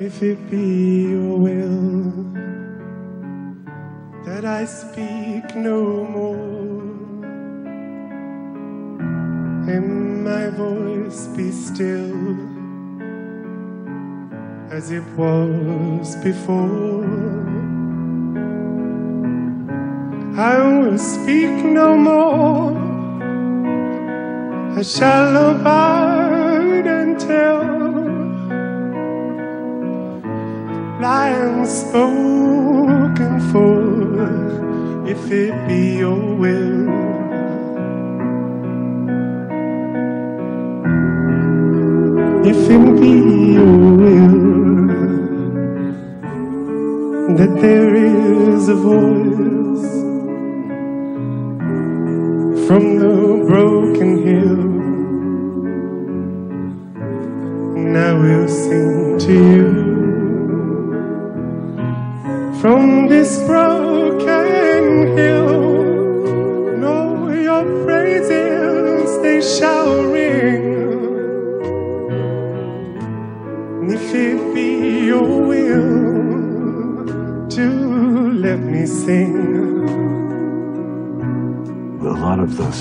if it be your will that I speak no more and my voice be still as it was before. I will speak no more, I shall abide. lying spoken for, if it be your will. If it be your will that there is a voice from the broken hill, now we will sing to you.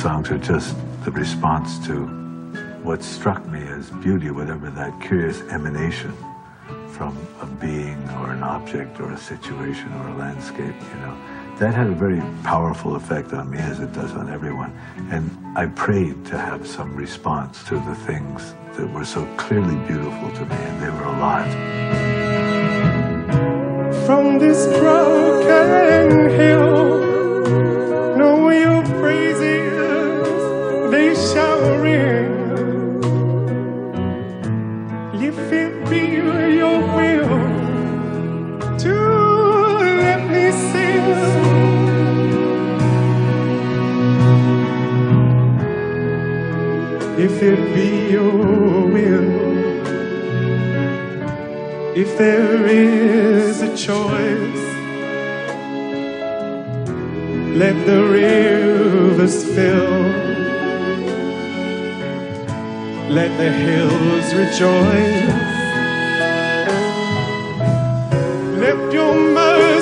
songs are just the response to what struck me as beauty, whatever that curious emanation from a being or an object or a situation or a landscape, you know. That had a very powerful effect on me as it does on everyone. And I prayed to have some response to the things that were so clearly beautiful to me and they were alive. From this broken hill be sovereign. If it be your will to let me sin, if it be your will. If there is a choice, let the rivers fill. Let the hills rejoice. Lift your mercy.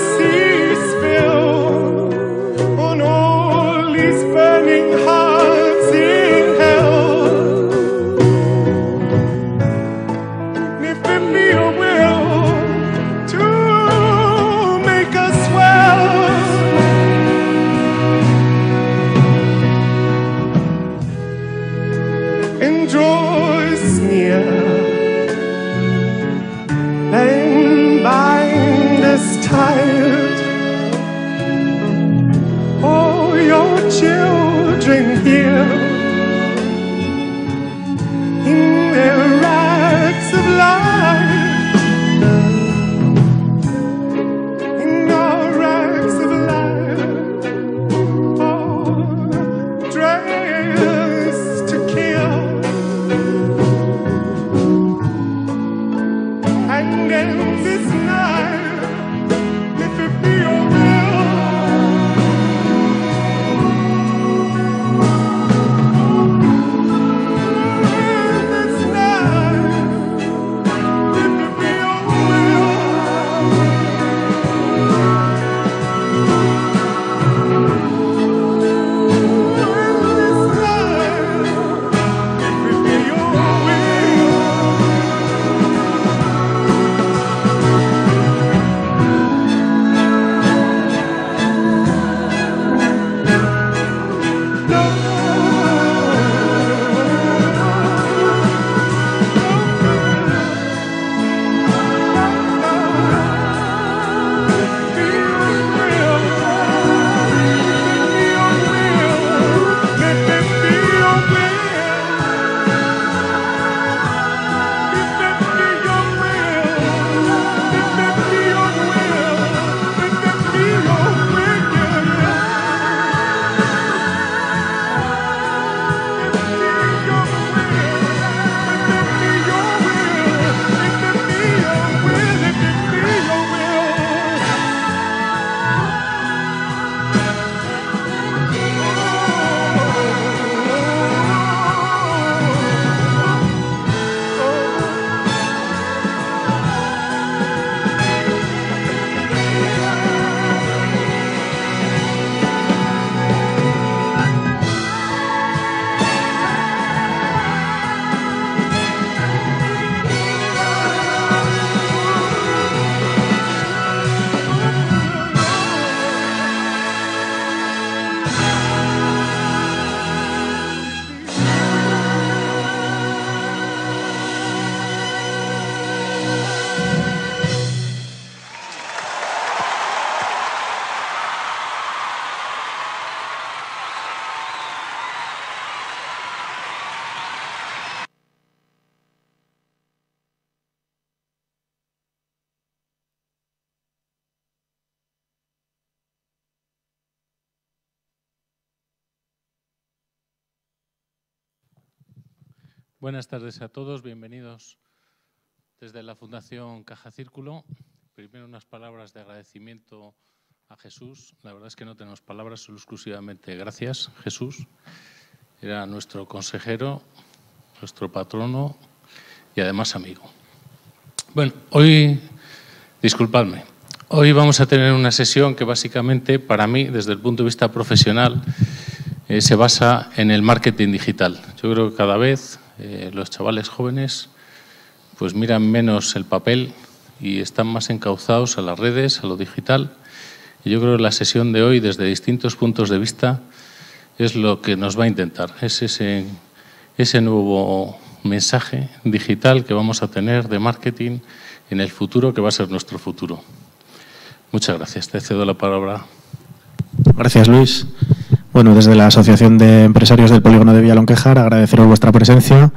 buenas tardes a todos. Bienvenidos desde la Fundación Caja Círculo. Primero unas palabras de agradecimiento a Jesús. La verdad es que no tenemos palabras, solo exclusivamente gracias, Jesús. Era nuestro consejero, nuestro patrono y además amigo. Bueno, hoy, disculpadme, hoy vamos a tener una sesión que básicamente para mí, desde el punto de vista profesional, eh, se basa en el marketing digital. Yo creo que cada vez eh, los chavales jóvenes pues miran menos el papel y están más encauzados a las redes, a lo digital. Y yo creo que la sesión de hoy, desde distintos puntos de vista, es lo que nos va a intentar. Es ese, ese nuevo mensaje digital que vamos a tener de marketing en el futuro, que va a ser nuestro futuro. Muchas gracias. Te cedo la palabra. Gracias, Luis. Bueno, desde la Asociación de Empresarios del Polígono de Villalonquejar agradeceros vuestra presencia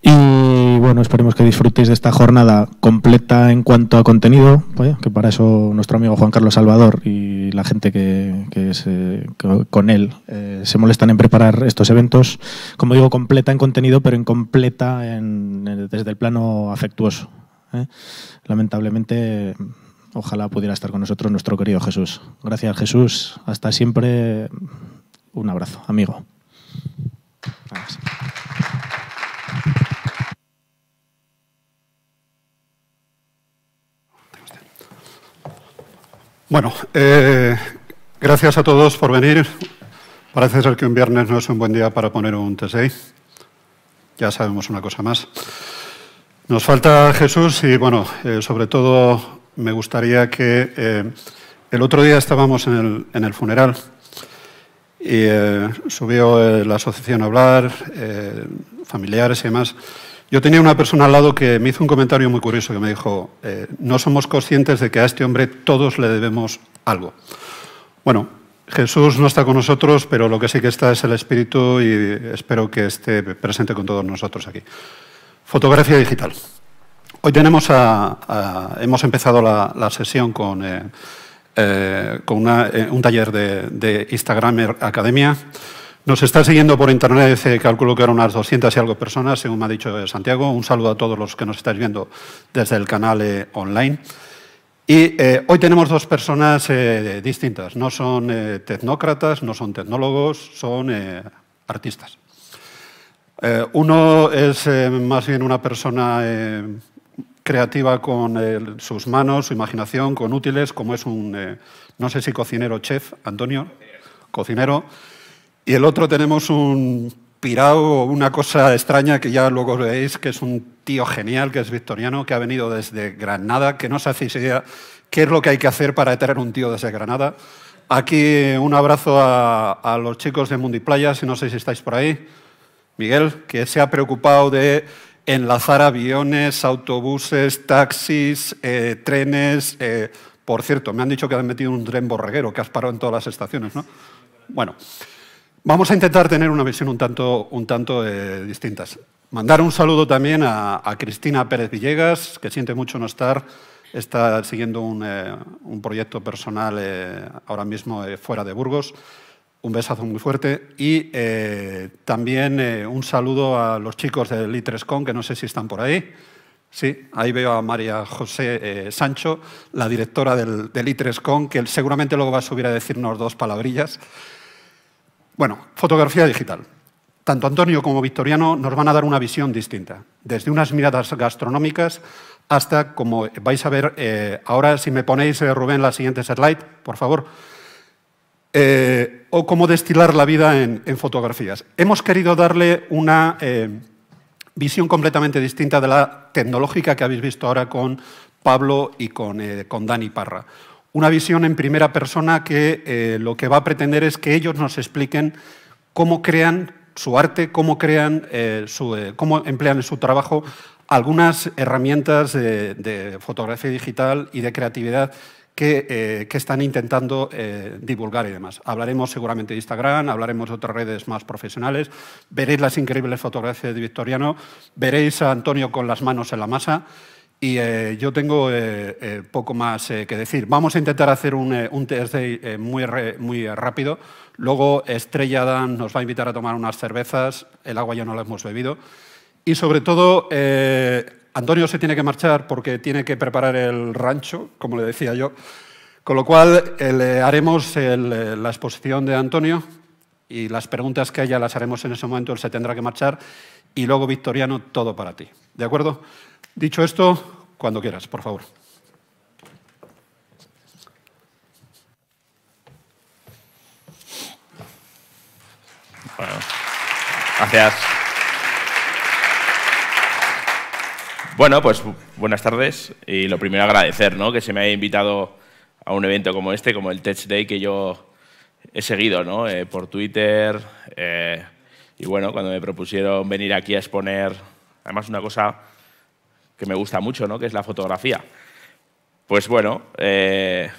y bueno, esperemos que disfrutéis de esta jornada completa en cuanto a contenido, que para eso nuestro amigo Juan Carlos Salvador y la gente que, eh, con él eh, se molestan en preparar estos eventos, como digo, completa en contenido, pero incompleta en, en, desde el plano afectuoso. Eh. Lamentablemente Ojalá pudiera estar con nosotros nuestro querido Jesús. Gracias Jesús. Hasta siempre. Un abrazo, amigo. Bueno, eh, gracias a todos por venir. Parece ser que un viernes no es un buen día para poner un T6. Ya sabemos una cosa más. Nos falta Jesús y, bueno, eh, sobre todo me gustaría que... Eh, el otro día estábamos en el, en el funeral y eh, subió eh, la asociación a hablar, familiares y demás. Yo tenía una persona al lado que me hizo un comentario muy curioso que me dijo, no somos conscientes de que a este hombre todos le debemos algo. Bueno, Jesús no está con nosotros, pero lo que sí que está es el Espíritu y espero que esté presente con todos nosotros aquí. Fotografía digital. Hoy tenemos a, hemos empezado la, sesión con, eh, eh, con eh, un taller de, de Instagram Academia. Nos está siguiendo por internet, calculo que eran unas 200 y algo personas, según me ha dicho Santiago. Un saludo a todos los que nos estáis viendo desde el canal online. Y hoy tenemos dos personas distintas. No son tecnócratas, no son tecnólogos, son artistas. uno es más bien una persona creativa con eh, sus manos, su imaginación, con útiles, como es un, eh, no sé si cocinero chef, Antonio, cocinero. Y el otro tenemos un pirao, una cosa extraña que ya luego veis, que es un tío genial, que es victoriano, que ha venido desde Granada, que no se hace idea qué es lo que hay que hacer para tener un tío desde Granada. Aquí un abrazo a, a los chicos de Mundiplaya, si no sé si estáis por ahí. Miguel, que se ha preocupado de enlazar aviones, autobuses, taxis, eh, trenes. Eh, por cierto, me han dicho que han metido un tren borreguero que has parado en todas las estaciones, ¿no? Bueno, vamos a intentar tener una visión un tanto, un tanto eh, distintas. Mandar un saludo también a, Cristina Pérez Villegas, que siente mucho no estar, está siguiendo un proyecto personal ahora mismo fuera de Burgos. Un besazo muy fuerte y eh, también eh, un saludo a los chicos del i con que no sé si están por ahí. Sí, ahí veo a María José eh, Sancho, la directora del, del i con que seguramente luego va a subir a decirnos dos palabrillas. Bueno, fotografía digital. Tanto Antonio como Victoriano nos van a dar una visión distinta, desde unas miradas gastronómicas hasta, como vais a ver ahora, si me ponéis, Rubén, la siguiente slide, por favor, eh, o cómo destilar la vida en, fotografías. Hemos querido darle una eh, visión completamente distinta de la tecnológica que habéis visto ahora con Pablo y con, eh, Dani Parra. Una visión en primera persona que lo que va a pretender es que ellos nos expliquen cómo crean su arte, cómo, crean, su, cómo emplean en su trabajo algunas herramientas de, de fotografía digital y de creatividad que, eh, que están intentando eh, divulgar y demás. Hablaremos seguramente de Instagram, hablaremos de otras redes más profesionales, veréis las increíbles fotografías de Victoriano, veréis a Antonio con las manos en la masa. Y eh, yo tengo poco más que decir. Vamos a intentar hacer un, un muy, muy rápido. Luego Estrella Dan nos va a invitar a tomar unas cervezas. El agua ya no la hemos bebido. Y sobre todo, Antonio se tiene que marchar porque tiene que preparar el rancho, como le decía yo, con lo cual eh, le haremos eh, la exposición de Antonio y las preguntas que haya las haremos en ese momento, él se tendrá que marchar y luego Victoriano, todo para ti. ¿De acuerdo? Dicho esto, cuando quieras, por favor. gracias. Bueno, pues buenas tardes y lo primero agradecer ¿no? que se me haya invitado a un evento como este, como el Tech Day, que yo he seguido ¿no? Eh, por Twitter eh, y bueno, cuando me propusieron venir aquí a exponer, además una cosa que me gusta mucho, ¿no? que es la fotografía, pues bueno, eh,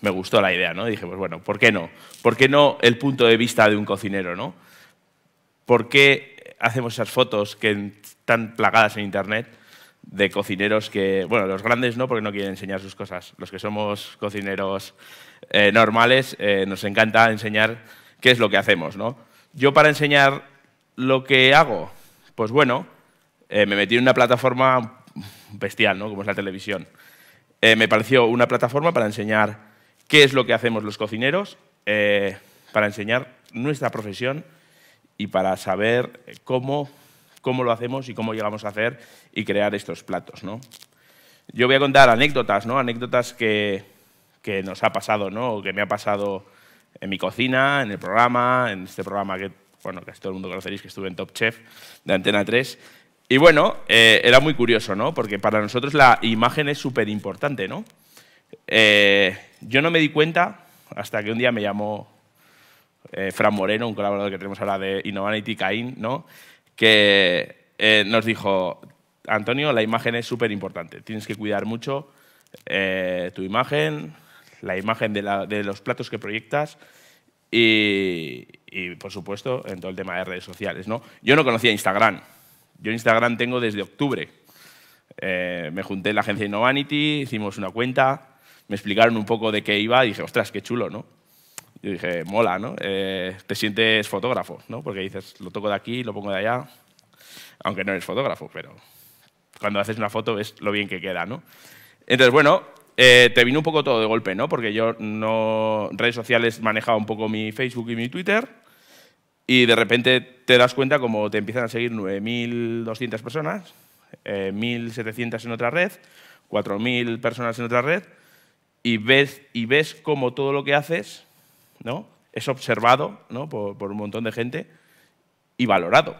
me gustó la idea, ¿no? dije, pues bueno, ¿por qué no? ¿Por qué no el punto de vista de un cocinero? ¿no? ¿Por qué hacemos esas fotos que están plagadas en Internet? de cocineros que, bueno, los grandes no, porque no quieren enseñar sus cosas. Los que somos cocineros eh, normales eh, nos encanta enseñar qué es lo que hacemos, ¿no? Yo para enseñar lo que hago, pues bueno, eh, me metí en una plataforma bestial, ¿no? Como es la televisión. me pareció una plataforma para enseñar qué es lo que hacemos los cocineros, para enseñar nuestra profesión y para saber cómo cómo lo hacemos y cómo llegamos a hacer y crear estos platos. ¿no? Yo voy a contar anécdotas, ¿no? anécdotas que, que nos ha pasado, ¿no? o que me ha pasado en mi cocina, en el programa, en este programa que bueno, casi todo el mundo conoceréis, que estuve en Top Chef de Antena 3. Y bueno, eh, era muy curioso, ¿no? Porque para nosotros la imagen es súper importante, ¿no? Eh, yo no me di cuenta hasta que un día me llamó eh, Fran Moreno, un colaborador que tenemos ahora de Innovanity, Caín, ¿no? que eh, nos dijo, Antonio, la imagen es súper importante, tienes que cuidar mucho eh, tu imagen, la imagen de, los platos que proyectas y, por supuesto, en todo el tema de redes sociales. ¿no? Yo no conocía Instagram, yo Instagram tengo desde octubre. Eh, me junté en la agencia Innovanity, hicimos una cuenta, me explicaron un poco de qué iba y dije, ostras, qué chulo, ¿no? Yo dije, mola, ¿no? Eh, te sientes fotógrafo, ¿no? Porque dices, lo toco de aquí, lo pongo de allá, aunque no eres fotógrafo, pero cuando haces una foto ves lo bien que queda, ¿no? Entonces, bueno, eh, te vino un poco todo de golpe, ¿no? Porque yo no redes sociales manejaba un poco mi Facebook y mi Twitter y de repente te das cuenta como te empiezan a seguir 9.200 personas, 1.700 eh, en otra red, 4.000 personas en otra red y ves, y ves cómo todo lo que haces es observado por, un montón de gente y valorado,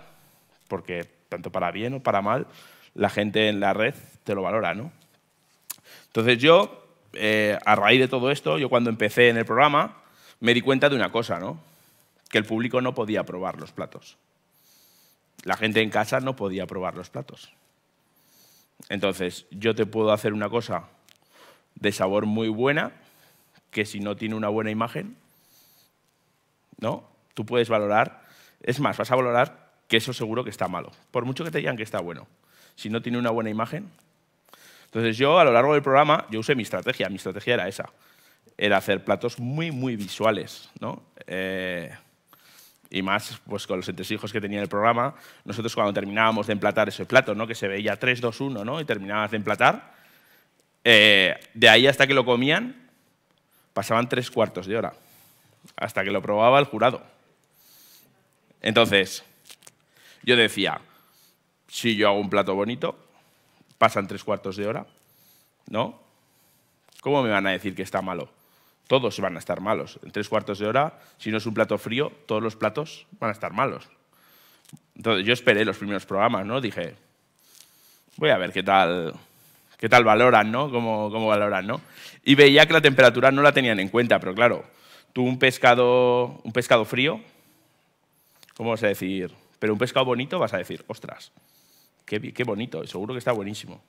porque tanto para bien o para mal, la gente en la red te lo valora, Entonces yo, eh, a raíz de todo esto, yo cuando empecé en el programa, me di cuenta de una cosa, ¿no? Que el público no podía probar los platos. La gente en casa no podía probar los platos. Entonces, yo te puedo hacer una cosa de sabor muy buena, que si no tiene una buena imagen, ¿no? Tú puedes valorar, es más, vas a valorar que eso seguro que está malo, por mucho que te digan que está bueno. Si no tiene una buena imagen. Entonces yo a lo largo del programa, yo usé mi estrategia, mi estrategia era esa, era hacer platos muy, muy visuales, ¿no? Eh, y más pues, con los entresijos que tenía el programa, nosotros cuando terminábamos de emplatar ese plato, ¿no? que se veía 3, 2, 1, ¿no? y terminabas de emplatar, eh, de ahí hasta que lo comían, pasaban tres cuartos de hora hasta que lo probaba el jurado. Entonces, yo decía, si yo hago un plato bonito, pasan tres cuartos de hora, ¿no? ¿Cómo me van a decir que está malo? Todos van a estar malos. En tres cuartos de hora, si no es un plato frío, todos los platos van a estar malos. Entonces, yo esperé los primeros programas, ¿no? Dije, voy a ver qué tal, qué tal valoran, ¿no? cómo valoran, ¿no? Y veía que la temperatura no la tenían en cuenta, pero claro, Tú un pescado, un pescado frío, ¿cómo vas a decir? Pero un pescado bonito vas a decir, ostras, qué, qué bonito, seguro que está buenísimo.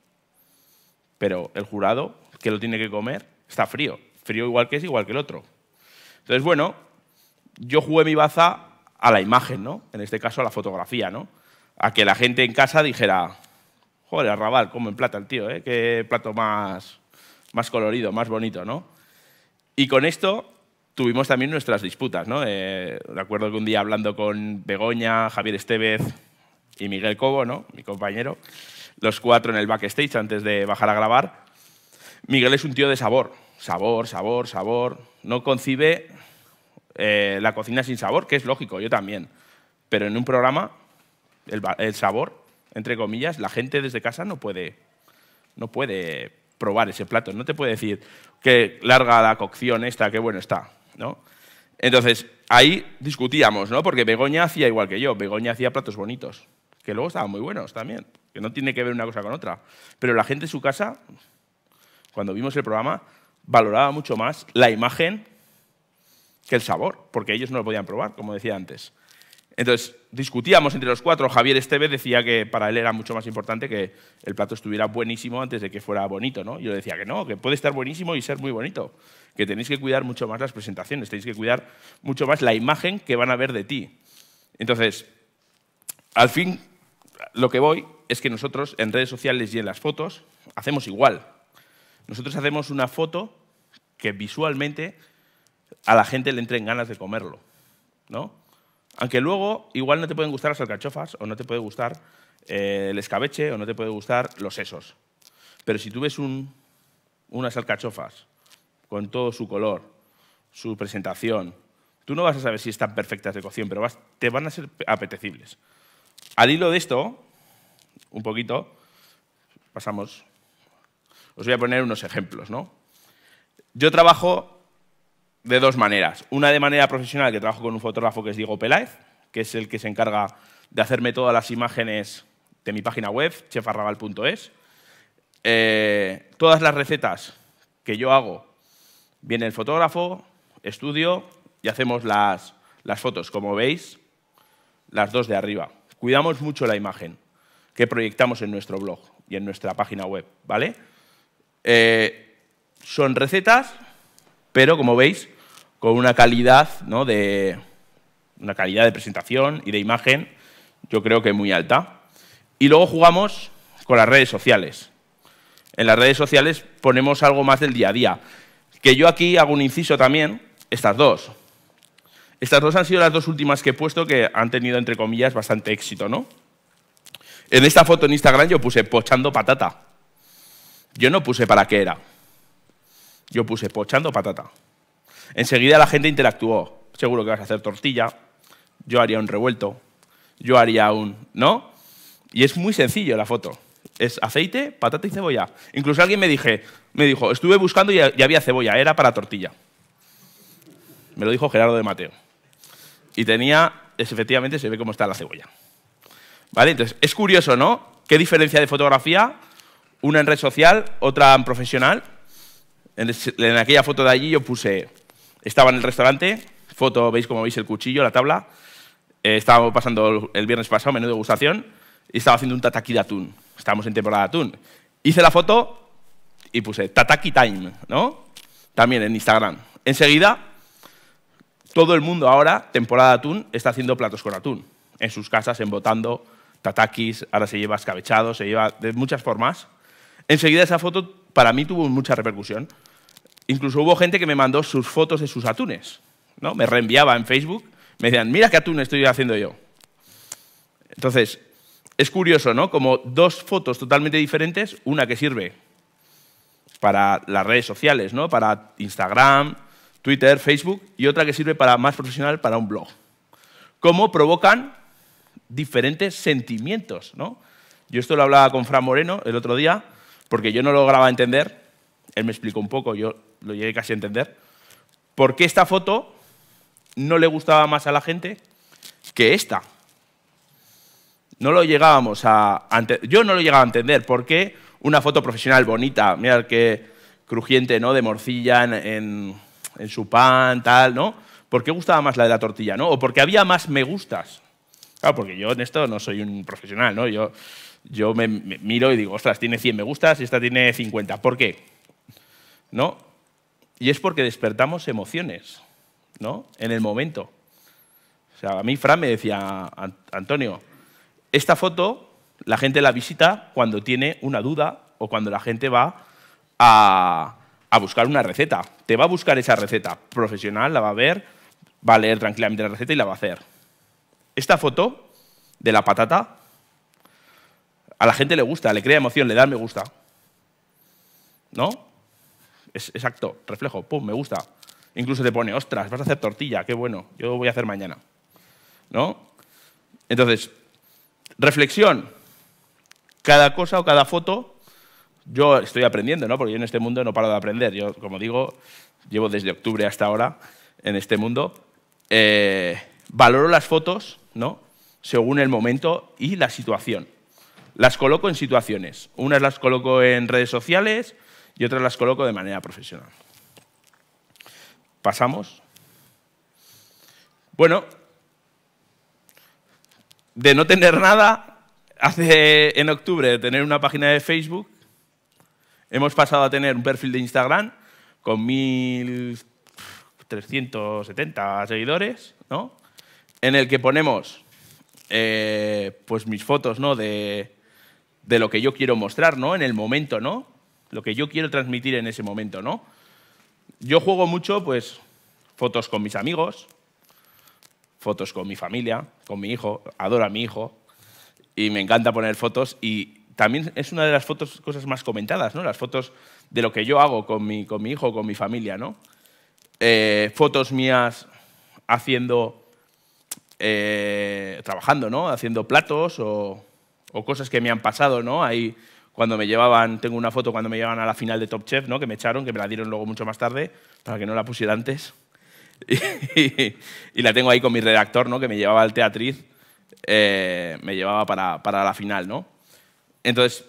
Pero el jurado que lo tiene que comer está frío, frío igual que es, igual que el otro. Entonces, bueno, yo jugué mi baza a la imagen, ¿no? En este caso a la fotografía, ¿no? A que la gente en casa dijera, joder, Arrabal, como en plata el tío, ¿eh? Qué plato más, más colorido, más bonito, ¿no? Y con esto tuvimos también nuestras disputas. ¿no? Eh, recuerdo que un día hablando con Begoña, Javier Estevez y Miguel Cobo, ¿no? mi compañero, los cuatro en el backstage antes de bajar a grabar, Miguel es un tío de sabor, sabor, sabor, sabor. No concibe eh, la cocina sin sabor, que es lógico, yo también. Pero en un programa, el, sabor, entre comillas, la gente desde casa no puede, no puede probar ese plato. No te puede decir qué larga la cocción esta, qué bueno está. ¿no? Entonces, ahí discutíamos, ¿no? Porque Begoña hacía igual que yo, Begoña hacía platos bonitos, que luego estaban muy buenos también, que no tiene que ver una cosa con otra. Pero la gente de su casa, cuando vimos el programa, valoraba mucho más la imagen que el sabor, porque ellos no lo podían probar, como decía antes. Entonces, discutíamos entre los cuatro. Javier Esteve decía que para él era mucho más importante que el plato estuviera buenísimo antes de que fuera bonito, ¿no? Yo le decía que no, que puede estar buenísimo y ser muy bonito, que tenéis que cuidar mucho más las presentaciones, tenéis que cuidar mucho más la imagen que van a ver de ti. Entonces, al fin, lo que voy es que nosotros en redes sociales y en las fotos hacemos igual. Nosotros hacemos una foto que visualmente a la gente le entren ganas de comerlo, ¿no? Aunque luego igual no te pueden gustar las alcachofas, o no te puede gustar eh, el escabeche, o no te puede gustar los sesos. Pero si tú ves unas alcachofas con todo su color, su presentación, tú no vas a saber si están perfectas de cocción, pero te van a ser apetecibles. Al hilo de esto, un poquito, pasamos, os voy a poner unos ejemplos. ¿no? Yo trabajo de dos maneras. Una de manera profesional, que trabajo con un fotógrafo que es Diego Peláez, que es el que se encarga de hacerme todas las imágenes de mi página web, chefarrabal.es. Eh, todas las recetas que yo hago, viene el fotógrafo, estudio y hacemos las, fotos. Como veis, las dos de arriba. Cuidamos mucho la imagen que proyectamos en nuestro blog y en nuestra página web, ¿vale? Eh, son recetas pero como veis, con una calidad, ¿no? de, una calidad de presentación y de imagen, yo creo que muy alta. Y luego jugamos con las redes sociales. En las redes sociales ponemos algo más del día a día. Que yo aquí hago un inciso también, estas dos. Estas dos han sido las dos últimas que he puesto que han tenido, entre comillas, bastante éxito, En esta foto en Instagram yo puse pochando patata. Yo no puse para qué era. Yo puse pochando patata. Enseguida la gente interactuó. Seguro que vas a hacer tortilla. Yo haría un revuelto. Yo haría un... ¿No? Y es muy sencillo la foto. Es aceite, patata y cebolla. Incluso alguien me, dije, me dijo, estuve buscando y había cebolla, era para tortilla. Me lo dijo Gerardo de Mateo. Y tenía, efectivamente, se ve cómo está la cebolla. ¿Vale? Entonces, es curioso, ¿no? ¿Qué diferencia de fotografía? Una en red social, otra en profesional. En aquella foto de allí yo puse, estaba en el restaurante, foto, veis como veis el cuchillo, la tabla, eh, estábamos pasando el viernes pasado menú de degustación y estaba haciendo un tataki de atún, estábamos en temporada de atún. Hice la foto y puse tataki time, ¿no? También en Instagram. Enseguida, todo el mundo ahora, temporada de atún, está haciendo platos con atún, en sus casas, embotando tatakis, ahora se lleva escabechado, se lleva de muchas formas. Enseguida esa foto para mí tuvo mucha repercusión. Incluso hubo gente que me mandó sus fotos de sus atunes. ¿no? Me reenviaba en Facebook, me decían, mira qué atún estoy haciendo yo. Entonces, es curioso, ¿no? Como dos fotos totalmente diferentes, una que sirve para las redes sociales, ¿no? Para Instagram, Twitter, Facebook, y otra que sirve para más profesional, para un blog. Cómo provocan diferentes sentimientos, ¿no? Yo esto lo hablaba con Fran Moreno el otro día, porque yo no lograba entender. Él me explicó un poco, yo lo llegué casi a entender, por qué esta foto no le gustaba más a la gente que esta. No lo llegábamos a... Yo no lo llegaba a entender por qué una foto profesional bonita, mira qué crujiente, ¿no? De morcilla en, su pan, tal, ¿no? ¿Por qué gustaba más la de la tortilla, no? O porque había más me gustas. Claro, porque yo en esto no soy un profesional, ¿no? Yo, yo me, me, miro y digo, ostras, tiene 100 me gustas y esta tiene 50. ¿Por qué? ¿No? Y es porque despertamos emociones, ¿no? En el momento. O sea, a mí Fran me decía, Antonio, esta foto la gente la visita cuando tiene una duda o cuando la gente va a, a buscar una receta. Te va a buscar esa receta profesional, la va a ver, va a leer tranquilamente la receta y la va a hacer. Esta foto de la patata a la gente le gusta, le crea emoción, le da me gusta. ¿No? exacto, reflejo, pum, me gusta. Incluso te pone, ostras, vas a hacer tortilla, qué bueno, yo voy a hacer mañana. ¿No? Entonces, reflexión. Cada cosa o cada foto, yo estoy aprendiendo, ¿no? Porque yo en este mundo no paro de aprender. Yo, como digo, llevo desde octubre hasta ahora en este mundo. Eh, valoro las fotos, ¿no? Según el momento y la situación. Las coloco en situaciones. Unas las coloco en redes sociales, y otras las coloco de manera profesional. Pasamos. Bueno, de no tener nada, hace en octubre de tener una página de Facebook, hemos pasado a tener un perfil de Instagram con 1.370 seguidores, ¿no? En el que ponemos eh, pues mis fotos, ¿no? De, de lo que yo quiero mostrar, ¿no? En el momento, ¿no? lo que yo quiero transmitir en ese momento, ¿no? Yo juego mucho, pues, fotos con mis amigos, fotos con mi familia, con mi hijo, adoro a mi hijo, y me encanta poner fotos, y también es una de las fotos, cosas más comentadas, ¿no? Las fotos de lo que yo hago con mi, con mi hijo, con mi familia, ¿no? Eh, fotos mías haciendo, eh, trabajando, ¿no? Haciendo platos o, o, cosas que me han pasado, ¿no? Hay cuando me llevaban, tengo una foto cuando me llevaban a la final de Top Chef, ¿no? que me echaron, que me la dieron luego mucho más tarde, para que no la pusiera antes. Y, la tengo ahí con mi redactor, ¿no? que me llevaba al teatriz, eh, me llevaba para, la final. ¿no? Entonces,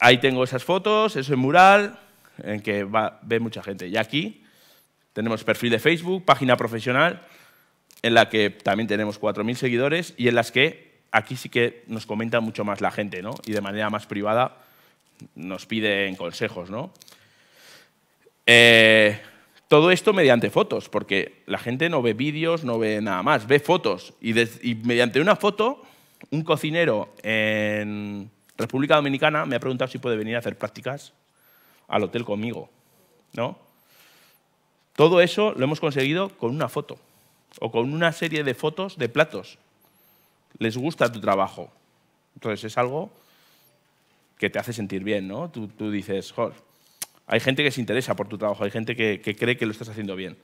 ahí tengo esas fotos, eso es mural, en que ve mucha gente. Y aquí tenemos perfil de Facebook, página profesional, en la que también tenemos 4.000 seguidores y en las que aquí sí que nos comenta mucho más la gente, Y de manera más privada nos piden consejos, ¿no? Eh, todo esto mediante fotos, porque la gente no ve vídeos, no ve nada más, ve fotos. Y, y mediante una foto, un cocinero en República Dominicana me ha preguntado si puede venir a hacer prácticas al hotel conmigo, ¿no? Todo eso lo hemos conseguido con una foto o con una serie de fotos de platos. Les gusta tu trabajo. Entonces es algo que te hace sentir bien, ¿no? Tú, tú dices, joder, hay gente que se interesa por tu trabajo, hay gente que, cree que lo estás haciendo bien.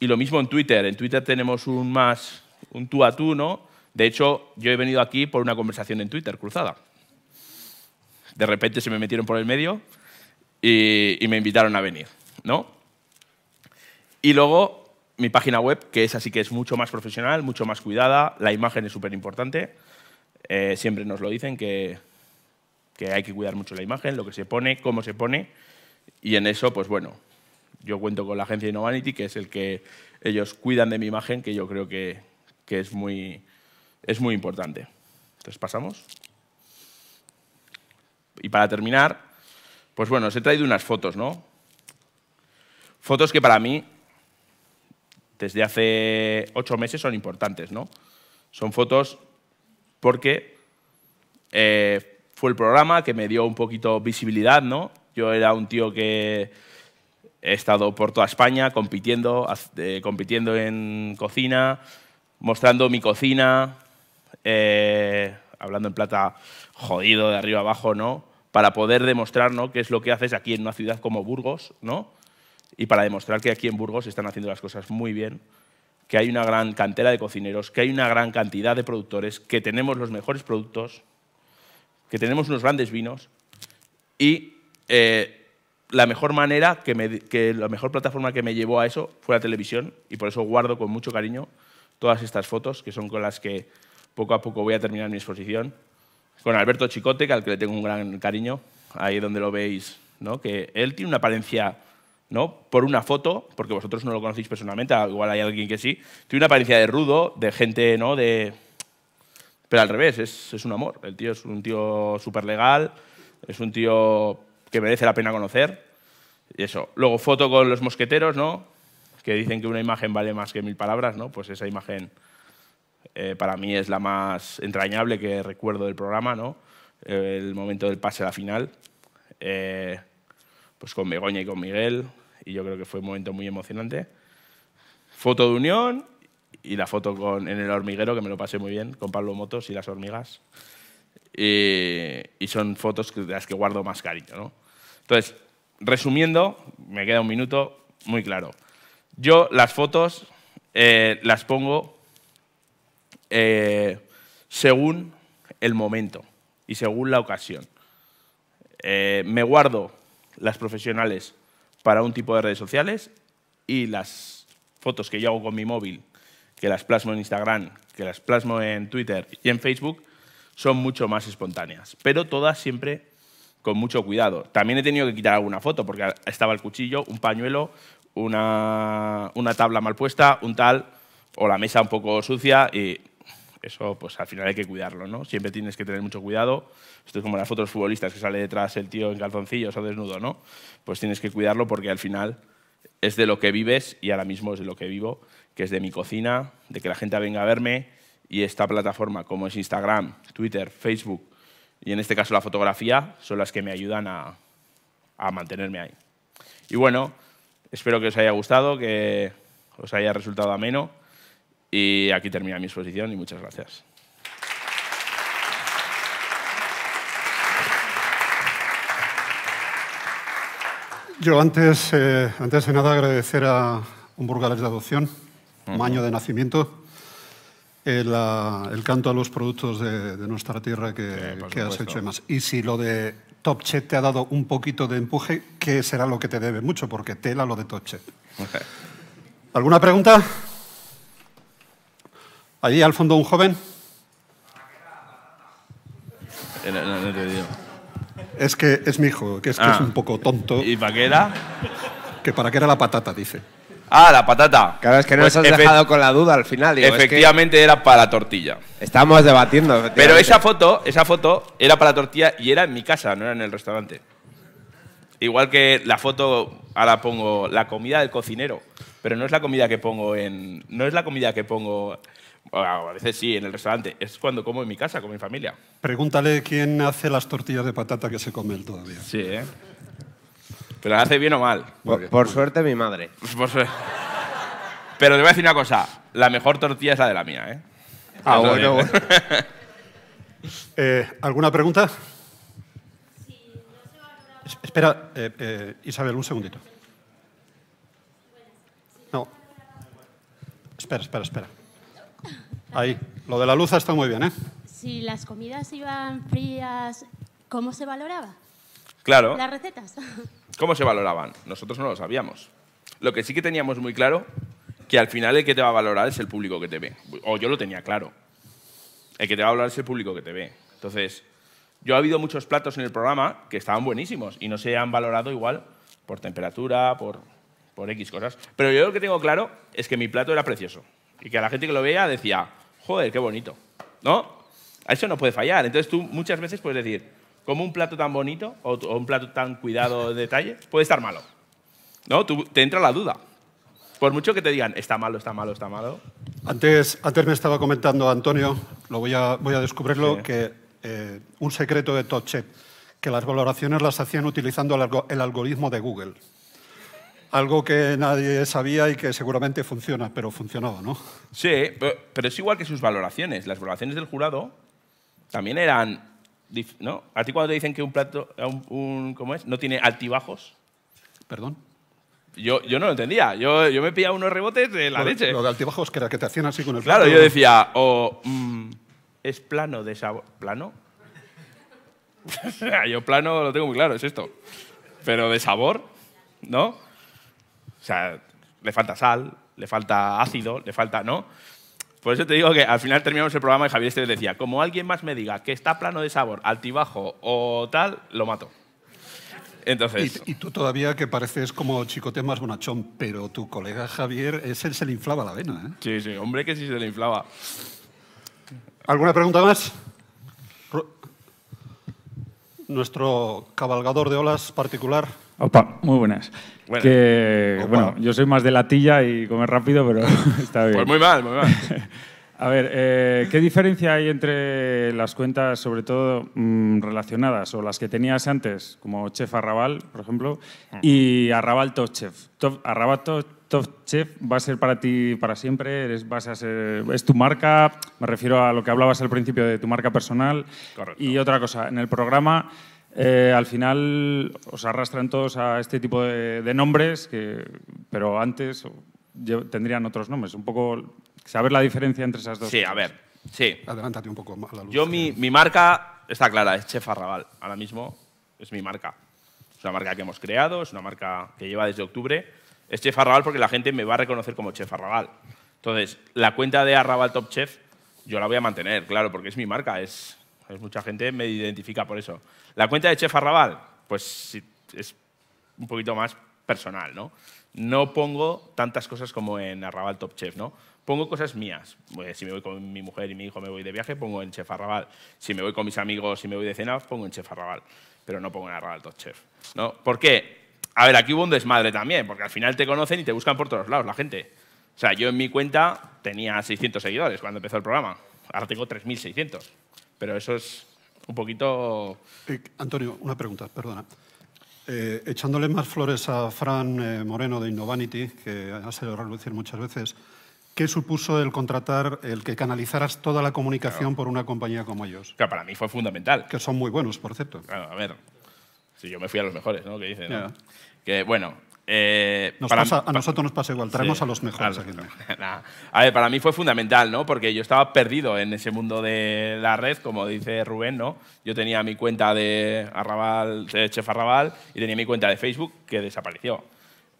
Y lo mismo en Twitter. En Twitter tenemos un más, un tú a tú, ¿no? De hecho, yo he venido aquí por una conversación en Twitter cruzada. De repente se me metieron por el medio y, me invitaron a venir, ¿no? Y luego mi página web, que es así que es mucho más profesional, mucho más cuidada, la imagen es súper importante. Eh, siempre nos lo dicen que que hay que cuidar mucho la imagen, lo que se pone, cómo se pone, y en eso, pues bueno, yo cuento con la agencia Innovanity, que es el que ellos cuidan de mi imagen, que yo creo que, es, muy, es muy importante. Entonces, pasamos. Y para terminar, pues bueno, os he traído unas fotos, ¿no? Fotos que para mí, desde hace ocho meses, son importantes, ¿no? Son fotos porque eh, fue el programa que me dio un poquito visibilidad, ¿no? Yo era un tío que he estado por toda España compitiendo, eh, compitiendo en cocina, mostrando mi cocina, eh, hablando en plata jodido de arriba abajo, ¿no? Para poder demostrar ¿no? qué es lo que haces aquí en una ciudad como Burgos, ¿no? Y para demostrar que aquí en Burgos están haciendo las cosas muy bien, que hay una gran cantera de cocineros, que hay una gran cantidad de productores, que tenemos los mejores productos que tenemos unos grandes vinos y eh, la mejor manera, que, me, que la mejor plataforma que me llevó a eso fue la televisión y por eso guardo con mucho cariño todas estas fotos, que son con las que poco a poco voy a terminar mi exposición, con Alberto Chicote, al que le tengo un gran cariño, ahí donde lo veis, ¿no? que él tiene una apariencia, ¿no? por una foto, porque vosotros no lo conocéis personalmente, igual hay alguien que sí, tiene una apariencia de rudo, de gente ¿no? de, pero al revés, es, un amor. El tío es un tío súper legal, es un tío que merece la pena conocer. Y eso. Luego foto con los mosqueteros, ¿no? Que dicen que una imagen vale más que mil palabras, ¿no? Pues esa imagen eh, para mí es la más entrañable que recuerdo del programa, ¿no? Eh, el momento del pase a la final. Eh, pues con Begoña y con Miguel. Y yo creo que fue un momento muy emocionante. Foto de unión y la foto con, en el hormiguero, que me lo pasé muy bien, con Pablo Motos y las hormigas. Y, son fotos de las que guardo más cariño. Entonces, resumiendo, me queda un minuto, muy claro. Yo las fotos eh, las pongo eh, según el momento y según la ocasión. Eh, me guardo las profesionales para un tipo de redes sociales y las fotos que yo hago con mi móvil que las plasmo en Instagram, que las plasmo en Twitter y en Facebook, son mucho más espontáneas, pero todas siempre con mucho cuidado. También he tenido que quitar alguna foto porque estaba el cuchillo, un pañuelo, una, tabla mal puesta, un tal, o la mesa un poco sucia y eso pues al final hay que cuidarlo, ¿no? Siempre tienes que tener mucho cuidado. Esto es como las fotos futbolistas que sale detrás el tío en calzoncillos o desnudo, ¿no? Pues tienes que cuidarlo porque al final es de lo que vives y ahora mismo es de lo que vivo que es de mi cocina, de que la gente venga a verme y esta plataforma como es Instagram, Twitter, Facebook y en este caso la fotografía son las que me ayudan a, mantenerme ahí. Y bueno, espero que os haya gustado, que os haya resultado ameno y aquí termina mi exposición y muchas gracias. Yo antes, eh, antes de nada agradecer a un burgalés de adopción Maño de nacimiento, eh, el, canto a los productos de, nuestra tierra que, has hecho y más. Y si lo de Top Topche te ha dado un poquito de empuje, ¿qué será lo que te debe mucho, porque tela lo de Top ¿Alguna pregunta? Allí al fondo un joven. Eh, es que es mi hijo, que es, ah. un poco tonto. ¿Y para qué era? Que para qué era la patata, dice. Ah, la patata. Claro, es que no se pues nos dejado con la duda al final. efectivamente era para la tortilla. Estábamos debatiendo. Pero esa foto, esa foto era para la tortilla y era en mi casa, no era en el restaurante. Igual que la foto, ahora pongo la comida del cocinero, pero no es la comida que pongo en... No es la comida que pongo... a veces sí, en el restaurante. Es cuando como en mi casa, con mi familia. Pregúntale quién hace las tortillas de patata que se comen todavía. Sí, ¿eh? Pero la hace bien o mal. Por, suerte, mi madre. Pero te voy a decir una cosa. La mejor tortilla es la de la mía, ¿eh? Ah, eh ¿Alguna pregunta? espera, eh, eh, Isabel, un segundito. No. Espera, espera, espera. Ahí. Lo de la luz está muy bien, ¿eh? Si las comidas iban frías, ¿cómo se valoraba? Claro. Las recetas. ¿Cómo se valoraban? Nosotros no lo sabíamos. Lo que sí que teníamos muy claro, que al final el que te va a valorar es el público que te ve. O yo lo tenía claro. El que te va a valorar es el público que te ve. Entonces, yo ha habido muchos platos en el programa que estaban buenísimos y no se han valorado igual por temperatura, por, por X cosas. Pero yo lo que tengo claro es que mi plato era precioso. Y que a la gente que lo veía decía, joder, qué bonito. ¿No? A eso no puede fallar. Entonces tú muchas veces puedes decir, como un plato tan bonito o, un plato tan cuidado de detalle puede estar malo. ¿No? Tú, te entra la duda. Por mucho que te digan, está malo, está malo, está malo. Antes, antes me estaba comentando Antonio, lo voy a, voy a descubrirlo, que eh, un secreto de Top que las valoraciones las hacían utilizando el, algoritmo de Google. Algo que nadie sabía y que seguramente funciona, pero funcionaba, ¿no? Sí, pero es igual que sus valoraciones. Las valoraciones del jurado también eran ¿no? A ti cuando te dicen que un plato, un, ¿cómo es? No tiene altibajos. Perdón. Yo, yo no lo entendía. Yo, yo me pillaba unos rebotes de la leche. Lo de altibajos que te hacían así con el plato. Claro, yo decía, o oh, mm, es plano de sabor. ¿Plano? yo plano lo tengo muy claro, es esto. Pero de sabor, ¿no? O sea, le falta sal, le falta ácido, le falta, ¿no? Por eso te digo que al final terminamos el programa y Javier te decía, como alguien más me diga que está plano de sabor, altibajo o tal, lo mato. Entonces... Y, tú todavía que pareces como chicote más bonachón, pero tu colega Javier, es él se le inflaba la vena. ¿eh? Sí, sí, hombre que sí se le inflaba. ¿Alguna pregunta más? Nuestro cabalgador de olas particular. Opa, muy buenas. Bueno, yo soy más de latilla y comer rápido, pero está bien. Pues muy mal, muy mal. A ver, eh, ¿qué diferencia hay entre las cuentas, sobre todo mm, relacionadas, o las que tenías antes, como Chef Arrabal, por ejemplo, y Arrabal Top Chef? Arrabal Top, Chef va a ser para ti para siempre, eres, vas a es tu marca, me refiero a lo que hablabas al principio de tu marca personal. Y otra cosa, en el programa eh, al final os arrastran todos a este tipo de, nombres, que, pero antes tendrían otros nombres. Un poco saber la diferencia entre esas dos. Sí, a ver. Adelántate un poco más Yo, mi, mi, marca está clara, es Chef Arrabal. Ahora mismo es mi marca. Es una marca que hemos creado, es una marca que lleva desde octubre. Es Chef Arrabal porque la gente me va a reconocer como Chef Arrabal. Entonces, la cuenta de Arrabal Top Chef yo la voy a mantener, claro, porque es mi marca, es, Mucha gente me identifica por eso. La cuenta de Chef Arrabal, pues es un poquito más personal, ¿no? No pongo tantas cosas como en Arrabal Top Chef, ¿no? Pongo cosas mías. Pues, si me voy con mi mujer y mi hijo, me voy de viaje, pongo en Chef Arrabal. Si me voy con mis amigos y me voy de cena, pongo en Chef Arrabal. Pero no pongo en Arrabal Top Chef, ¿no? ¿Por qué? A ver, aquí hubo un desmadre también, porque al final te conocen y te buscan por todos lados la gente. O sea, yo en mi cuenta tenía 600 seguidores cuando empezó el programa. Ahora tengo 3.600. Pero eso es un poquito... Eh, Antonio, una pregunta, perdona. Eh, echándole más flores a Fran eh, Moreno de Innovanity, que ha sido a muchas veces, ¿qué supuso el contratar, el que canalizaras toda la comunicación por una compañía como ellos? Claro, para mí fue fundamental. Que son muy buenos, por cierto. Claro, a ver, si yo me fui a los mejores, ¿no? Que dicen, Que bueno, eh, a nosotros nos pasa igual, traemos a los mejores. para mí fue fundamental, ¿no? Porque yo estaba perdido en ese mundo de la red, como dice Rubén, ¿no? Yo tenía mi cuenta de, Arrabal, de Chef Arrabal y tenía mi cuenta de Facebook que desapareció.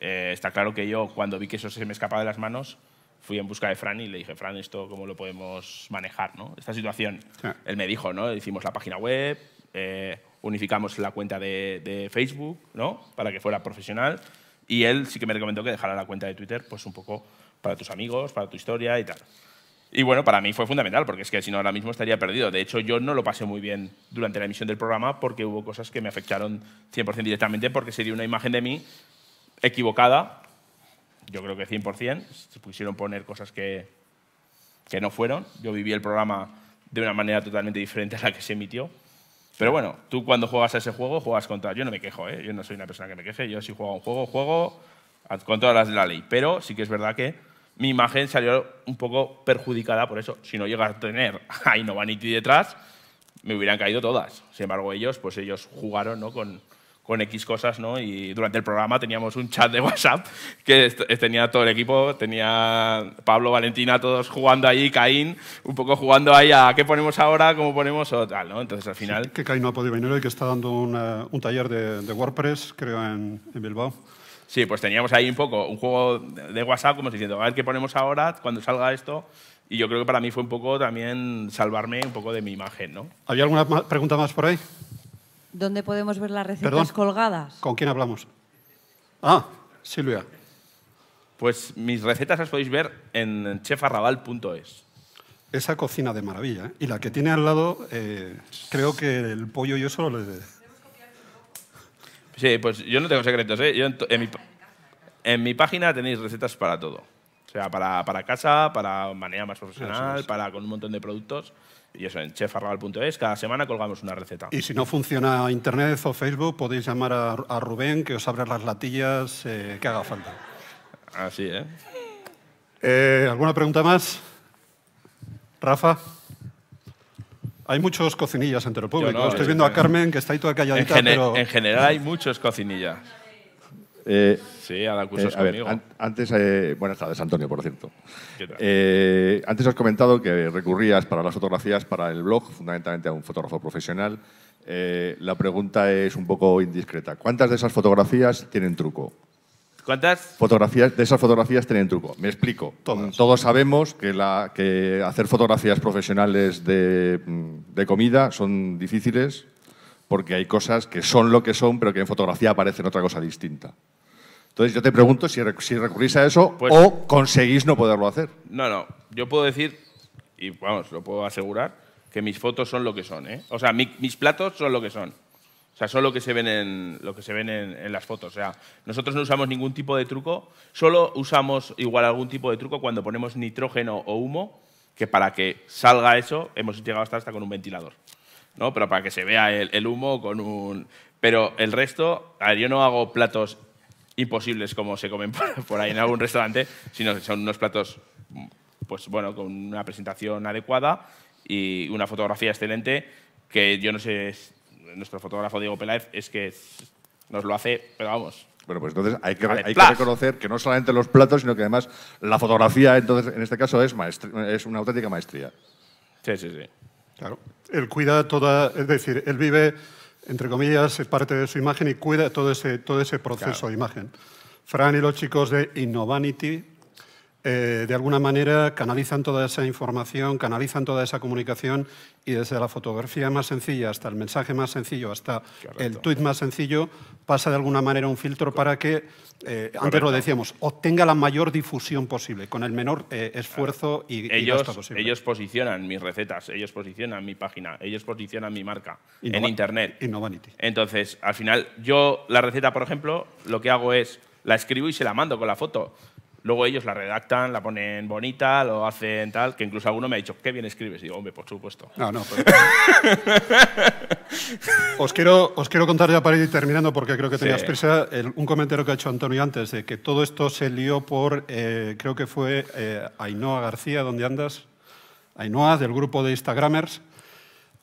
Eh, está claro que yo, cuando vi que eso se me escapaba de las manos, fui en busca de Fran y le dije, Fran, ¿esto cómo lo podemos manejar, ¿no? Esta situación. Él me dijo, ¿no? Hicimos la página web, eh, unificamos la cuenta de, de Facebook, ¿no? Para que fuera profesional y él sí que me recomendó que dejara la cuenta de Twitter, pues un poco para tus amigos, para tu historia y tal. Y bueno, para mí fue fundamental, porque es que si no ahora mismo estaría perdido. De hecho, yo no lo pasé muy bien durante la emisión del programa porque hubo cosas que me afectaron 100% directamente porque se dio una imagen de mí equivocada, yo creo que 100%, se pusieron poner cosas que no fueron. Yo viví el programa de una manera totalmente diferente a la que se emitió. Pero bueno, tú cuando juegas a ese juego, juegas contra... Yo no me quejo, ¿eh? yo no soy una persona que me queje, yo si juego a un juego, juego contra las de la ley. Pero sí que es verdad que mi imagen salió un poco perjudicada por eso. Si no llegara a tener a Innovanity detrás, me hubieran caído todas. Sin embargo, ellos, pues ellos jugaron ¿no? con, con X cosas, ¿no? Y durante el programa teníamos un chat de WhatsApp que tenía todo el equipo, tenía Pablo, Valentina, todos jugando ahí, Caín, un poco jugando ahí a qué ponemos ahora, cómo ponemos o tal, ¿no? Entonces al final... que Caín no ha podido venir hoy, que está dando un eh, taller de, WordPress, creo, en, en Bilbao. Sí, pues teníamos ahí un poco un juego de WhatsApp, como diciendo, a ver qué ponemos ahora, cuando salga esto, y yo creo que para mí fue un poco también salvarme un poco de mi imagen, ¿no? ¿Había alguna pregunta más por ahí? ¿Dónde podemos ver las recetas colgadas? ¿Con quién hablamos? Ah, Silvia. Pues mis recetas las podéis ver en chefarrabal.es. Esa cocina de maravilla. ¿eh? Y la que tiene al lado, eh, creo que el pollo yo solo le... Sí, pues yo no tengo secretos. ¿eh? en, mi, página tenéis recetas para todo. O sea, para, para casa, para manera más profesional, para con un montón de productos. Y eso, en chefarrabal.es, cada semana colgamos una receta. Y si no funciona Internet o Facebook, podéis llamar a, Rubén, que os abra las latillas eh, que haga falta. Así, ¿eh? ¿eh? ¿Alguna pregunta más? Rafa. Hay muchos cocinillas entre el público. Estoy viendo a Carmen, que está ahí toda calladita. En, en general hay muchos cocinillas. Eh, sí, eh, a la antes, eh, buenas tardes, Antonio, por cierto. antes has comentado que recurrías para las fotografías, para el blog, fundamentalmente a un fotógrafo profesional. la pregunta es un poco indiscreta. ¿Cuántas de esas fotografías tienen truco? ¿Cuántas? Fotografías, de esas fotografías tienen truco. Me explico. Todos sabemos que, hacer fotografías profesionales mm, de comida son difíciles porque hay cosas que son lo que son, pero que en fotografía aparecen otra cosa distinta. Entonces yo te pregunto si, si recurrís a eso pues o conseguís no poderlo hacer. No, no. Yo puedo decir, y vamos, lo puedo asegurar, que mis fotos son lo que son. ¿eh? O sea, mis platos son lo que son. O sea, son lo que se ven, en, lo que se ven en, las fotos. O sea, nosotros no usamos ningún tipo de truco, solo usamos igual algún tipo de truco cuando ponemos nitrógeno o humo, que para que salga eso hemos llegado hasta, hasta con un ventilador. ¿no? Pero para que se vea el, el humo con un... Pero el resto, a ver, yo no hago platos imposibles como se comen por ahí en algún restaurante, sino que son unos platos pues bueno, con una presentación adecuada y una fotografía excelente que yo no sé, nuestro fotógrafo Diego Peláez es que nos lo hace, pero vamos, bueno, pues entonces hay, que, hay que, reconocer que no solamente los platos, sino que además la fotografía, entonces en este caso, es, es una auténtica maestría. Sí, sí, sí. Claro. Él cuida toda, es decir, él vive entre comillas, es parte de su imagen y cuida todo ese, todo ese proceso de imagen. Fran y los chicos de Innovanity eh, de alguna manera canalizan toda esa información, canalizan toda esa comunicación y desde la fotografía más sencilla hasta el mensaje más sencillo, hasta el tweet más sencillo, pasa de alguna manera un filtro para que, eh, antes lo decíamos, obtenga la mayor difusión posible, con el menor eh, esfuerzo y, ellos, posible. Ellos posicionan mis recetas, ellos posicionan mi página, ellos posicionan mi marca en Internet. Entonces, al final, yo la receta, por ejemplo, lo que hago es la escribo y se la mando con la foto. Luego ellos la redactan, la ponen bonita, lo hacen tal, que incluso alguno me ha dicho, qué bien escribes. Y yo hombre, por supuesto. No, no. os, quiero, os quiero contar ya para ir terminando, porque creo que tenías prisa, un comentario que ha hecho Antonio antes, de que todo esto se lió por, eh, creo que fue eh, Ainhoa García, ¿dónde andas? Ainhoa, del grupo de Instagramers.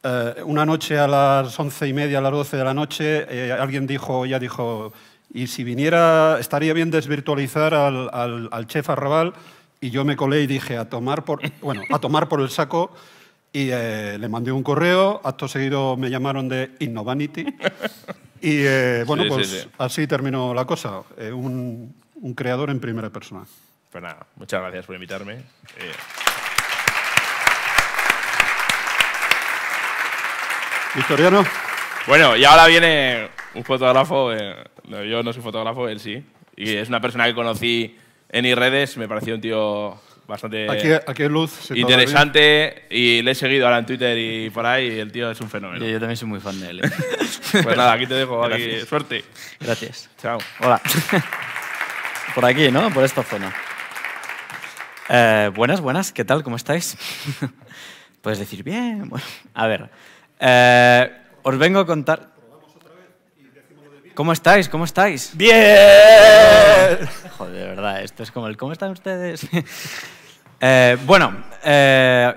Eh, una noche a las once y media, a las doce de la noche, alguien dijo, ya dijo, y si viniera, estaría bien desvirtualizar al, al, al chef Arrabal y yo me colé y dije a tomar por, bueno, a tomar por el saco y eh, le mandé un correo, acto seguido me llamaron de Innovanity y eh, bueno, pues así terminó la cosa, eh, un, un, creador en primera persona. Pues nada, muchas gracias por invitarme. Victoriano. Bueno, y ahora viene un fotógrafo, eh, yo no soy fotógrafo, él sí, y es una persona que conocí en iRedes, me pareció un tío bastante interesante y le he seguido ahora en Twitter y por ahí y el tío es un fenómeno. Yo, también soy muy fan de él. Eh. pues nada, aquí te dejo, aquí. suerte. Gracias. Chao. Hola. por aquí, ¿no? Por esta zona. Eh, buenas, buenas, ¿qué tal? ¿Cómo estáis? Puedes decir, bien, bueno, a ver os vengo a contar... ¿Cómo estáis? ¿Cómo estáis? ¡Bien! Joder, de verdad, esto es como el ¿cómo están ustedes? Eh, bueno, eh,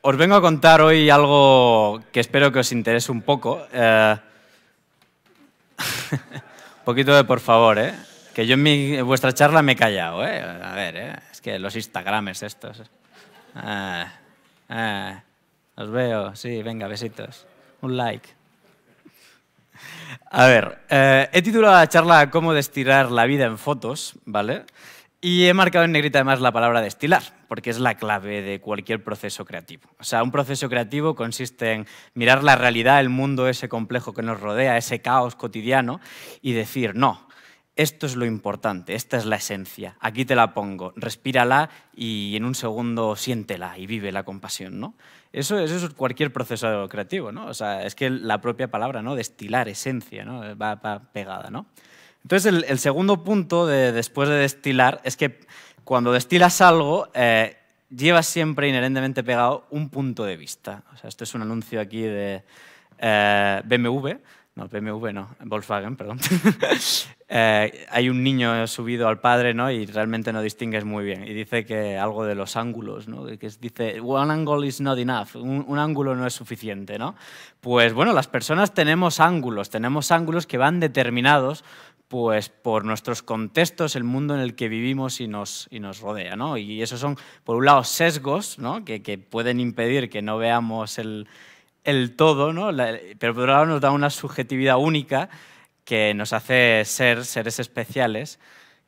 os vengo a contar hoy algo que espero que os interese un poco. Eh, un poquito de por favor, ¿eh? Que yo en, vuestra charla me he callado, ¿eh? A ver, ¿eh? Es que los Instagrames estos... os veo, sí, venga, besitos. Un like. A ver, eh, he titulado la charla Cómo destilar la vida en fotos, ¿vale? Y he marcado en negrita además la palabra destilar, porque es la clave de cualquier proceso creativo. O sea, un proceso creativo consiste en mirar la realidad, el mundo ese complejo que nos rodea, ese caos cotidiano, y decir, no, esto es lo importante, esta es la esencia, aquí te la pongo, respírala y en un segundo siéntela y vive la compasión, ¿no? Eso, es cualquier proceso creativo, ¿no? O sea, es que la propia palabra, ¿no? Destilar, esencia, ¿no? Va, pegada, Entonces, el, segundo punto de, después de destilar es que cuando destilas algo, eh, llevas siempre inherentemente pegado un punto de vista. O sea, esto es un anuncio aquí de eh, BMW, no, BMW no, Volkswagen, perdón. Eh, hay un niño subido al padre ¿no? y realmente no distingues muy bien. Y dice que algo de los ángulos, ¿no? que dice, one angle is not enough, un, ángulo no es suficiente. ¿no? Pues bueno, las personas tenemos ángulos, tenemos ángulos que van determinados pues por nuestros contextos, el mundo en el que vivimos y nos, y nos rodea. ¿no? Y esos son, por un lado, sesgos ¿no? que, que pueden impedir que no veamos el, el todo, ¿no? pero por otro lado nos da una subjetividad única que nos hace ser seres especiales,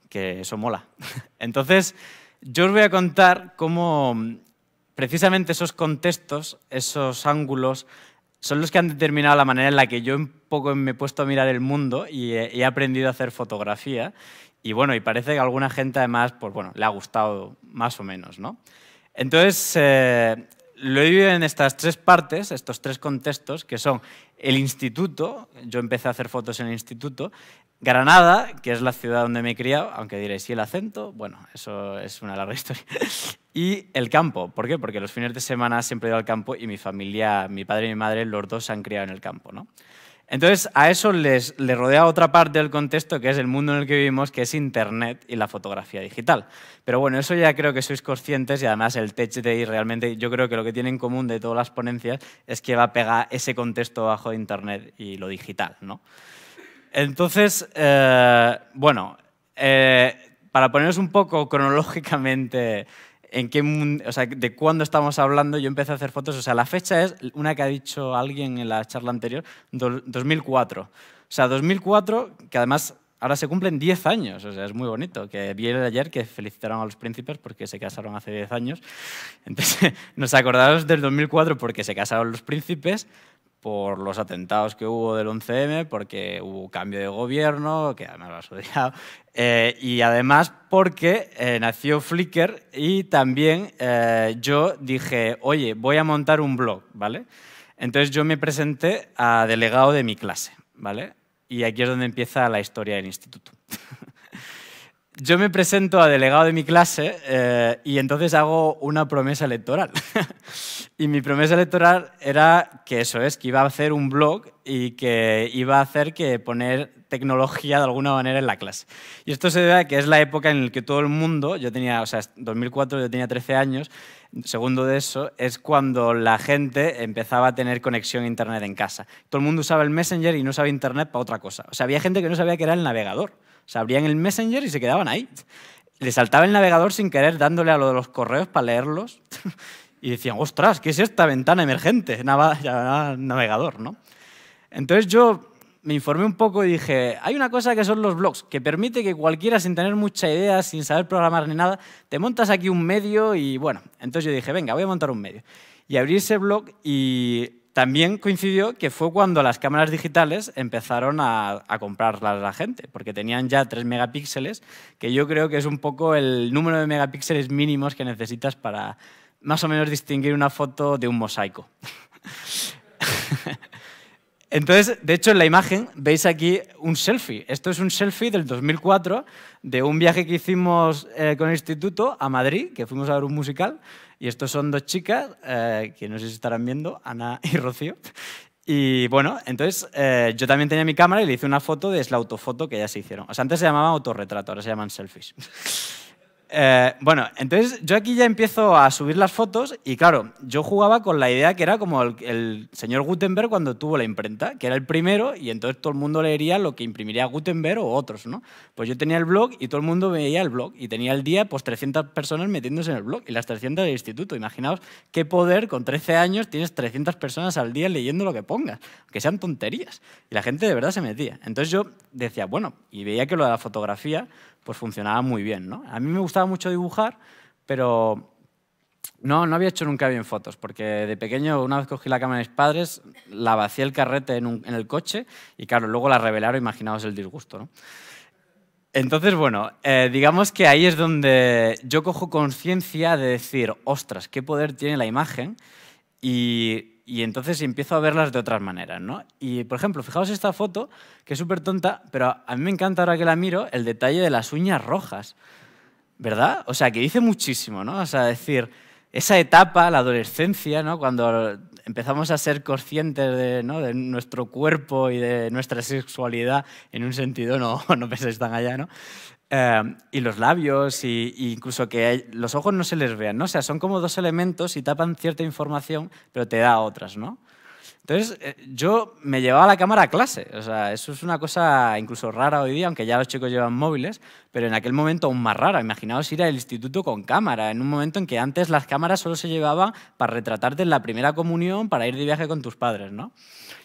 que eso mola. Entonces, yo os voy a contar cómo mm, precisamente esos contextos, esos ángulos, son los que han determinado la manera en la que yo un poco me he puesto a mirar el mundo y he aprendido a hacer fotografía. Y bueno, y parece que a alguna gente además, pues bueno, le ha gustado más o menos, ¿no? Entonces, eh, lo he vivido en estas tres partes, estos tres contextos, que son el instituto, yo empecé a hacer fotos en el instituto, Granada, que es la ciudad donde me he criado, aunque diréis, ¿y el acento? Bueno, eso es una larga historia. Y el campo, ¿por qué? Porque los fines de semana siempre he ido al campo y mi familia, mi padre y mi madre, los dos se han criado en el campo, ¿no? Entonces, a eso les, rodea otra parte del contexto, que es el mundo en el que vivimos, que es Internet y la fotografía digital. Pero bueno, eso ya creo que sois conscientes y además el THDI realmente, yo creo que lo que tiene en común de todas las ponencias es que va a pegar ese contexto bajo Internet y lo digital, ¿no? Entonces, eh, bueno, eh, para poneros un poco cronológicamente de cuándo estamos hablando, yo empecé a hacer fotos, o sea, la fecha es una que ha dicho alguien en la charla anterior, 2004. O sea, 2004, que además ahora se cumplen 10 años, o sea, es muy bonito, que vi ayer que felicitaron a los príncipes porque se casaron hace 10 años. Entonces, nos acordamos del 2004 porque se casaron los príncipes por los atentados que hubo del 11M, porque hubo cambio de gobierno, que además lo has odiado, eh, y además porque eh, nació Flickr y también eh, yo dije, oye, voy a montar un blog, ¿vale? Entonces yo me presenté a delegado de mi clase, ¿vale? Y aquí es donde empieza la historia del instituto. Yo me presento a delegado de mi clase eh, y entonces hago una promesa electoral. y mi promesa electoral era que eso es, que iba a hacer un blog y que iba a hacer que poner tecnología de alguna manera en la clase. Y esto se debe a que es la época en la que todo el mundo, yo tenía, o sea, 2004 yo tenía 13 años, segundo de eso, es cuando la gente empezaba a tener conexión a Internet en casa. Todo el mundo usaba el Messenger y no usaba Internet para otra cosa. O sea, había gente que no sabía que era el navegador. Se abrían el Messenger y se quedaban ahí. Le saltaba el navegador sin querer dándole a lo de los correos para leerlos. y decían, ostras, ¿qué es esta ventana emergente? nada, navegador, ¿no? Entonces yo me informé un poco y dije, hay una cosa que son los blogs, que permite que cualquiera sin tener mucha idea, sin saber programar ni nada, te montas aquí un medio y bueno, entonces yo dije, venga, voy a montar un medio. Y abrí ese blog y también coincidió que fue cuando las cámaras digitales empezaron a, a comprarlas a la gente, porque tenían ya 3 megapíxeles, que yo creo que es un poco el número de megapíxeles mínimos que necesitas para más o menos distinguir una foto de un mosaico. Entonces, de hecho, en la imagen veis aquí un selfie. Esto es un selfie del 2004 de un viaje que hicimos eh, con el instituto a Madrid, que fuimos a ver un musical. Y estos son dos chicas, eh, que no sé si estarán viendo, Ana y Rocío. Y bueno, entonces eh, yo también tenía mi cámara y le hice una foto de es la autofoto que ya se hicieron. O sea, antes se llamaba autorretrato, ahora se llaman selfies. Eh, bueno, entonces yo aquí ya empiezo a subir las fotos y claro, yo jugaba con la idea que era como el, señor Gutenberg cuando tuvo la imprenta, que era el primero y entonces todo el mundo leería lo que imprimiría Gutenberg o otros, ¿no? Pues yo tenía el blog y todo el mundo veía el blog y tenía al día pues 300 personas metiéndose en el blog y las 300 del instituto. Imaginaos qué poder con 13 años tienes 300 personas al día leyendo lo que pongas, que sean tonterías. Y la gente de verdad se metía. Entonces yo decía, bueno, y veía que lo de la fotografía pues funcionaba muy bien. ¿no? A mí me gustaba mucho dibujar, pero no, no había hecho nunca bien fotos, porque de pequeño, una vez cogí la cámara de mis padres, la vacié el carrete en, el coche y, claro, luego la revelaron, imaginaos el disgusto. Entonces, bueno, eh, digamos que ahí es donde yo cojo conciencia de decir, ostras, qué poder tiene la imagen y y entonces empiezo a verlas de otras maneras, ¿no? Y, por ejemplo, fijaos esta foto, que es súper tonta, pero a mí me encanta ahora que la miro el detalle de las uñas rojas, ¿verdad? O sea, que dice muchísimo, ¿no? O sea, decir, esa etapa, la adolescencia, ¿no? Cuando empezamos a ser conscientes de, nuestro cuerpo y de nuestra sexualidad, en un sentido, no, no penséis tan allá, ¿no? Em, y los labios, y, incluso que los ojos no se les vean, ¿no? O sea, son como dos elementos y tapan cierta información, pero te da otras, ¿no? Entonces, eh, yo me llevaba la cámara a clase. O sea, eso es una cosa incluso rara hoy día, aunque ya los chicos llevan móviles, pero en aquel momento aún más rara. Imaginaos ir al instituto con cámara, en un momento en que antes las cámaras solo se llevaban para retratarte en la primera comunión, para ir de viaje con tus padres, ¿no?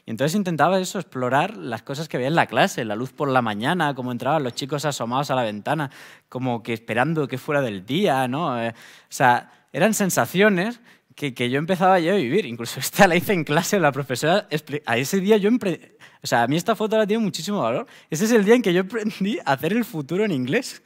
Y entonces intentaba eso, explorar las cosas que veía en la clase, la luz por la mañana, cómo entraban los chicos asomados a la ventana, como que esperando que fuera del día, ¿no? Eh, o sea, eran sensaciones que, yo empezaba yo a vivir. Incluso esta la hice en clase, la profesora... A ese día yo... O sea, a mí esta foto la tiene muchísimo valor. Ese es el día en que yo aprendí a hacer el futuro en inglés.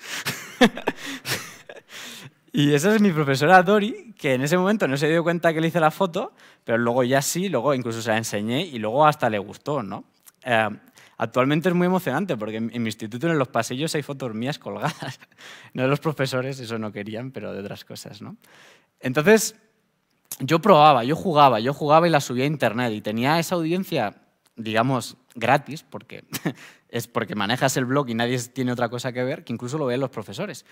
y esa es mi profesora Dori, que en ese momento no se dio cuenta que le hice la foto, pero luego ya sí, luego incluso se la enseñé y luego hasta le gustó, ¿no? Em, actualmente es muy emocionante porque en, mi instituto en los pasillos hay fotos mías colgadas. No de los profesores, eso no querían, pero de otras cosas, ¿no? Entonces, yo probaba, yo jugaba, yo jugaba y la subía a internet y tenía esa audiencia, digamos, gratis, porque es porque manejas el blog y nadie tiene otra cosa que ver, que incluso lo ven los profesores.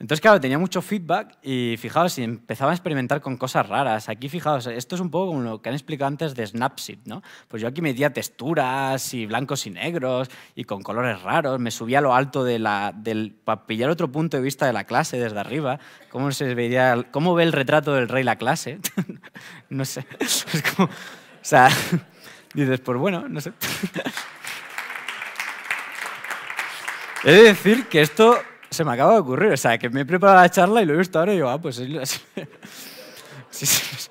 Entonces, claro, tenía mucho feedback y fijaos, y empezaba a experimentar con cosas raras. Aquí, fijaos, esto es un poco como lo que han explicado antes de Snapseed, ¿no? Pues yo aquí medía texturas y blancos y negros y con colores raros, me subía a lo alto de la, del, para pillar otro punto de vista de la clase desde arriba, cómo, se veía, cómo ve el retrato del rey la clase, no sé, es como, o sea, dices, pues bueno, no sé. He de decir que esto se me acaba de ocurrir. O sea, que me he preparado la charla y lo he visto ahora y digo, ah, pues... sí, sí.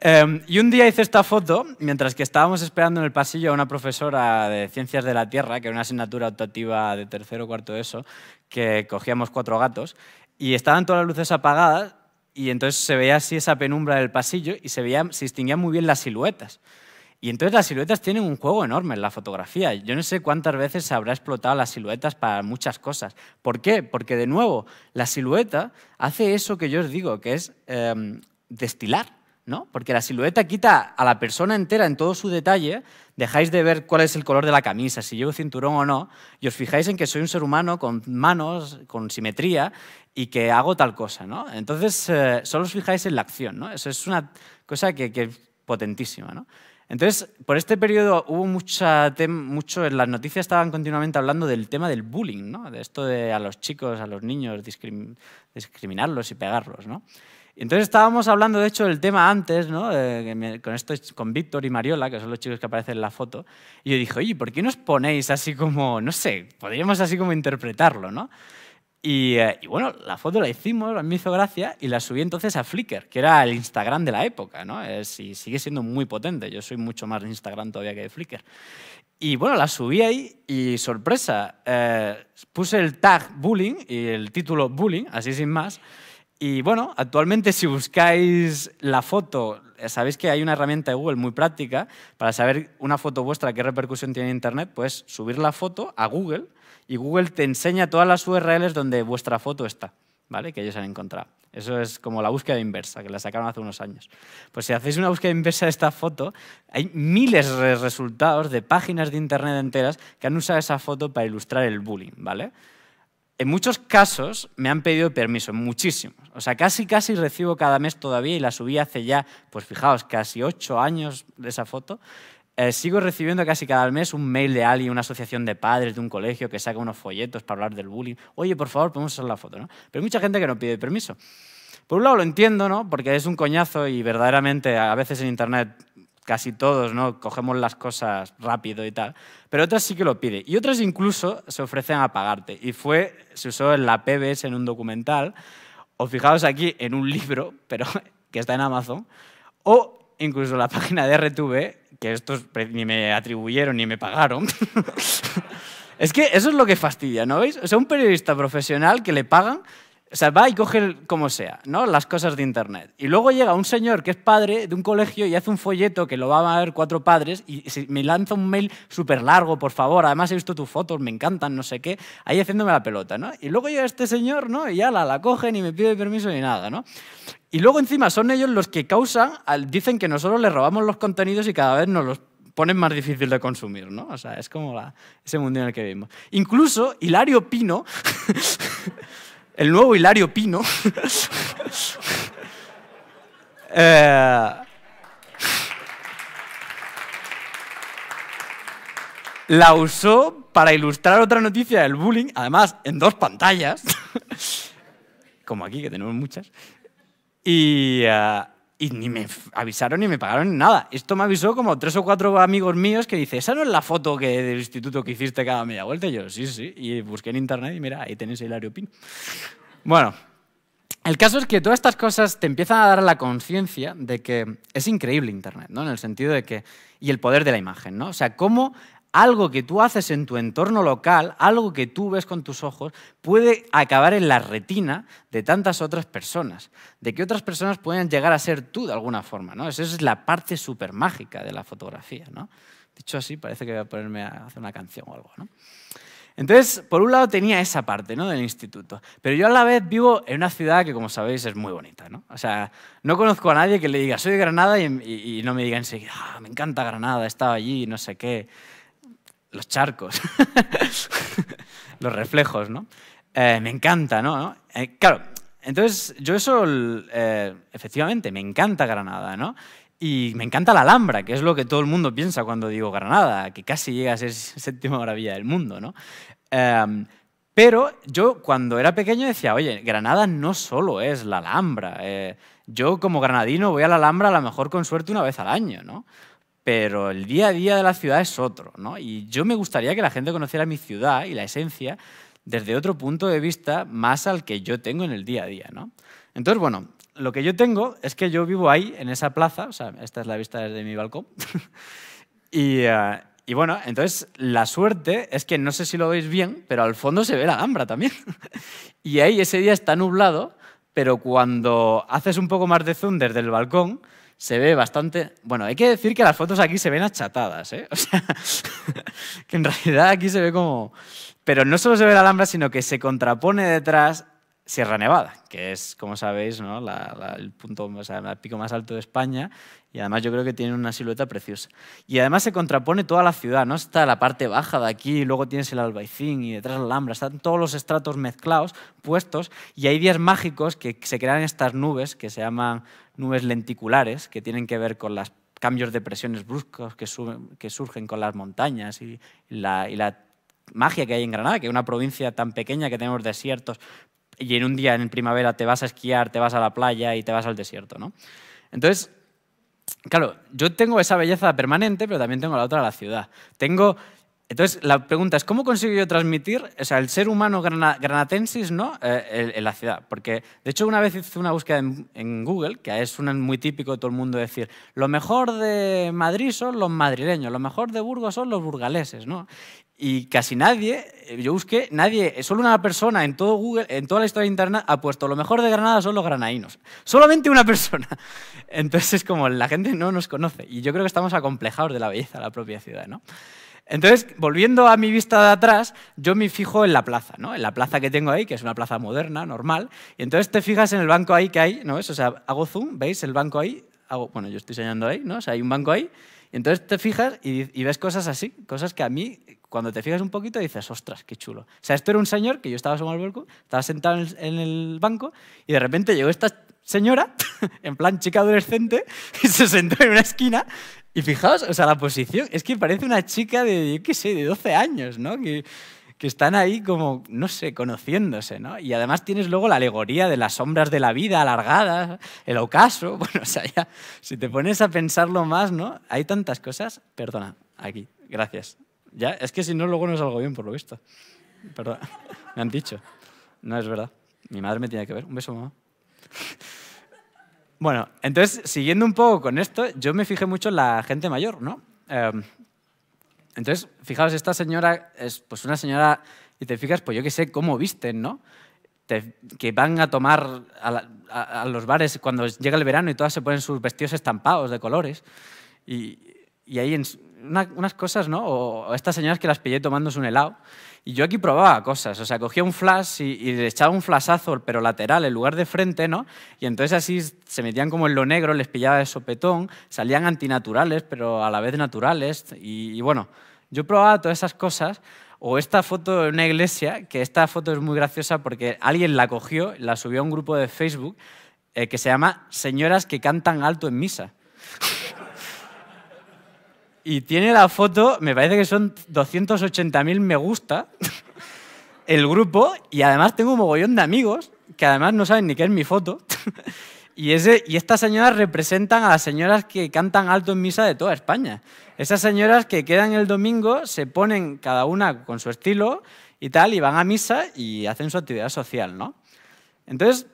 Em, y un día hice esta foto mientras que estábamos esperando en el pasillo a una profesora de Ciencias de la Tierra, que era una asignatura optativa de tercero o cuarto de eso, que cogíamos cuatro gatos, y estaban todas las luces apagadas y entonces se veía así esa penumbra del pasillo y se, veía, se distinguían muy bien las siluetas. Y entonces las siluetas tienen un juego enorme en la fotografía. Yo no sé cuántas veces se habrá explotado las siluetas para muchas cosas. ¿Por qué? Porque de nuevo, la silueta hace eso que yo os digo, que es em, destilar. ¿No? Porque la silueta quita a la persona entera en todo su detalle, dejáis de ver cuál es el color de la camisa, si llevo cinturón o no, y os fijáis en que soy un ser humano con manos, con simetría y que hago tal cosa, ¿no? Entonces, eh, solo os fijáis en la acción, ¿no? Eso es una cosa que, que es potentísima, ¿no? Entonces, por este periodo hubo mucha mucho, en las noticias estaban continuamente hablando del tema del bullying, ¿no? de esto de a los chicos, a los niños, discriminarlos y pegarlos. ¿no? Entonces estábamos hablando, de hecho, del tema antes, ¿no? con, esto, con Víctor y Mariola, que son los chicos que aparecen en la foto, y yo dije, oye, ¿por qué nos ponéis así como, no sé, podríamos así como interpretarlo, ¿no? Eh, y, bueno, la foto la hicimos, a me hizo gracia y la subí entonces a Flickr, que era el Instagram de la época, ¿no? y sigue siendo muy potente, yo soy mucho más de Instagram todavía que de Flickr. Y bueno, la subí ahí y sorpresa, eh, puse el tag bullying y el título bullying, así sin más. Y bueno, actualmente si buscáis la foto, eh, sabéis que hay una herramienta de Google muy práctica para saber una foto vuestra, qué repercusión tiene en Internet, pues subir la foto a Google y Google te enseña todas las URLs donde vuestra foto está, ¿vale? Que ellos han encontrado. Eso es como la búsqueda inversa, que la sacaron hace unos años. Pues si hacéis una búsqueda inversa de esta foto, hay miles de resultados de páginas de Internet enteras que han usado esa foto para ilustrar el bullying, ¿vale? En muchos casos me han pedido permiso, muchísimos. O sea, casi, casi recibo cada mes todavía y la subí hace ya, pues fijaos, casi ocho años de esa foto. Eh, sigo recibiendo casi cada mes un mail de alguien, una asociación de padres de un colegio que saca unos folletos para hablar del bullying. Oye, por favor, podemos hacer la foto, ¿no? Pero hay mucha gente que no pide permiso. Por un lado lo entiendo, ¿no? Porque es un coñazo y verdaderamente a veces en Internet casi todos, ¿no? Cogemos las cosas rápido y tal. Pero otras sí que lo pide. Y otras incluso se ofrecen a pagarte. Y fue, se usó en la PBS en un documental, o fijaos aquí en un libro, pero que está en Amazon, o incluso la página de RTV que estos ni me atribuyeron ni me pagaron. es que eso es lo que fastidia, ¿no veis? O sea, un periodista profesional que le pagan o sea, va y coge como sea, ¿no? Las cosas de Internet. Y luego llega un señor que es padre de un colegio y hace un folleto que lo van a ver cuatro padres y me lanza un mail súper largo, por favor, además he visto tus fotos, me encantan, no sé qué, ahí haciéndome la pelota, ¿no? Y luego llega este señor, ¿no? Y ya la, la cogen y me pide permiso ni nada, ¿no? Y luego encima son ellos los que causan, dicen que nosotros les robamos los contenidos y cada vez nos los ponen más difícil de consumir, ¿no? O sea, es como ese mundo en el que vivimos. Incluso Hilario Pino... el nuevo Hilario Pino. Eh, la usó para ilustrar otra noticia del bullying, además en dos pantallas, como aquí que tenemos muchas, y, eh, y ni me avisaron ni me pagaron nada. Esto me avisó como tres o cuatro amigos míos que dice, esa no es la foto que, del instituto que hiciste cada media vuelta. Y yo, sí, sí. Y busqué en internet y mira, ahí tenéis el pin Bueno, el caso es que todas estas cosas te empiezan a dar la conciencia de que es increíble Internet, ¿no? En el sentido de que... Y el poder de la imagen, ¿no? O sea, cómo algo que tú haces en tu entorno local, algo que tú ves con tus ojos, puede acabar en la retina de tantas otras personas, de que otras personas puedan llegar a ser tú de alguna forma. ¿no? Esa es la parte súper mágica de la fotografía. Dicho así, parece que voy a ponerme a hacer una canción o algo. Entonces, por un lado tenía esa parte ¿no? del instituto, pero yo a la vez vivo en una ciudad que, como sabéis, es muy bonita. ¿no? O sea, no conozco a nadie que le diga, soy de Granada y, no me diga enseguida, ah, me encanta Granada, he estado allí, no sé qué los charcos, los reflejos, ¿no? Eh, me encanta, ¿no? Eh, claro, entonces yo eso, eh, efectivamente, me encanta Granada, ¿no? Y me encanta la Alhambra, que es lo que todo el mundo piensa cuando digo Granada, que casi llega a ser séptima maravilla del mundo, ¿no? Em, pero yo cuando era pequeño decía, oye, Granada no solo es la Alhambra. yo como granadino voy a la Alhambra a lo mejor con suerte una vez al año, ¿no? pero el día a día de la ciudad es otro, ¿no? Y yo me gustaría que la gente conociera mi ciudad y la esencia desde otro punto de vista más al que yo tengo en el día a día, ¿no? Entonces, bueno, lo que yo tengo es que yo vivo ahí, en esa plaza, o sea, esta es la vista desde mi balcón, y, eh, y bueno, entonces la suerte es que no sé si lo veis bien, pero al fondo se ve la Alhambra también. y ahí ese día está nublado, pero cuando haces un poco más de zoom desde el balcón, se ve bastante... Bueno, hay que decir que las fotos aquí se ven achatadas, ¿eh? O sea, que en realidad aquí se ve como... Pero no solo se ve la alhambra, sino que se contrapone detrás Sierra Nevada, que es, como sabéis, el punto, pico más alto de España, y además yo creo que tiene una silueta preciosa. Y además se contrapone toda la ciudad, ¿no? Está la parte baja de aquí, y luego tienes el Albaicín y detrás la Alhambra, están todos los estratos mezclados, puestos, y hay días mágicos que se crean estas nubes, que se llaman nubes lenticulares, que tienen que ver con los cambios de presiones bruscos que, que surgen con las montañas y y la magia que hay en Granada, que es una provincia tan pequeña que tenemos desiertos, y en un día en primavera te vas a esquiar, te vas a la playa y te vas al desierto, ¿no? Entonces, claro, yo tengo esa belleza permanente, pero también tengo la otra, la ciudad. Tengo... Entonces, la pregunta es, ¿cómo consigo yo transmitir, o sea, el ser humano granatensis, ¿no? en, eh, la ciudad. Porque, de hecho, una vez hice una búsqueda en, Google, que es muy típico de todo el mundo decir, lo mejor de Madrid son los madrileños, lo mejor de Burgos son los burgaleses, ¿no? Y casi nadie, eh, yo busqué, nadie, solo una persona en todo Google, en toda la historia de Internet, ha puesto lo mejor de Granada son los granaínos. Solamente una persona. Entonces, como la gente no nos conoce. Y yo creo que estamos acomplejados de la belleza de la propia ciudad, ¿no? Entonces, volviendo a mi vista de atrás, yo me fijo en la plaza, ¿no? En la plaza que tengo ahí, que es una plaza moderna, normal. Y entonces te fijas en el banco ahí que hay, ¿no O sea, hago zoom, ¿veis el banco ahí? Hago, bueno, yo estoy señalando ahí, ¿no? O sea, hay un banco ahí. Y entonces te fijas y, y ves cosas así, cosas que a mí cuando te fijas un poquito dices, ostras, qué chulo. O sea, esto era un señor que yo estaba estaba sentado en el banco y de repente llegó esta señora, en plan chica adolescente, y se sentó en una esquina. Y fijaos, o sea, la posición es que parece una chica de, qué sé, de 12 años, ¿no? Que, que están ahí como, no sé, conociéndose, ¿no? Y además tienes luego la alegoría de las sombras de la vida alargadas, el ocaso, bueno, o sea, ya, si te pones a pensarlo más, ¿no? Hay tantas cosas, perdona, aquí, gracias es que si no, luego no es algo bien, por lo visto. me han dicho. No es verdad. Mi madre me tiene que ver. Un beso, mamá. Bueno, entonces, siguiendo un poco con esto, yo me fijé mucho en la gente mayor, ¿no? Em, entonces, fijaos, esta señora es pues una señora, y te fijas, pues yo que sé cómo visten, ¿no? que van a tomar a, los bares cuando llega el verano y todas se ponen sus vestidos estampados de colores. Y, y ahí en, unas cosas, ¿no? O, estas señoras que las pillé tomándose un helado. Y yo aquí probaba cosas, o sea, cogía un flash y, le echaba un flashazo, pero lateral, en lugar de frente, ¿no? Y entonces así se metían como en lo negro, les pillaba de sopetón, salían antinaturales, pero a la vez naturales. Y, bueno, yo probaba todas esas cosas. O esta foto de una iglesia, que esta foto es muy graciosa porque alguien la cogió, la subió a un grupo de Facebook eh, que se llama Señoras que cantan alto en misa. Y tiene la foto, me parece que son 280.000 me gusta el grupo y además tengo un mogollón de amigos que además no saben ni qué es mi foto. Y, ese, y estas señoras representan a las señoras que cantan alto en misa de toda España. Esas señoras que quedan el domingo, se ponen cada una con su estilo y tal, y van a misa y hacen su actividad social, ¿no? Entonces,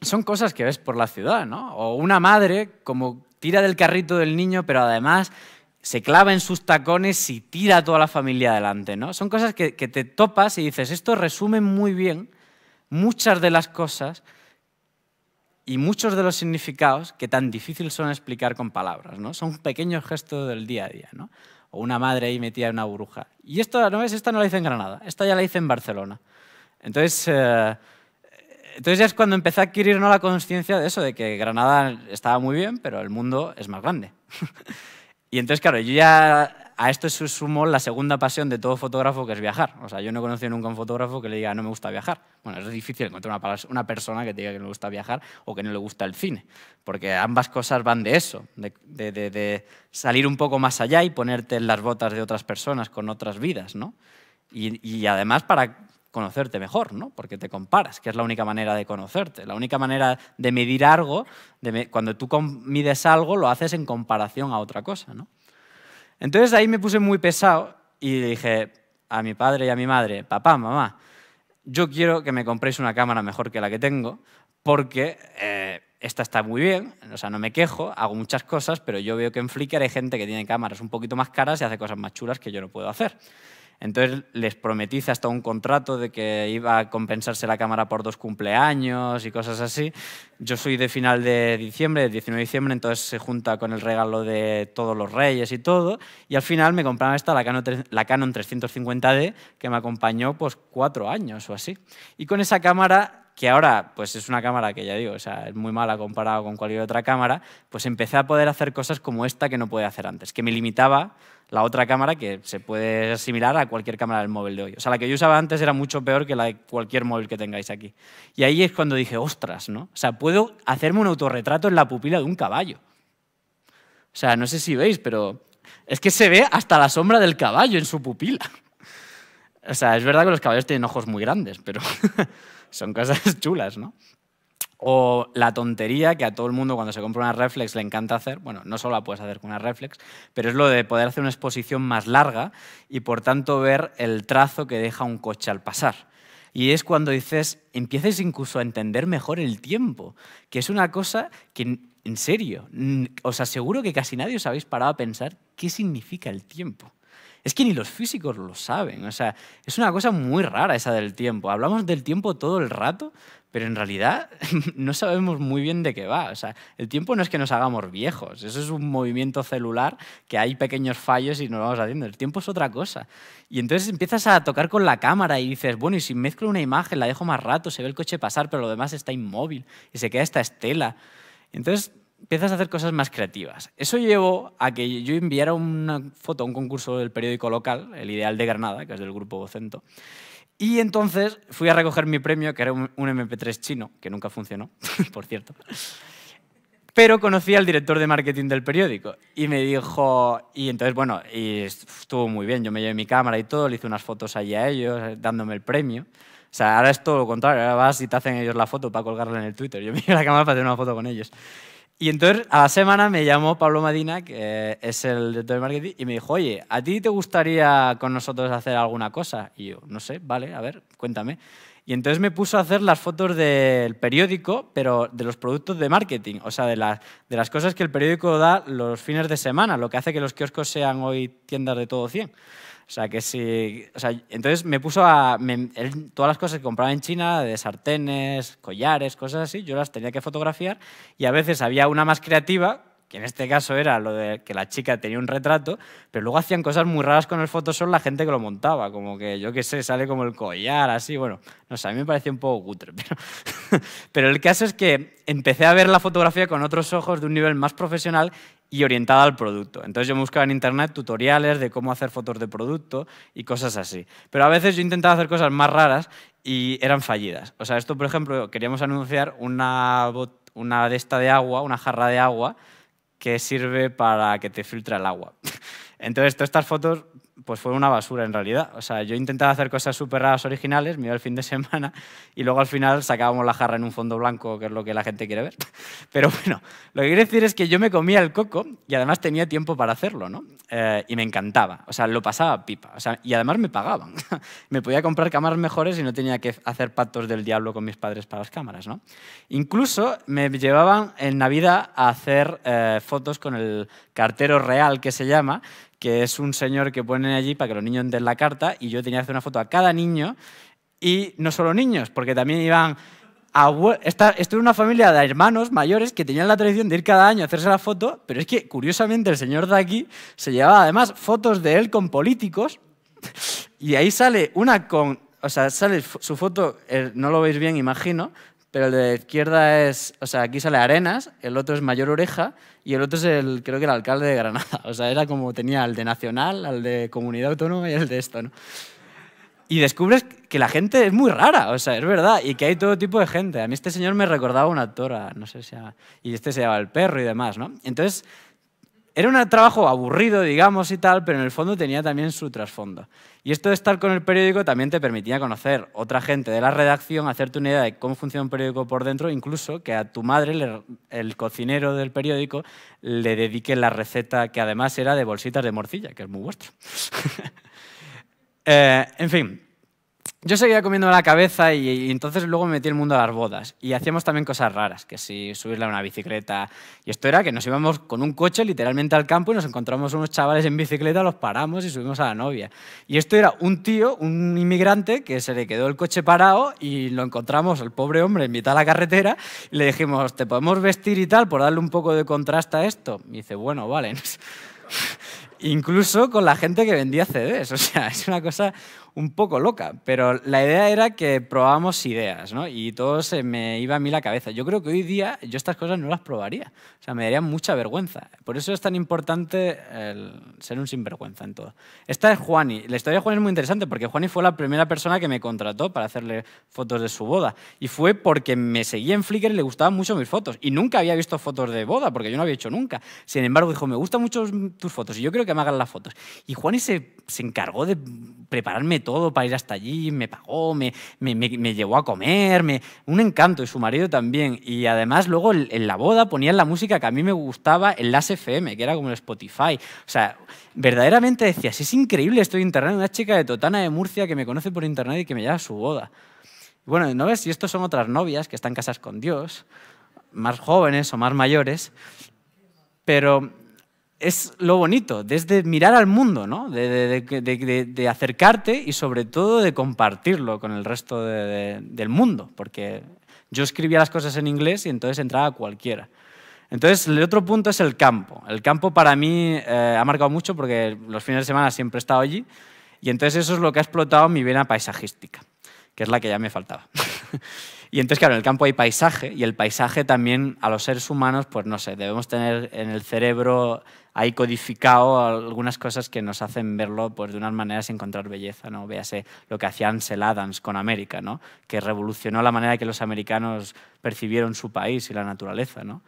son cosas que ves por la ciudad, ¿no? O una madre como tira del carrito del niño, pero además se clava en sus tacones y tira a toda la familia adelante. ¿no? Son cosas que, te topas y dices, esto resume muy bien muchas de las cosas y muchos de los significados que tan difícil son explicar con palabras. ¿no? Son pequeños gestos del día a día. ¿no? O una madre ahí metida en una burbuja. Y esto no es, esta no la hice en Granada, esta ya la hice en Barcelona. Entonces... Eh, entonces ya es cuando empecé a adquirir ¿no? la conciencia de eso, de que Granada estaba muy bien, pero el mundo es más grande. Y entonces, claro, yo ya a esto se sumó la segunda pasión de todo fotógrafo, que es viajar. O sea, yo no he conocido nunca un fotógrafo que le diga no me gusta viajar. Bueno, es difícil encontrar una, persona que te diga que no le gusta viajar o que no le gusta el cine, porque ambas cosas van de eso, de, salir un poco más allá y ponerte en las botas de otras personas con otras vidas, ¿no? Y, y además para conocerte mejor, ¿no? Porque te comparas, que es la única manera de conocerte. La única manera de medir algo, cuando tú mides algo, lo haces en comparación a otra cosa, ¿no? Entonces ahí me puse muy pesado y dije a mi padre y a mi madre, papá, mamá, yo quiero que me compréis una cámara mejor que la que tengo, porque eh, esta está muy bien, o sea, no me quejo, hago muchas cosas, pero yo veo que en Flickr hay gente que tiene cámaras un poquito más caras y hace cosas más chulas que yo no puedo hacer. Entonces les prometí hasta un contrato de que iba a compensarse la cámara por dos cumpleaños y cosas así. Yo soy de final de diciembre, del 19 de diciembre, entonces se junta con el regalo de todos los reyes y todo. Y al final me compraron esta, la Canon, 350D, que me acompañó pues cuatro años o así. Y con esa cámara que ahora pues es una cámara que ya digo, es muy mala comparado con cualquier otra cámara, pues empecé a poder hacer cosas como esta que no podía hacer antes, que me limitaba la otra cámara que se puede asimilar a cualquier cámara del móvil de hoy. O sea, la que yo usaba antes era mucho peor que la de cualquier móvil que tengáis aquí. Y ahí es cuando dije, ostras, ¿no? O sea, puedo hacerme un autorretrato en la pupila de un caballo. O sea, no sé si veis, pero es que se ve hasta la sombra del caballo en su pupila. O sea, es verdad que los caballos tienen ojos muy grandes, pero son cosas chulas, ¿no? O la tontería que a todo el mundo cuando se compra una reflex le encanta hacer, bueno, no solo la puedes hacer con una reflex, pero es lo de poder hacer una exposición más larga y por tanto ver el trazo que deja un coche al pasar. Y es cuando dices, empieces incluso a entender mejor el tiempo, que es una cosa que, en serio, mm, os aseguro que casi nadie os habéis parado a pensar qué significa el tiempo. Es que ni los físicos lo saben. O sea, es una cosa muy rara esa del tiempo. Hablamos del tiempo todo el rato, pero en realidad no sabemos muy bien de qué va. O el tiempo no es que nos hagamos viejos, eso es un movimiento celular que hay pequeños fallos y nos vamos haciendo. El tiempo es otra cosa. Y entonces empiezas a tocar con la cámara y dices, bueno, y si mezclo una imagen, la dejo más rato, se ve el coche pasar, pero lo demás está inmóvil y se queda esta estela. Entonces empiezas a hacer cosas más creativas. Eso llevó a que yo enviara una foto a un concurso del periódico local, El Ideal de Granada, que es del grupo Vocento, y entonces fui a recoger mi premio, que era un, MP3 chino, que nunca funcionó, por cierto. Pero conocí al director de marketing del periódico y me dijo, y entonces, bueno, y estuvo muy bien, yo me llevé mi cámara y todo, le hice unas fotos allí a ellos, eh, dándome el premio. O sea, ahora es todo lo contrario, ahora vas y te hacen ellos la foto para colgarla en el Twitter. Yo me llevo la cámara para hacer una foto con ellos. Y entonces a la semana me llamó Pablo Madina, que es el director de marketing, y me dijo, oye, ¿a ti te gustaría con nosotros hacer alguna cosa? Y yo, no sé, vale, a ver, cuéntame. Y entonces me puso a hacer las fotos del periódico, pero de los productos de marketing, o sea, de, las, de las cosas que el periódico da los fines de semana, lo que hace que los kioscos sean hoy tiendas de todo 100. O sea, que si... O sea, entonces me puso a... todas las cosas que compraba en China, de sartenes, collares, cosas así, yo las tenía que fotografiar y a veces había una más creativa que en este caso era lo de que la chica tenía un retrato, pero luego hacían cosas muy raras con el Photoshop la gente que lo montaba, como que yo qué sé, sale como el collar, así, bueno, no sé, a mí me parecía un poco cutre, pero, pero el caso es que empecé a ver la fotografía con otros ojos de un nivel más profesional y orientada al producto. Entonces yo buscaba en internet tutoriales de cómo hacer fotos de producto y cosas así. Pero a veces yo intentaba hacer cosas más raras y eran fallidas. O sea, esto, por ejemplo, queríamos anunciar una, una de esta de agua, una jarra de agua, que sirve para que te filtre el agua. Entonces, todas estas fotos pues fue una basura en realidad. O sea, yo intentaba hacer cosas súper raras originales, mira el fin de semana y luego al final sacábamos la jarra en un fondo blanco, que es lo que la gente quiere ver. Pero bueno, lo que quiero decir es que yo me comía el coco y además tenía tiempo para hacerlo, ¿no? Eh, y me encantaba, o sea, lo pasaba pipa. O sea, y además me pagaban. me podía comprar cámaras mejores y no tenía que hacer pactos del diablo con mis padres para las cámaras, ¿no? Incluso me llevaban en Navidad a hacer eh, fotos con el cartero real que se llama, que es un señor que ponen allí para que los niños den la carta y yo tenía que hacer una foto a cada niño y no solo niños, porque también iban... Esto era una familia de hermanos mayores que tenían la tradición de ir cada año a hacerse la foto, pero es que curiosamente el señor de aquí se llevaba además fotos de él con políticos y ahí sale una con... O sea, sale su foto, eh, no lo veis bien, imagino, pero el de la izquierda es, o sea, aquí sale Arenas, el otro es Mayor Oreja y el otro es el, creo que el alcalde de Granada. O sea, era como tenía el de Nacional, al de Comunidad Autónoma y el de esto, ¿no? Y descubres que la gente es muy rara, o sea, es verdad, y que hay todo tipo de gente. A mí este señor me recordaba a una actora, no sé si era, y este se llamaba El Perro y demás, ¿no? Entonces, era un trabajo aburrido, digamos, y tal, pero en el fondo tenía también su trasfondo. Y esto de estar con el periódico también te permitía conocer otra gente de la redacción, hacerte una idea de cómo funciona un periódico por dentro, incluso que a tu madre, el cocinero del periódico, le dedique la receta que además era de bolsitas de morcilla, que es muy vuestro. Eh, en fin, yo seguía comiendo la cabeza y, entonces luego me metí el mundo a las bodas. Y hacíamos también cosas raras, que si subirle a una bicicleta. Y esto era que nos íbamos con un coche literalmente al campo y nos encontramos unos chavales en bicicleta, los paramos y subimos a la novia. Y esto era un tío, un inmigrante, que se le quedó el coche parado y lo encontramos, el pobre hombre, en mitad de la carretera. le dijimos, ¿te podemos vestir y tal por darle un poco de contraste a esto? Y dice, bueno, vale. Incluso con la gente que vendía CDs. O sea, es una cosa un poco loca, pero la idea era que probábamos ideas, ¿no? Y todo se me iba a mí la cabeza. Yo creo que hoy día yo estas cosas no las probaría, o sea, me daría mucha vergüenza. Por eso es tan importante el ser un sinvergüenza en todo. Esta es Juani. La historia de Juani es muy interesante porque Juani fue la primera persona que me contrató para hacerle fotos de su boda. Y fue porque me seguía en Flickr y le gustaban mucho mis fotos. Y nunca había visto fotos de boda porque yo no había hecho nunca. Sin embargo, dijo, me gustan mucho tus fotos y yo creo que me hagan las fotos. Y Juani se, se encargó de prepararme todo para ir hasta allí, me pagó, me, me, me, llevó a comer, me, un encanto, y su marido también. Y además luego en la boda ponían la música que a mí me gustaba, en Las FM, que era como el Spotify. O sea, verdaderamente decías, es increíble estoy internet, una chica de Totana de Murcia que me conoce por internet y que me lleva a su boda. Bueno, ¿no ves? si estos son otras novias que están casadas con Dios, más jóvenes o más mayores, pero es lo bonito, desde mirar al mundo, de, acercarte y sobre todo de compartirlo con el resto del mundo, porque yo escribía las cosas en inglés y entonces entraba cualquiera. Entonces, el otro punto es el campo. El campo para mí eh, ha marcado mucho porque los fines de semana siempre he estado allí y entonces eso es lo que ha explotado mi vena paisajística, que es la que ya me faltaba. Y entonces, claro, en el campo hay paisaje y el paisaje también a los seres humanos, pues no sé, debemos tener en el cerebro ahí codificado algunas cosas que nos hacen verlo pues, de unas maneras y encontrar belleza, ¿no? Véase lo que hacía Ansel Adams con América, ¿no? Que revolucionó la manera que los americanos percibieron su país y la naturaleza, ¿no?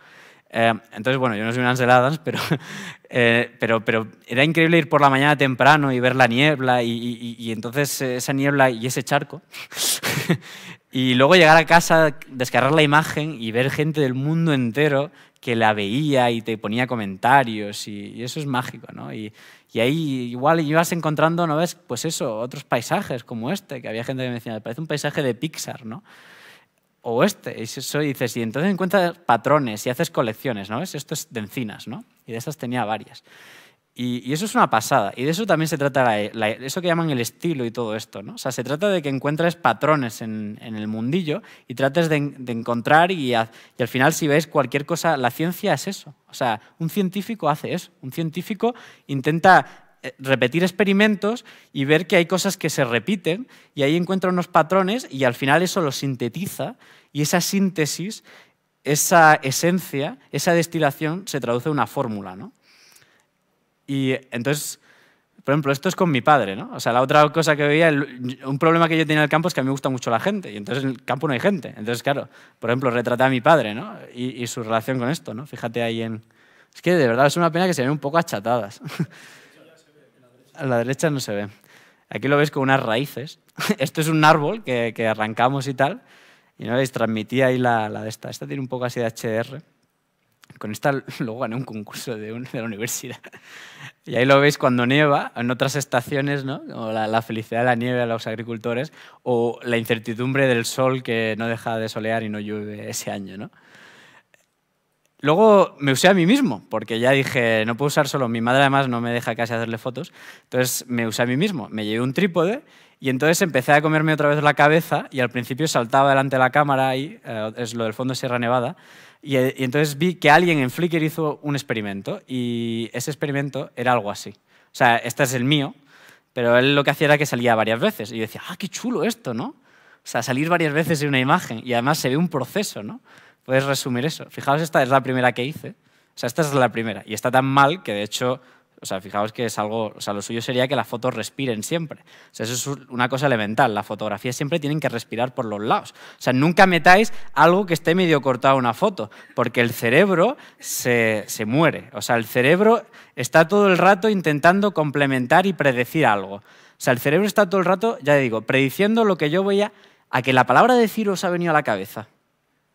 Eh, entonces, bueno, yo no soy un Ansel Adams, pero, eh, pero, pero era increíble ir por la mañana temprano y ver la niebla y, y, y entonces esa niebla y ese charco Y luego llegar a casa, descargar la imagen y ver gente del mundo entero que la veía y te ponía comentarios y, eso es mágico, ¿no? Y, ahí igual ibas encontrando, ¿no ves? Pues eso, otros paisajes como este, que había gente que me decía, parece un paisaje de Pixar, ¿no? O este, y eso dices, y entonces encuentras patrones y haces colecciones, ¿no Esto es de encinas, ¿no? Y de esas tenía varias. Y, eso es una pasada. Y de eso también se trata eso que llaman el estilo y todo esto. ¿no? O sea, se trata de que encuentres patrones en, el mundillo y trates de, encontrar y, al final si ves cualquier cosa, la ciencia es eso. O sea, un científico hace eso. Un científico intenta eh, repetir experimentos y ver que hay cosas que se repiten y ahí encuentra unos patrones y al final eso lo sintetiza y esa síntesis, esa esencia, esa destilación se traduce en una fórmula, ¿no? Y entonces, por ejemplo, esto es con mi padre, ¿no? O sea, la otra cosa que veía, un problema que yo tenía en el campo es que a mí me gusta mucho la gente, y entonces en el campo no hay gente. Entonces, claro, por ejemplo, retraté a mi padre, ¿no? Y, su relación con esto, ¿no? Fíjate ahí en... Es que de verdad es una pena que se ven un poco achatadas. a la derecha no se ve. Aquí lo ves con unas raíces. Esto es un árbol que, arrancamos y tal. Y no veis, transmitía ahí la, la de esta. Esta tiene un poco así de HDR con esta luego gané un concurso de, un, de la universidad. Y ahí lo veis cuando nieva, en otras estaciones, ¿no? la, la, felicidad de la nieve a los agricultores o la incertidumbre del sol que no deja de solear y no llueve ese año, ¿no? Luego me usé a mí mismo, porque ya dije, no puedo usar solo, mi madre además no me deja casi hacerle fotos, entonces me usé a mí mismo, me llevé un trípode y entonces empecé a comerme otra vez la cabeza y al principio saltaba delante de la cámara, y eh, es lo del fondo de Sierra Nevada, eh, y, entonces vi que alguien en Flickr hizo un experimento y ese experimento era algo así. O sea, este es el mío, pero él lo que hacía era que salía varias veces. Y yo decía, ah, qué chulo esto, ¿no? O sea, salir varias veces de una imagen y además se ve un proceso, ¿no? Puedes resumir eso. Fijaos, esta es la primera que hice. O sea, esta es la primera. Y está tan mal que de hecho o sea, fijaos que es algo, o sea, lo suyo sería que las fotos respiren siempre. O sea, eso es una cosa elemental. Las fotografías siempre tienen que respirar por los lados. O sea, nunca metáis algo que esté medio cortado una foto, porque el cerebro se, muere. O sea, el cerebro está todo el rato intentando complementar y predecir algo. O sea, el cerebro está todo el rato, ya digo, prediciendo lo que yo voy a... a que la palabra decir os ha venido a la cabeza.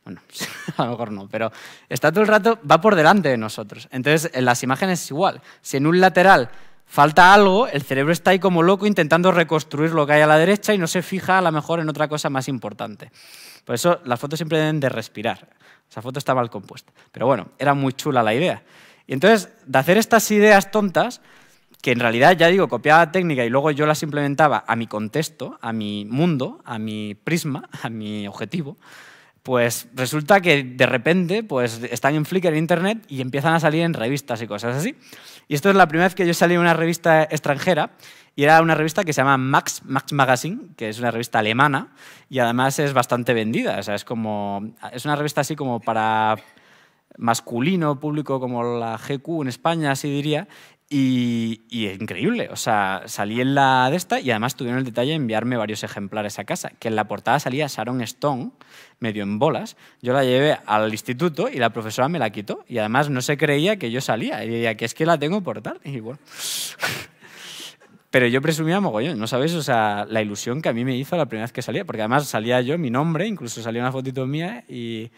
Bueno, a lo mejor no, pero está todo el rato, va por delante de nosotros. Entonces, en las imágenes es igual. Si en un lateral falta algo, el cerebro está ahí como loco intentando reconstruir lo que hay a la derecha y no se fija a lo mejor en otra cosa más importante. Por eso las fotos siempre deben de respirar. Esa foto está mal compuesta. Pero bueno, era muy chula la idea. Y entonces, de hacer estas ideas tontas, que en realidad, ya digo, copiaba técnica y luego yo las implementaba a mi contexto, a mi mundo, a mi prisma, a mi objetivo, pues resulta que de repente pues, están en Flickr, en Internet, y empiezan a salir en revistas y cosas así. Y esto es la primera vez que yo salí en una revista extranjera, y era una revista que se llama Max, Max Magazine, que es una revista alemana, y además es bastante vendida. es, como, es una revista así como para masculino, público como la GQ en España, así diría, y, es increíble, o sea, salí en la de esta y además tuvieron el detalle de enviarme varios ejemplares a casa, que en la portada salía Sharon Stone, medio en bolas, yo la llevé al instituto y la profesora me la quitó y además no se creía que yo salía, y decía que es que la tengo por tal, y bueno. Pero yo presumía mogollón, ¿no sabéis? O sea, la ilusión que a mí me hizo la primera vez que salía, porque además salía yo, mi nombre, incluso salía una fotito mía y...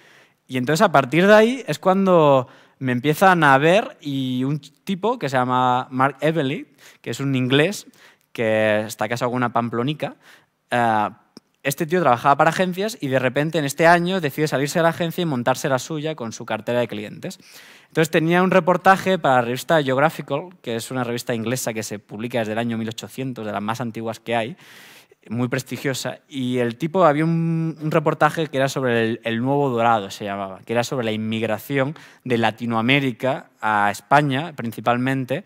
Y entonces a partir de ahí es cuando me empiezan a ver y un tipo que se llama Mark Evelyn, que es un inglés que está casado con una pamplonica, eh, este tío trabajaba para agencias y de repente en este año decide salirse de la agencia y montarse la suya con su cartera de clientes. Entonces tenía un reportaje para la revista Geographical, que es una revista inglesa que se publica desde el año 1800, de las más antiguas que hay, muy prestigiosa. Y el tipo, había un, reportaje que era sobre el, nuevo dorado, se llamaba, que era sobre la inmigración de Latinoamérica a España principalmente.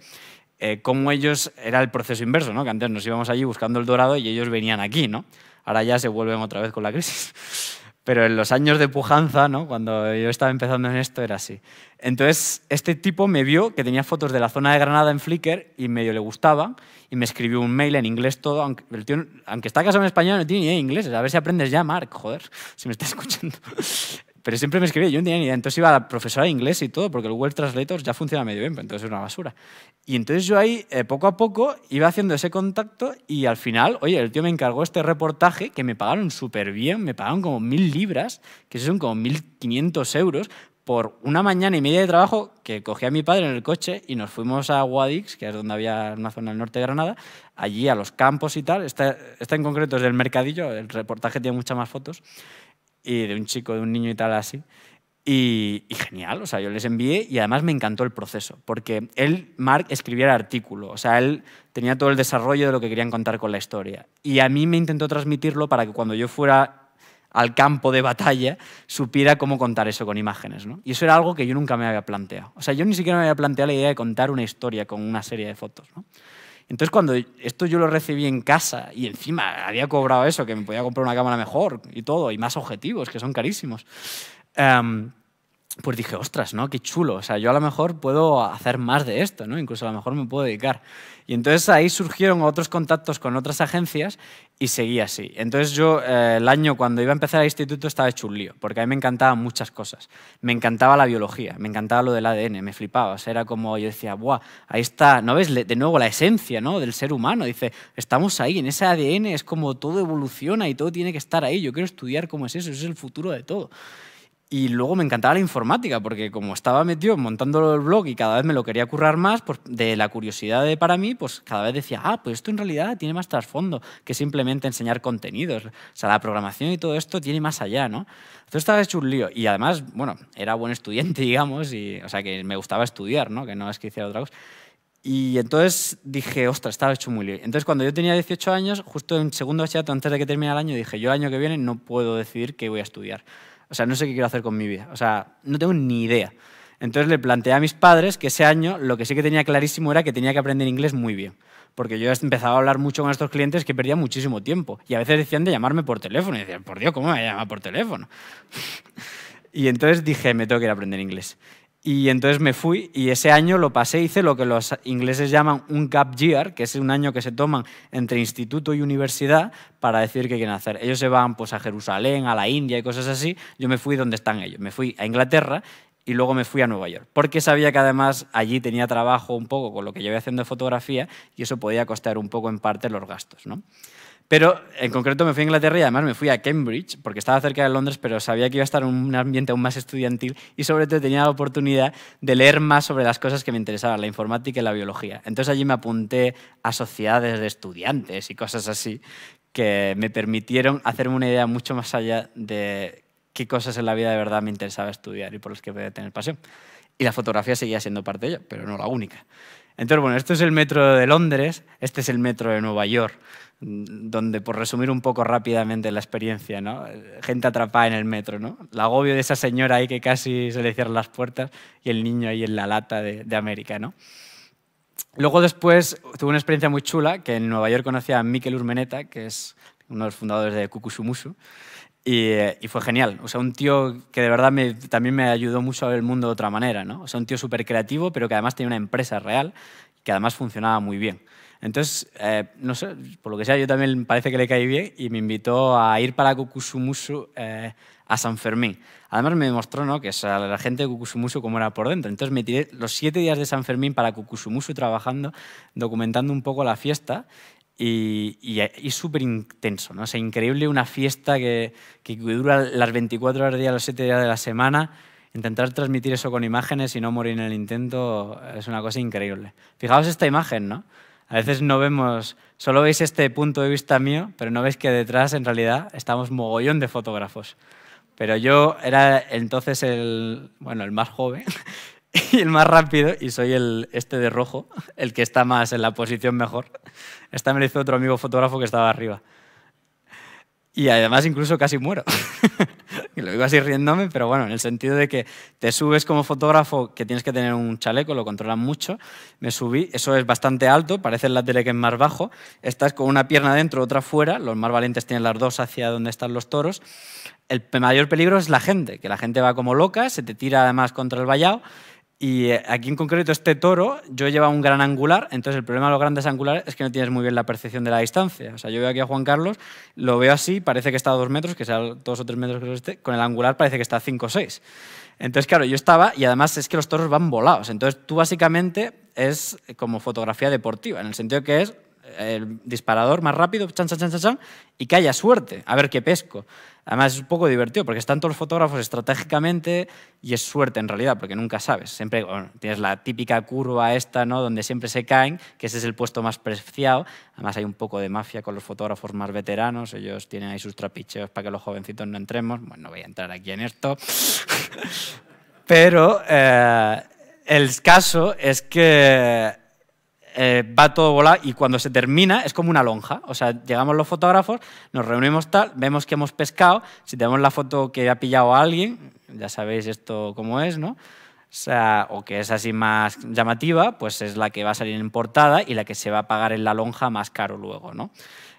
Eh, cómo ellos, era el proceso inverso, ¿no? que antes nos íbamos allí buscando el dorado y ellos venían aquí. ¿no? Ahora ya se vuelven otra vez con la crisis. Pero en los años de pujanza, ¿no? cuando yo estaba empezando en esto, era así. Entonces, este tipo me vio que tenía fotos de la zona de Granada en Flickr y medio le gustaban me escribió un mail en inglés todo, aunque, el tío, aunque está casado en español, no tiene ni idea de inglés. A ver si aprendes ya, Mark, joder, si me está escuchando. Pero siempre me escribía, yo no tenía ni idea. Entonces iba a la profesora de inglés y todo, porque el Google Translator ya funciona medio bien, pero entonces es una basura. Y entonces yo ahí, eh, poco a poco, iba haciendo ese contacto y al final, oye, el tío me encargó este reportaje que me pagaron súper bien, me pagaron como mil libras, que son como 1.500 euros, por una mañana y media de trabajo que cogí a mi padre en el coche y nos fuimos a Guadix, que es donde había una zona del norte de Granada, allí a los campos y tal. Esta, en concreto es del mercadillo, el reportaje tiene muchas más fotos, y de un chico, de un niño y tal así. Y, y, genial, o sea, yo les envié y además me encantó el proceso, porque él, Mark, escribía el artículo, o sea, él tenía todo el desarrollo de lo que querían contar con la historia. Y a mí me intentó transmitirlo para que cuando yo fuera al campo de batalla, supiera cómo contar eso con imágenes. ¿no? Y eso era algo que yo nunca me había planteado. O sea, yo ni siquiera me había planteado la idea de contar una historia con una serie de fotos. Entonces, cuando esto yo lo recibí en casa y encima había cobrado eso, que me podía comprar una cámara mejor y todo, y más objetivos, que son carísimos. Em, pues dije, ostras, ¿no? Qué chulo. O sea, yo a lo mejor puedo hacer más de esto, ¿no? Incluso a lo mejor me puedo dedicar. Y entonces ahí surgieron otros contactos con otras agencias y seguí así. Entonces yo eh, el año cuando iba a empezar el instituto estaba hecho un lío, porque a mí me encantaban muchas cosas. Me encantaba la biología, me encantaba lo del ADN, me flipaba. O sea, era como yo decía, ¡buah! Ahí está, ¿no ves? De nuevo la esencia ¿no? del ser humano. Dice, estamos ahí, en ese ADN es como todo evoluciona y todo tiene que estar ahí. Yo quiero estudiar cómo es eso, eso es el futuro de todo. Y luego me encantaba la informática, porque como estaba metido montando el blog y cada vez me lo quería currar más, pues de la curiosidad de para mí, pues cada vez decía, ah, pues esto en realidad tiene más trasfondo que simplemente enseñar contenidos. O sea, la programación y todo esto tiene más allá, ¿no? Entonces estaba hecho un lío. Y además, bueno, era buen estudiante, digamos, y, o sea, que me gustaba estudiar, ¿no? Que no es que hiciera otra cosa. Y entonces dije, ostras, estaba hecho muy lío. Entonces, cuando yo tenía 18 años, justo en segundo bachillerato, antes de que termine el año, dije, yo el año que viene no puedo decidir qué voy a estudiar. O sea, no sé qué quiero hacer con mi vida. O sea, no tengo ni idea. Entonces le planteé a mis padres que ese año lo que sí que tenía clarísimo era que tenía que aprender inglés muy bien. Porque yo empezaba a hablar mucho con estos clientes que perdía muchísimo tiempo. Y a veces decían de llamarme por teléfono. Y decían, por Dios, ¿cómo me llama por teléfono? y entonces dije, me tengo que ir a aprender inglés. Y entonces me fui y ese año lo pasé, hice lo que los ingleses llaman un gap year, que es un año que se toman entre instituto y universidad para decir qué quieren hacer. Ellos se van pues, a Jerusalén, a la India y cosas así. Yo me fui donde están ellos. Me fui a Inglaterra y luego me fui a Nueva York, porque sabía que además allí tenía trabajo un poco con lo que llevaba haciendo de fotografía y eso podía costar un poco en parte los gastos. ¿no? Pero en concreto me fui a Inglaterra y además me fui a Cambridge, porque estaba cerca de Londres, pero sabía que iba a estar en un ambiente aún más estudiantil y sobre todo tenía la oportunidad de leer más sobre las cosas que me interesaban, la informática y la biología. Entonces allí me apunté a sociedades de estudiantes y cosas así que me permitieron hacerme una idea mucho más allá de qué cosas en la vida de verdad me interesaba estudiar y por las que podía tener pasión. Y la fotografía seguía siendo parte de ello, pero no la única. Entonces, bueno, esto es el metro de Londres, este es el metro de Nueva York. Mm, donde, por resumir un poco rápidamente la experiencia, gente atrapada en el metro, el agobio de esa señora ahí que casi se le cierran las puertas y el niño ahí en la lata de, América. Luego después tuve una experiencia muy chula, que en Nueva York conocí a Mikel Urmeneta, que es uno de los fundadores de Kukusumusu, y, eh, y, fue genial. O sea, un tío que de verdad también me ayudó mucho a ver el mundo de otra manera, ¿no? O un tío súper creativo, pero que además tenía una empresa real que además funcionaba muy bien. Entonces, eh, no sé, por lo que sea, yo también parece que le caí bien y me invitó a ir para Cucusumusu eh, a San Fermín. Además me demostró ¿no? que es la gente de Cucusumusu como era por dentro. Entonces me tiré los siete días de San Fermín para Cucusumusu trabajando, documentando un poco la fiesta y, y, súper intenso. ¿no? O sea, increíble una fiesta que, dura las 24 horas del día, los siete días de la semana. Intentar transmitir eso con imágenes y no morir en el intento es una cosa increíble. Fijaos esta imagen, ¿no? A veces no vemos, solo veis este punto de vista mío, pero no veis que detrás en realidad estamos mogollón de fotógrafos. Pero yo era entonces el, bueno, el más joven y el más rápido y soy el este de rojo, el que está más en la posición mejor. Esta me hizo otro amigo fotógrafo que estaba arriba. Y además incluso casi muero. lo iba a riéndome, pero bueno, en el sentido de que te subes como fotógrafo, que tienes que tener un chaleco, lo controlan mucho, me subí, eso es bastante alto, parece en la tele que es más bajo, estás con una pierna dentro, otra fuera, los más valientes tienen las dos hacia donde están los toros, el mayor peligro es la gente, que la gente va como loca, se te tira además contra el vallado, y eh, aquí en concreto, este toro, yo lleva un gran angular, entonces el problema de los grandes angulares es que no tienes muy bien la percepción de la distancia. O sea, yo veo aquí a Juan Carlos, lo veo así, parece que está a dos metros, que sea dos o tres metros con el angular parece que está a cinco o seis. Entonces, claro, yo estaba, y además es que los toros van volados. Entonces, tú básicamente es como fotografía deportiva, en el sentido que es el disparador más rápido, chan, chan, y que haya suerte, a ver qué pesco. Además es un poco divertido porque están todos los fotógrafos estratégicamente y es suerte en realidad porque nunca sabes. Siempre tienes la típica curva esta, ¿no? Donde siempre se caen, que ese es el puesto más preciado. Además hay un poco de mafia con los fotógrafos más veteranos, ellos tienen ahí sus trapicheos para que los jovencitos no entremos. Bueno, no voy a entrar aquí en esto. Pero eh, el caso es que eh, va todo volado y cuando se termina es como una lonja. O sea, llegamos los fotógrafos, nos reunimos tal, vemos que hemos pescado, si tenemos la foto que ha pillado alguien, ya sabéis esto cómo es, ¿no? O, sea, o que es así más llamativa, pues es la que va a salir en portada y la que se va a pagar en la lonja más caro luego, ¿no?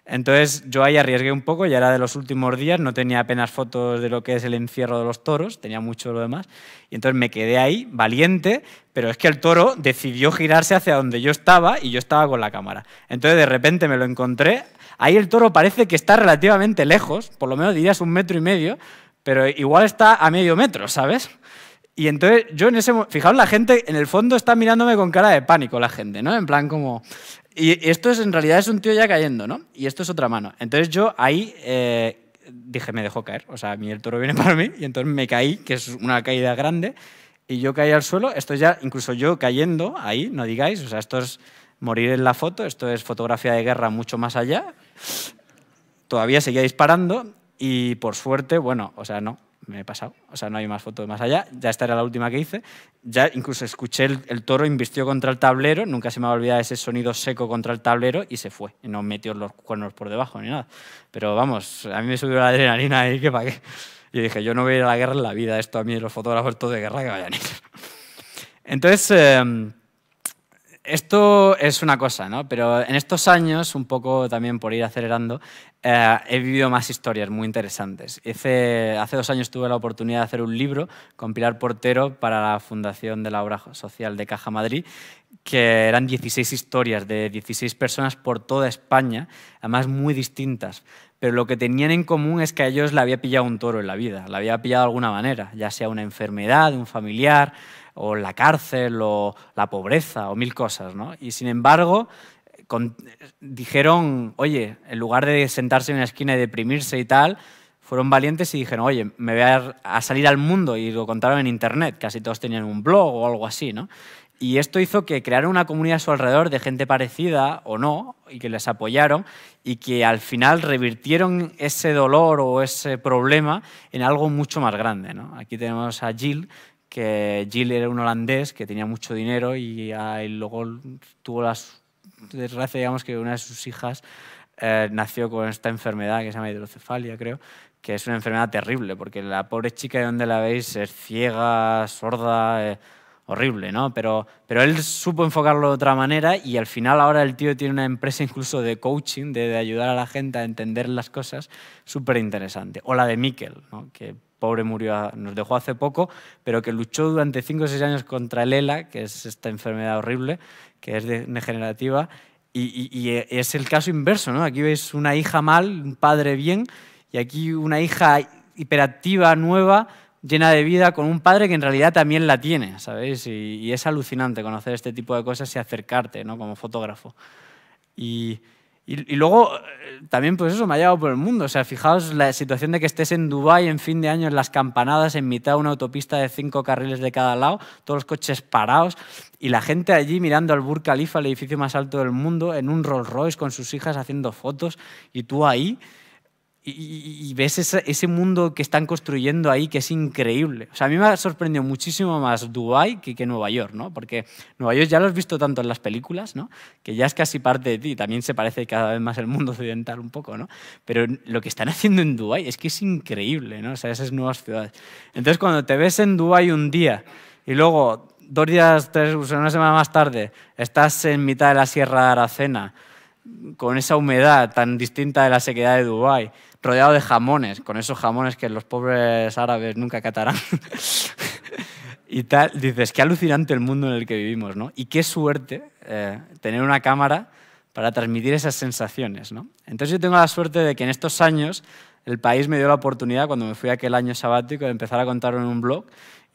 Entonces yo ahí arriesgué un poco, ya era de los últimos días, no tenía apenas fotos de lo que es el encierro de los toros, tenía mucho de lo demás, y entonces me quedé ahí, valiente, pero es que el toro decidió girarse hacia donde yo estaba y yo estaba con la cámara. Entonces de repente me lo encontré, ahí el toro parece que está relativamente lejos, por lo menos dirías un metro y medio, pero igual está a medio metro, ¿sabes? Y entonces yo en ese momento, fijaos, la gente en el fondo está mirándome con cara de pánico, la gente, ¿no? En plan como, y esto es, en realidad es un tío ya cayendo, ¿no? Y esto es otra mano. Entonces yo ahí eh, dije, me dejó caer. O sea, mi el toro viene para mí y entonces me caí, que es una caída grande, y yo caí al suelo. Esto ya, incluso yo cayendo ahí, no digáis, o sea, esto es morir en la foto, esto es fotografía de guerra mucho más allá. Todavía seguía disparando y por suerte, bueno, o sea, no, me he pasado. O sea, no hay más fotos más allá. Ya esta era la última que hice. Ya incluso escuché el, toro invistió contra el tablero. Nunca se me va a olvidar ese sonido seco contra el tablero y se fue. no metió los cuernos por debajo ni nada. Pero vamos, a mí me subió la adrenalina ahí que para qué. Y dije, yo no voy a ir a la guerra en la vida. Esto a mí los fotógrafos todos de guerra que vayan a ir. Entonces... Em, esto es una cosa, ¿no? Pero en estos años, un poco también por ir acelerando, eh, he vivido más historias muy interesantes. hace dos años tuve la oportunidad de hacer un libro con Pilar Portero para la Fundación de la Obra Social de Caja Madrid, que eran 16 historias de 16 personas por toda España, además muy distintas pero lo que tenían en común es que a ellos la había pillado un toro en la vida, la había pillado de alguna manera, ya sea una enfermedad, un familiar, o la cárcel, o la pobreza, o mil cosas. ¿no? Y sin embargo, dijeron, oye, en lugar de sentarse en una esquina y deprimirse y tal, fueron valientes y dijeron, oye, me voy a, salir al mundo y lo contaron en Internet, casi todos tenían un blog o algo así, ¿no? Y esto hizo que crearan una comunidad a su alrededor de gente parecida o no, y que les apoyaron, y que al final revirtieron ese dolor o ese problema en algo mucho más grande. ¿no? Aquí tenemos a Jill, que Gil era un holandés que tenía mucho dinero y, ah, luego tuvo la desgracia, digamos, que una de sus hijas eh, nació con esta enfermedad que se llama hidrocefalia, creo, que es una enfermedad terrible, porque la pobre chica de donde la veis es ciega, sorda, eh, horrible, ¿no? Pero, pero él supo enfocarlo de otra manera y al final ahora el tío tiene una empresa incluso de coaching, de, ayudar a la gente a entender las cosas, súper interesante. O la de Mikkel, ¿no? que pobre murió, nos dejó hace poco, pero que luchó durante 5 o 6 años contra el ELA, que es esta enfermedad horrible, que es degenerativa, y, es el caso inverso, ¿no? Aquí veis una hija mal, un padre bien, y aquí una hija hiperactiva, nueva, llena de vida, con un padre que en realidad también la tiene, ¿sabéis? Y, y es alucinante conocer este tipo de cosas y acercarte, ¿no? Como fotógrafo. Y, y, luego, eh, también pues eso me ha llevado por el mundo. O sea, fijaos la situación de que estés en Dubái en fin de año, en las campanadas, en mitad de una autopista de cinco carriles de cada lado, todos los coches parados y la gente allí mirando al Burj Khalifa, el edificio más alto del mundo, en un Rolls Royce con sus hijas haciendo fotos y tú ahí y, ves ese, mundo que están construyendo ahí que es increíble. O sea, a mí me ha sorprendido muchísimo más Dubái que, que Nueva York, ¿no? Porque Nueva York ya lo has visto tanto en las películas, ¿no? Que ya es casi parte de ti. También se parece cada vez más el mundo occidental un poco, ¿no? Pero lo que están haciendo en Dubái es que es increíble, ¿no? O sea, esas nuevas ciudades. Entonces, cuando te ves en Dubái un día y luego dos días, tres, una semana más tarde, estás en mitad de la Sierra de Aracena con esa humedad tan distinta de la sequedad de Dubái rodeado de jamones, con esos jamones que los pobres árabes nunca catarán. y tal, dices, qué alucinante el mundo en el que vivimos, ¿no? Y qué suerte eh, tener una cámara para transmitir esas sensaciones, ¿no? Entonces yo tengo la suerte de que en estos años el país me dio la oportunidad, cuando me fui aquel año sabático, de empezar a contarlo en un blog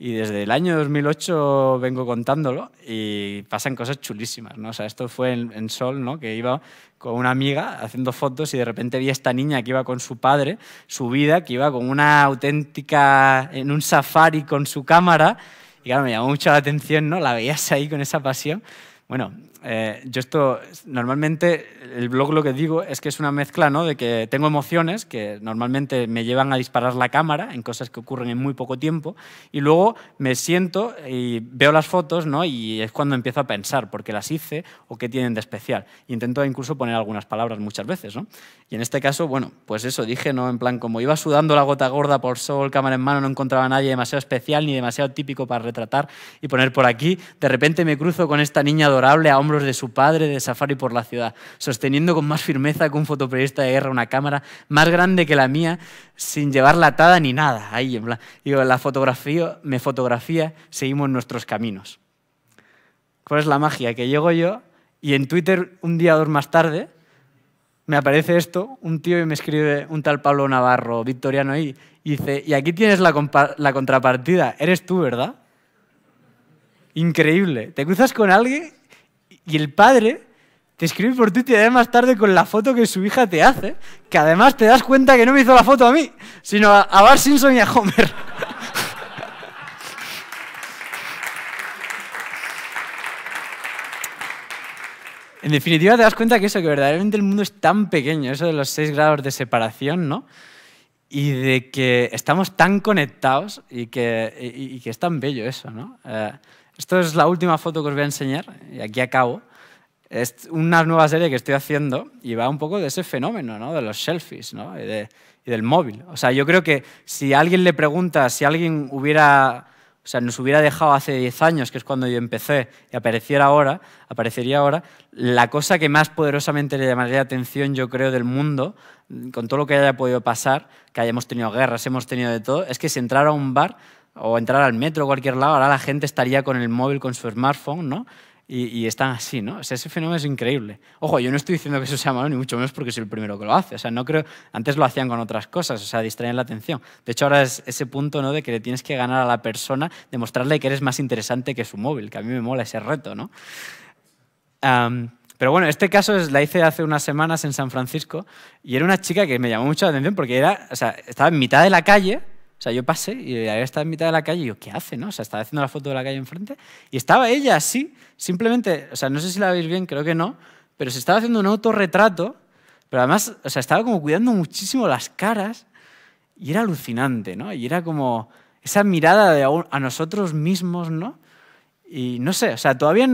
y desde el año 2008 vengo contándolo y pasan cosas chulísimas, ¿no? O sea, esto fue en, Sol, ¿no? Que iba con una amiga haciendo fotos y de repente vi a esta niña que iba con su padre, su vida, que iba con una auténtica, en un safari con su cámara. Y claro, me llamó mucho la atención, ¿no? La veías ahí con esa pasión. Bueno, eh, yo esto, normalmente el blog lo que digo es que es una mezcla ¿no? de que tengo emociones que normalmente me llevan a disparar la cámara en cosas que ocurren en muy poco tiempo y luego me siento y veo las fotos ¿no? y es cuando empiezo a pensar por qué las hice o qué tienen de especial. Intento incluso poner algunas palabras muchas veces. ¿no? Y en este caso, bueno, pues eso dije, ¿no? en plan como iba sudando la gota gorda por sol, cámara en mano, no encontraba a nadie demasiado especial ni demasiado típico para retratar y poner por aquí, de repente me cruzo con esta niña adorable a un de su padre de safari por la ciudad, sosteniendo con más firmeza que un fotoperiodista de guerra una cámara más grande que la mía, sin llevarla atada ni nada. Ahí, en plan, digo, la fotografía, me fotografía, seguimos nuestros caminos. ¿Cuál es la magia? Que llego yo y en Twitter un día o dos más tarde me aparece esto, un tío y me escribe un tal Pablo Navarro, victoriano, y, y dice, y aquí tienes la contrapartida, eres tú, ¿verdad? Increíble. Te cruzas con alguien y el padre te escribe por Twitter y además tarde con la foto que su hija te hace, que además te das cuenta que no me hizo la foto a mí, sino a, Bart Simpson y a Homer. en definitiva, te das cuenta que eso, que verdaderamente el mundo es tan pequeño, eso de los seis grados de separación, ¿no? y de que estamos tan conectados y que, que es tan bello eso, ¿no? Eh, esto es la última foto que os voy a enseñar y aquí acabo. Es una nueva serie que estoy haciendo y va un poco de ese fenómeno, ¿no? De los selfies, Y, del móvil. O sea, yo creo que si alguien le pregunta, si alguien hubiera o sea, nos hubiera dejado hace 10 años, que es cuando yo empecé, y apareciera ahora, aparecería ahora, la cosa que más poderosamente le llamaría la atención, yo creo, del mundo, con todo lo que haya podido pasar, que hayamos tenido guerras, hemos tenido de todo, es que si entrara a un bar o entrar al metro o cualquier lado, ahora la gente estaría con el móvil, con su smartphone, ¿no? Y, están así, ¿no? O sea, ese fenómeno es increíble. Ojo, yo no estoy diciendo que eso sea malo, ni mucho menos porque soy el primero que lo hace. O sea, no creo... Antes lo hacían con otras cosas, o sea, distraían la atención. De hecho, ahora es ese punto, ¿no? De que le tienes que ganar a la persona, demostrarle que eres más interesante que su móvil, que a mí me mola ese reto, ¿no? pero bueno, este caso es, la hice hace unas semanas en San Francisco y era una chica que me llamó mucho la atención porque era, estaba en mitad de la calle, o sea, yo pasé y ella estaba en mitad de la calle y yo, ¿qué hace? No? O sea, estaba haciendo la foto de la calle enfrente y estaba ella así, simplemente, o sea, no sé si la veis bien, creo que no, pero se estaba haciendo un autorretrato, pero además, o sea, estaba como cuidando muchísimo las caras y era alucinante, ¿no? Y era como esa mirada de a, a nosotros mismos, ¿no? Y no sé, o sea, todavía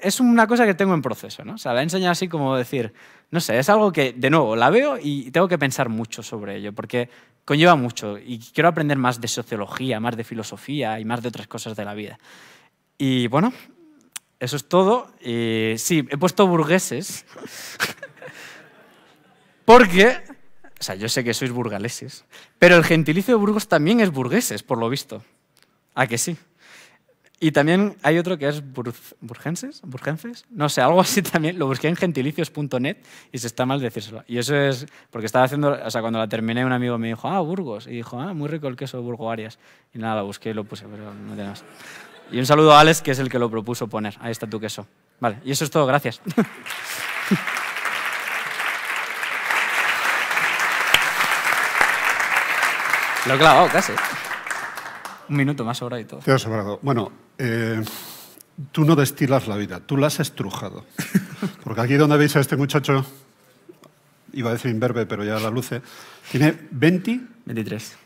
es una cosa que tengo en proceso, ¿no? O sea, la he enseñado así como decir, no sé, es algo que, de nuevo, la veo y tengo que pensar mucho sobre ello, porque conlleva mucho y quiero aprender más de sociología, más de filosofía y más de otras cosas de la vida. Y bueno, eso es todo. Y, sí, he puesto burgueses porque, o sea, yo sé que sois burgaleses, pero el gentilicio de Burgos también es burgueses, por lo visto. ¿A que sí? Y también hay otro que es Burgenses, Burgenses, no sé, algo así también. Lo busqué en gentilicios.net y se está mal decírselo. Y eso es porque estaba haciendo, o sea, cuando la terminé, un amigo me dijo, ah, Burgos. Y dijo, ah, muy rico el queso de Burgo Arias. Y nada, lo busqué y lo puse, pero no tiene más. Y un saludo a Alex, que es el que lo propuso poner. Ahí está tu queso. Vale, y eso es todo, gracias. lo he clavado casi. Un minuto más ahora y todo. Te sobrado. Bueno, eh, tú no destilas la vida, tú la has estrujado. Porque aquí donde veis a este muchacho, iba a decir imberbe, pero ya la luce, tiene 20... 23.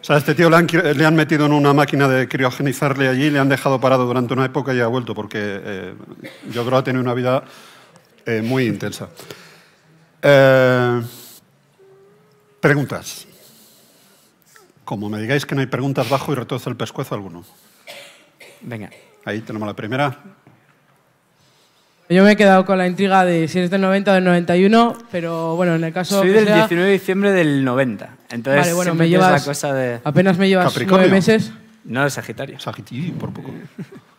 O sea, a este tío le han, metido en una máquina de criogenizarle allí, le han dejado parado durante una época y ha vuelto, porque eh, yo creo que ha tenido una vida eh, muy intensa. preguntas. Como me digáis que no hay preguntas, bajo y retozo el pescuezo alguno. Venga. Ahí tenemos la primera. Yo me he quedado con la intriga de si es del 90 o del 91, pero bueno, en el caso. Soy del 19 de diciembre del 90. Entonces, vale, bueno, me llevas, la cosa de. Apenas me llevas nueve meses. No, Sagitario. Sagitario, por poco.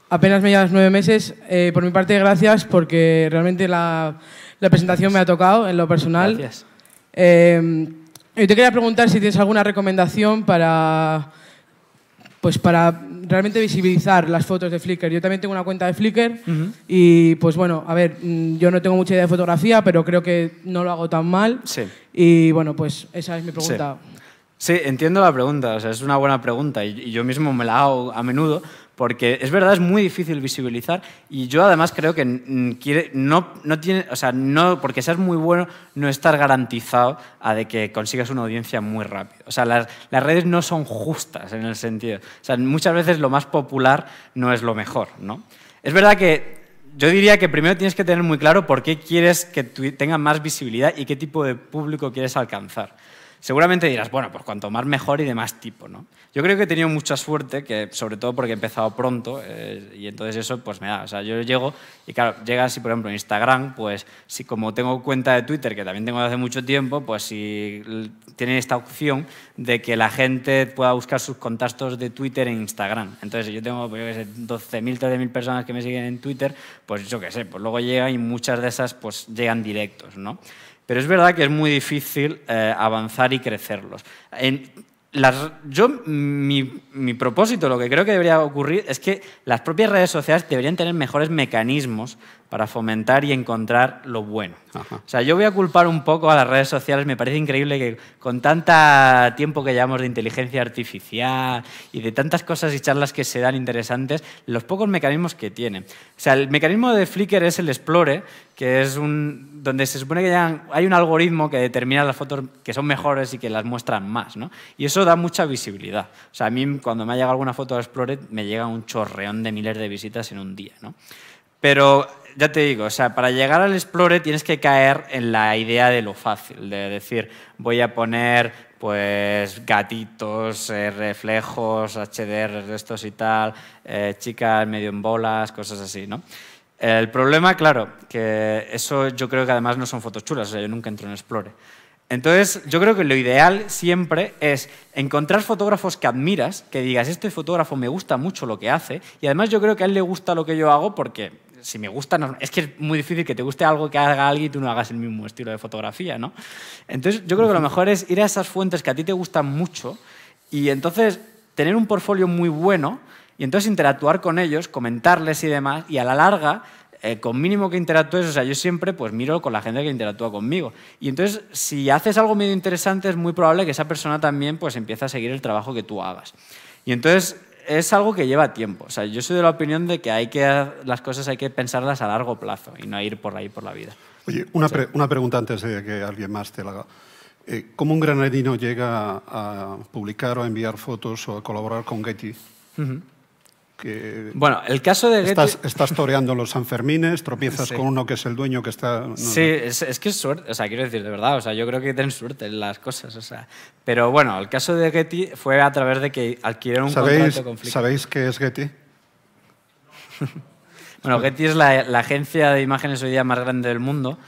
Apenas me llevas nueve meses. Eh, por mi parte, gracias, porque realmente la, presentación me ha tocado en lo personal. Gracias. Eh, yo eh, te quería preguntar si tienes alguna recomendación para, pues para realmente visibilizar las fotos de Flickr. Yo también tengo una cuenta de Flickr y pues bueno, a ver, mm, yo no tengo mucha idea de fotografía, pero creo que no lo hago tan mal. Sí. Y bueno, pues esa es mi pregunta. Sí. sí entiendo la pregunta, o sea, es una buena pregunta y yo mismo me la hago a menudo, porque es verdad, es muy difícil visibilizar y yo además creo que no, tiene, o sea, no, porque seas muy bueno, no estás garantizado a de que consigas una audiencia muy rápido. O sea, las, las redes no son justas en el sentido. O sea, muchas veces lo más popular no es lo mejor, ¿no? Es verdad que yo diría que primero tienes que tener muy claro por qué quieres que tenga más visibilidad y qué tipo de público quieres alcanzar. Seguramente dirás, bueno, pues cuanto más mejor y de más tipo, ¿no? Yo creo que he tenido mucha suerte, que, sobre todo porque he empezado pronto eh, y entonces eso pues me da, o sea, yo llego y claro, llega así, por ejemplo en Instagram, pues si como tengo cuenta de Twitter, que también tengo desde hace mucho tiempo, pues si tienen esta opción de que la gente pueda buscar sus contactos de Twitter en Instagram. Entonces yo tengo, pues, yo qué sé, 12.000, 13.000 personas que me siguen en Twitter, pues yo qué sé, pues luego llega y muchas de esas pues llegan directos, ¿no? Pero es verdad que es muy difícil eh, avanzar y crecerlos. En, las, yo, mi, propósito, lo que creo que debería ocurrir es que las propias redes sociales deberían tener mejores mecanismos para fomentar y encontrar lo bueno. O sea, yo voy a culpar un poco a las redes sociales. Me parece increíble que con tanta tiempo que llevamos de inteligencia artificial y de tantas cosas y charlas que se dan interesantes, los pocos mecanismos que tienen. O sea, el mecanismo de Flickr es el explore, que es un, donde se supone que hay un algoritmo que determina las fotos que son mejores y que las muestran más, ¿no? Y eso da mucha visibilidad. O sea, a mí cuando me ha llegado alguna foto a Explore, me llega un chorreón de miles de visitas en un día, ¿no? Pero ya te digo, o sea, para llegar al Explore tienes que caer en la idea de lo fácil, de decir, voy a poner pues gatitos, eh, reflejos, HDR de estos y tal, eh, chicas medio en bolas, cosas así, ¿no? El problema, claro, que eso yo creo que además no son fotos chulas, yo nunca entro en Explore. Entonces, yo creo que lo ideal siempre es encontrar fotógrafos que admiras, que digas, este fotógrafo me gusta mucho lo que hace, y además yo creo que a él le gusta lo que yo hago porque si me gusta, es que es muy difícil que te guste algo que haga alguien y tú no hagas el mismo estilo de fotografía, ¿no? Entonces, yo creo que lo mejor es ir a esas fuentes que a ti te gustan mucho y entonces tener un portfolio muy bueno y entonces interactuar con ellos, comentarles y demás, y a la larga, eh, con mínimo que interactúes, o sea, yo siempre pues miro con la gente que interactúa conmigo. Y entonces, si haces algo medio interesante, es muy probable que esa persona también pues empiece a seguir el trabajo que tú hagas. Y entonces, es algo que lleva tiempo. O sea, yo soy de la opinión de que, hay que las cosas hay que pensarlas a largo plazo y no ir por ahí por la vida. Oye, una, una pregunta antes de que alguien más te la haga. Eh, ¿Cómo un granadino llega a publicar o a enviar fotos o a colaborar con Getty? Uh bueno, el caso de Getty... Estás, toreando los Sanfermines, tropiezas con uno que es el dueño que está... sí, Es, que es suerte, o sea, quiero decir, de verdad, o sea, yo creo que tienen suerte en las cosas, o sea... Pero bueno, el caso de Getty fue a través de que adquirieron un ¿Sabéis, contrato conflicto. ¿Sabéis qué es Getty? Bueno, Getty es la, agencia de imágenes hoy día más grande del mundo.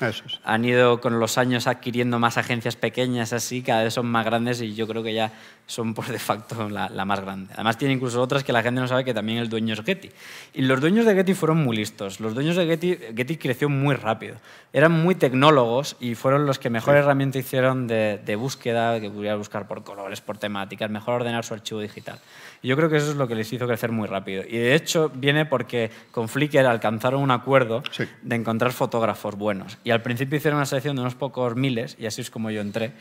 Han ido con los años adquiriendo más agencias pequeñas, así, cada vez son más grandes y yo creo que ya son por de facto la, más grande. Además tiene incluso otras que la gente no sabe que también el dueño es Getty. Y los dueños de Getty fueron muy listos. Los dueños de Getty, Getty creció muy rápido. Eran muy tecnólogos y fueron los que mejor herramienta hicieron de, de búsqueda, que pudiera buscar por colores, por temáticas, mejor ordenar su archivo digital yo creo que eso es lo que les hizo crecer muy rápido. Y de hecho viene porque con Flickr alcanzaron un acuerdo de encontrar fotógrafos buenos. Y al principio hicieron una selección de unos pocos miles, y así es como yo entré.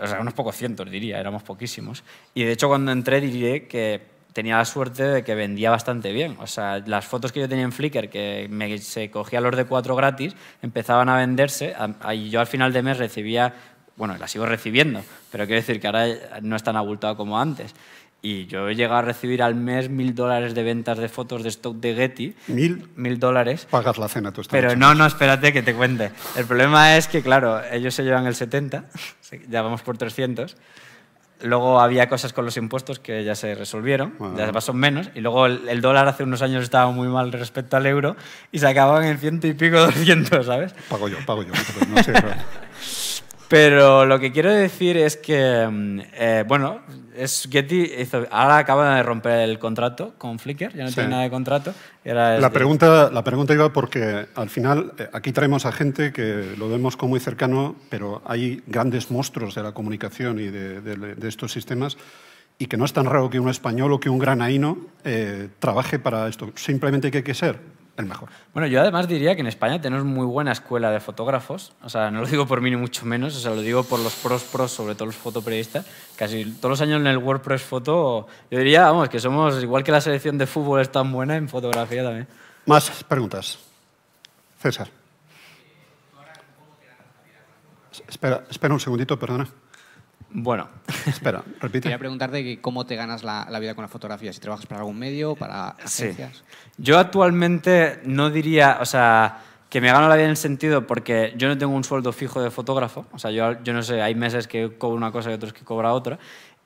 O sea, unos pocos cientos, diría, éramos poquísimos. Y de hecho cuando entré diré que tenía la suerte de que vendía bastante bien. O sea, las fotos que yo tenía en Flickr, que se cogía los de cuatro gratis, empezaban a venderse y yo al final de mes recibía, bueno, las sigo recibiendo, pero quiero decir que ahora no es tan abultado como antes. Y yo he llegado a recibir al mes mil dólares de ventas de fotos de stock de Getty. ¿Mil? Mil dólares. Pagas la cena tú Pero no, no, espérate que te cuente. El problema es que, claro, ellos se llevan el 70, ya vamos por 300. Luego había cosas con los impuestos que ya se resolvieron, ya ah. son menos. Y luego el, dólar hace unos años estaba muy mal respecto al euro y se acababan en ciento y pico, 200, ¿sabes? Pago yo, pago yo. No sé, Pero lo que quiero decir es que, mm, eh, bueno, es Getty ahora acaba de romper el contrato con Flickr, ya no tiene nada de contrato. la, pregunta, la pregunta iba porque al final eh, aquí traemos a gente que lo vemos como muy cercano, pero hay grandes monstruos de la comunicación y de, estos sistemas y que no es tan raro que un español o que un granaíno eh, trabaje para esto. Simplemente que hay que ser mejor. Bueno, yo además diría que en España tenemos muy buena escuela de fotógrafos. O sea, no lo digo por mí ni mucho menos, o sea, lo digo por los pros pros, sobre todo los fotoperiodistas. Casi todos los años en el WordPress Foto, yo diría, vamos, que somos, igual que la selección de fútbol es tan buena, en fotografía también. Más preguntas. César. Espera, espera un segundito, perdona. Bueno, espera, Quería preguntarte cómo te ganas la, vida con la fotografía, si trabajas para algún medio, eh, para agencias. Yo actualmente no diría, o sea, que me gano la vida en el sentido porque yo no tengo un sueldo fijo de fotógrafo, o sea, yo, yo no sé, hay meses que cobro una cosa y otros que cobra otra,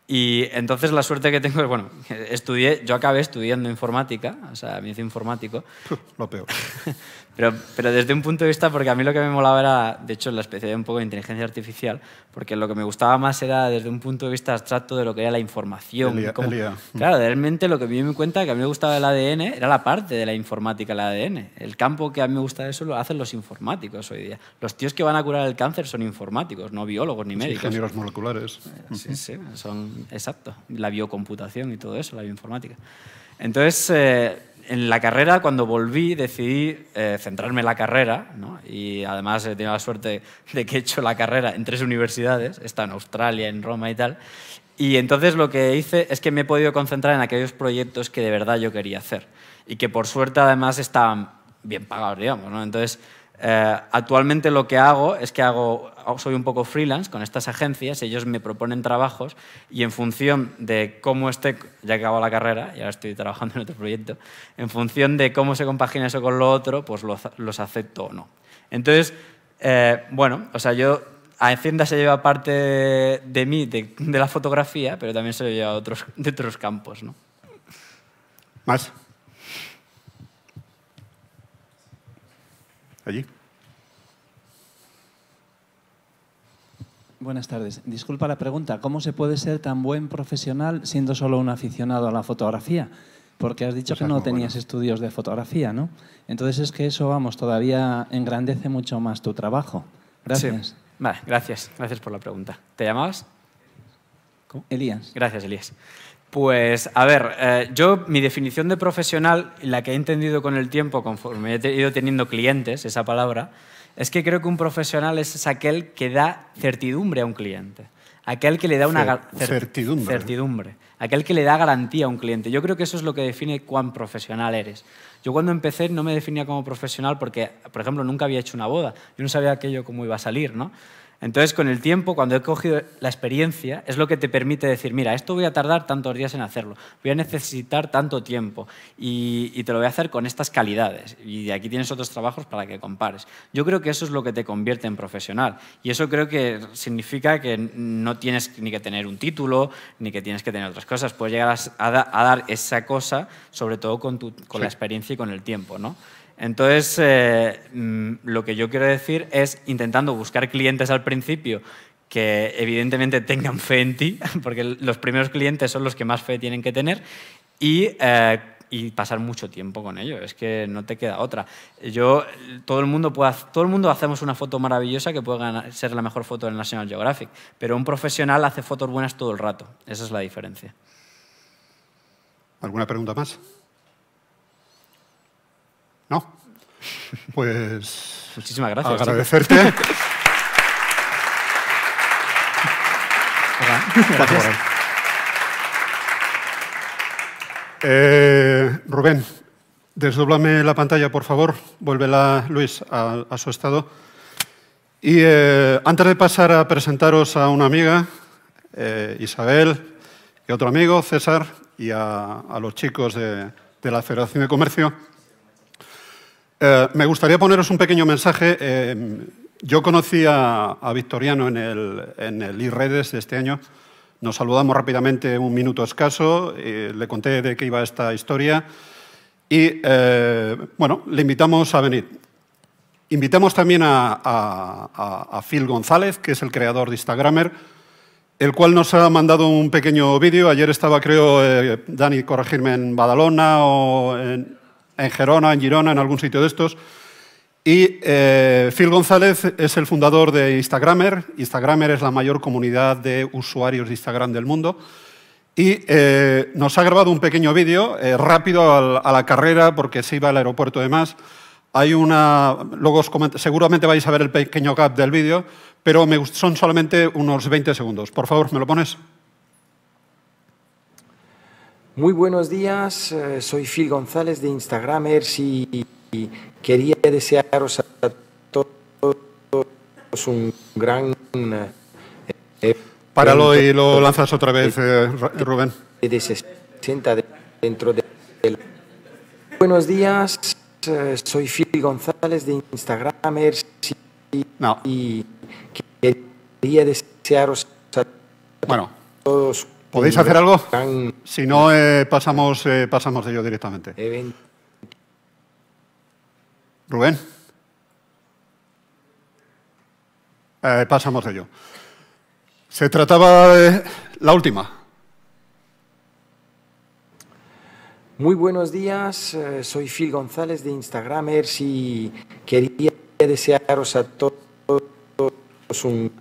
y entonces la suerte que tengo es, bueno, estudié, yo acabé estudiando informática, o sea, me hice informático. Lo peor. Pero, desde un punto de vista, porque a mí lo que me molaba era, de hecho, la especie de un poco de inteligencia artificial, porque lo que me gustaba más era desde un punto de vista abstracto de lo que era la información. cómo, Claro, realmente lo que me di cuenta que a mí me gustaba el ADN era la parte de la informática, el ADN. El campo que a mí me gusta de eso lo hacen los informáticos hoy día. Los tíos que van a curar el cáncer son informáticos, no biólogos ni médicos. Ingenieros moleculares. Eh, sí, sí, son, exacto. La biocomputación y todo eso, la bioinformática. Entonces, eh, en la carrera, cuando volví, decidí eh, centrarme en la carrera, y además he tenido la suerte de que he hecho la carrera en tres universidades, está en Australia, en Roma y tal, y entonces lo que hice es que me he podido concentrar en aquellos proyectos que de verdad yo quería hacer, y que por suerte además estaban bien pagados, digamos, ¿no? entonces eh, actualmente lo que hago es que hago, soy un poco freelance con estas agencias, ellos me proponen trabajos y en función de cómo esté, ya que acabo la carrera y ahora estoy trabajando en otro proyecto, en función de cómo se compagina eso con lo otro, pues los, acepto o no. Entonces, eh, bueno, o sea, yo a Hacienda se lleva parte de, mí, de, la fotografía, pero también se lo lleva otros, de otros campos. ¿no? Más. allí. Buenas tardes. Disculpa la pregunta. ¿Cómo se puede ser tan buen profesional siendo solo un aficionado a la fotografía? Porque has dicho que no tenías estudios de fotografía, ¿no? Entonces es que eso, vamos, todavía engrandece mucho más tu trabajo. Gracias. gracias. Gracias por la pregunta. ¿Te llamabas? ¿Cómo? Elías. Gracias, Elías. Pues, a ver, eh, yo mi definición de profesional, la que he entendido con el tiempo, conforme he ido teniendo clientes, esa palabra, es que creo que un profesional es aquel que da certidumbre a un cliente, aquel que le da una certidumbre. certidumbre, aquel que le da garantía a un cliente. Yo creo que eso es lo que define cuán profesional eres. Yo cuando empecé no me definía como profesional porque, por ejemplo, nunca había hecho una boda, yo no sabía aquello cómo iba a salir, ¿no? Entonces, con el tiempo, cuando he cogido la experiencia, es lo que te permite decir, mira, esto voy a tardar tantos días en hacerlo, voy a necesitar tanto tiempo y, te lo voy a hacer con estas calidades. Y aquí tienes otros trabajos para que compares. Yo creo que eso es lo que te convierte en profesional. Y eso creo que significa que no tienes ni que tener un título, ni que tienes que tener otras cosas. Puedes llegar a, dar esa cosa, sobre todo con, la experiencia y con el tiempo, ¿no? Entonces, eh, mm, lo que yo quiero decir es intentando buscar clientes al principio que evidentemente tengan fe en ti, porque los primeros clientes son los que más fe tienen que tener, eh, y, pasar mucho tiempo con ellos. Es que no te queda otra. Yo, todo, el mundo todo el mundo hacemos una foto maravillosa que puede ser la mejor foto del National Geographic, pero un profesional hace fotos buenas todo el rato. Esa es la diferencia. ¿Alguna pregunta más? No. Pues. Muchísimas gracias. Agradecerte. Eh, Rubén, desdóblame la pantalla, por favor. Vuélvela, Luis, a, su estado. Y eh, antes de pasar a presentaros a una amiga, eh, Isabel, y otro amigo, César, y a, los chicos de la Federación de Comercio, eh, me gustaría poneros un pequeño mensaje. Eh, yo conocí a, Victoriano en el, en de este año. Nos saludamos rápidamente, un minuto escaso. le conté de qué iba esta historia. Y, eh, bueno, le invitamos a venir. Invitamos también a, Phil González, que es el creador de Instagramer, el cual nos ha mandado un pequeño vídeo. Ayer estaba, creo, Dani, corregirme, en Badalona o en, en Gerona, en Girona, en algún sitio de estos. Y eh, Phil González es el fundador de Instagramer, Instagramer es la mayor comunidad de usuarios de Instagram del mundo. Y eh, nos ha grabado un pequeño vídeo eh, rápido a la carrera porque se iba al aeropuerto además. Hay una, luego seguramente vais a ver el pequeño gap del vídeo, pero son solamente unos 20 segundos. Por favor, ¿me lo pones? Muy buenos días, soy Phil González de Instagramers y quería desearos a todos un gran... Páralo y lo lanzas otra vez, Rubén. dentro de... Buenos días, soy Phil González de Instagramers y, y quería desearos a bueno. todos ¿Podéis hacer algo? Si no, eh, pasamos, eh, pasamos de ello directamente. Rubén. Eh, pasamos de ello. Se trataba de la última. Muy buenos días, eh, soy Phil González de Instagramers y quería desearos a todos un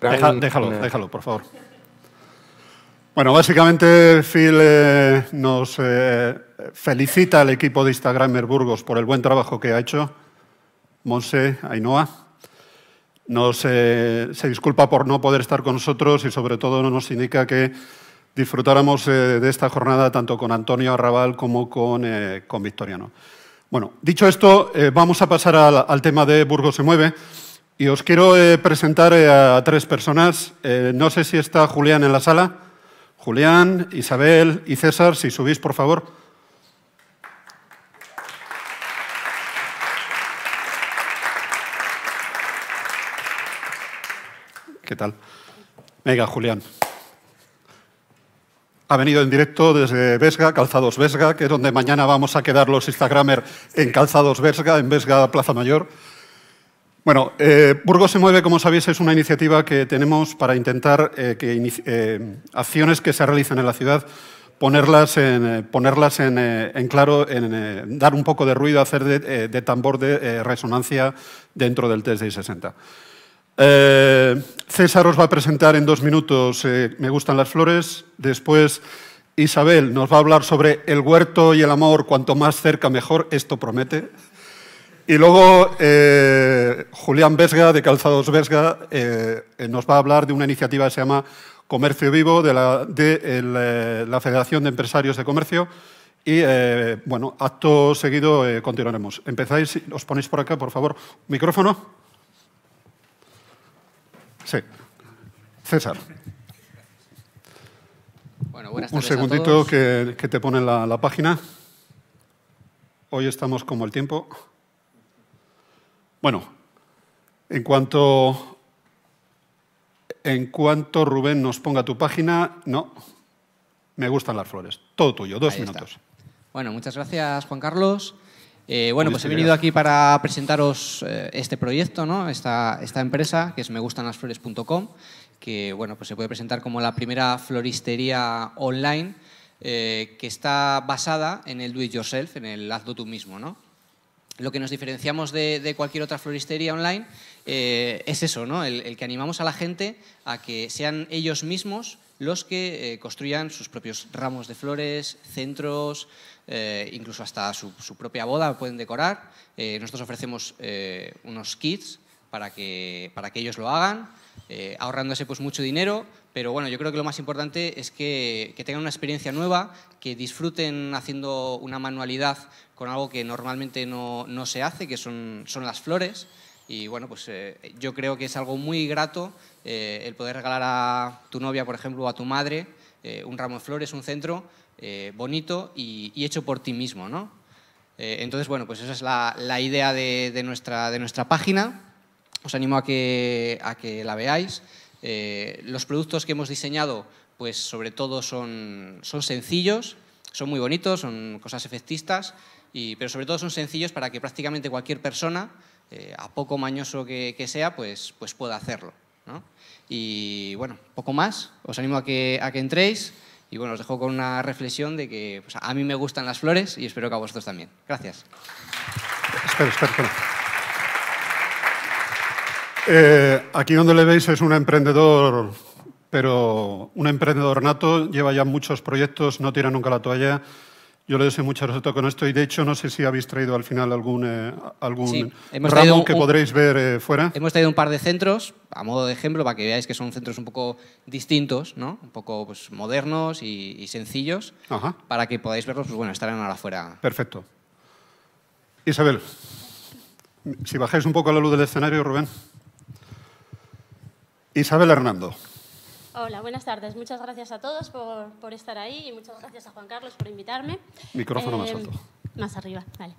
gran... déjalo, déjalo, por favor. Bueno, básicamente Phil eh, nos eh, felicita al equipo de Instagramer Burgos por el buen trabajo que ha hecho. Monse, Ainhoa. Nos, eh, se disculpa por no poder estar con nosotros y sobre todo nos indica que disfrutáramos de esta jornada tanto con Antonio Arrabal como con, con Victoriano. Bueno, dicho esto, vamos a pasar al, al, tema de Burgos se mueve. Y os quiero presentar a tres personas. no sé si está Julián en la sala. Julián, Isabel y César, si subís, por favor. ¿Qué tal? Venga, Julián. Ha venido en directo desde Vesga, Calzados Vesga, que es donde mañana vamos a quedar los Instagramer en Calzados Vesga, en Vesga Plaza Mayor. Bueno, eh, Burgos se mueve, como sabéis, es una iniciativa que tenemos para intentar eh, que eh, acciones que se realizan en la ciudad ponerlas en, ponerlas en, claro, en dar un poco de ruido, hacer de, de tambor de resonancia dentro del test de 60. César os va a presentar en dos minutos Me gustan las flores. Después Isabel nos va a hablar sobre el huerto y el amor, cuanto más cerca mejor, esto promete. Y luego eh, Julián Vesga, de Calzados Vesga, eh, eh, nos va a hablar de una iniciativa que se llama Comercio Vivo, de la, de la Federación de Empresarios de Comercio. Y, bueno, acto seguido continuaremos. Empezáis, os ponéis por acá, por favor. ¿Micrófono? Sí. César. Bueno, buenas tardes Un segundito Que, que, te ponen la, la página. Hoy estamos como el tiempo. Bueno, en cuanto, en cuanto Rubén nos ponga tu página, no, me gustan las flores. Todo tuyo, dos minutos. Bueno, muchas gracias Juan Carlos. Eh, bueno, pues he venido aquí para presentaros eh, este proyecto, ¿no? esta, esta empresa que es megustanlasflores.com, que bueno, pues se puede presentar como la primera floristería online eh, que está basada en el do it yourself, en el hazlo tú mismo. ¿no? lo que nos diferenciamos de, cualquier otra floristería online eh, es eso, ¿no? El, que animamos a la gente a que sean ellos mismos los que eh, construyan sus propios ramos de flores, centros, eh, incluso hasta su, propia boda pueden decorar. nosotros ofrecemos unos kits para que, para que ellos lo hagan, ahorrándose pues mucho dinero, pero bueno, yo creo que lo más importante es que, tengan una experiencia nueva, que disfruten haciendo una manualidad con algo que normalmente no, se hace, que son, las flores. Y bueno, pues eh, yo creo que es algo muy grato eh, el poder regalar a tu novia, por ejemplo, o a tu madre eh, un ramo de flores, un centro bonito y, hecho por ti mismo, ¿no? entonces, bueno, pues esa es la, idea de, nuestra, página. Os animo a que la veáis. Eh, los productos que hemos diseñado, pues sobre todo son, son sencillos, son muy bonitos, son cosas efectistas, y, pero sobre todo son sencillos para que prácticamente cualquier persona, eh, a poco mañoso que, sea, pues, pues pueda hacerlo. Y bueno, poco más, os animo a que, a que entréis y bueno, os dejo con una reflexión de que pues, a mí me gustan las flores y espero que a vosotros también. Gracias. espero. Eh, aquí donde le veis es un emprendedor, pero un emprendedor nato, lleva ya muchos proyectos, no tira nunca la toalla. Yo le deseo mucho éxito con esto y de hecho no sé si habéis traído al final algún, eh, algún ramo que podréis ver eh, fuera. Hemos traído un par de centros, a modo de ejemplo, para que veáis que son centros un poco distintos, un poco pues, modernos y, sencillos, para que podáis verlos, pues bueno, estarán ahora fuera. Perfecto. Isabel, si bajáis un poco a la luz del escenario, Rubén. Isabel Hernando. Hola, buenas tardes. Muchas gracias a todos por, estar ahí y muchas gracias a Juan Carlos por invitarme. Micrófono más eh, alto. Más arriba, vale.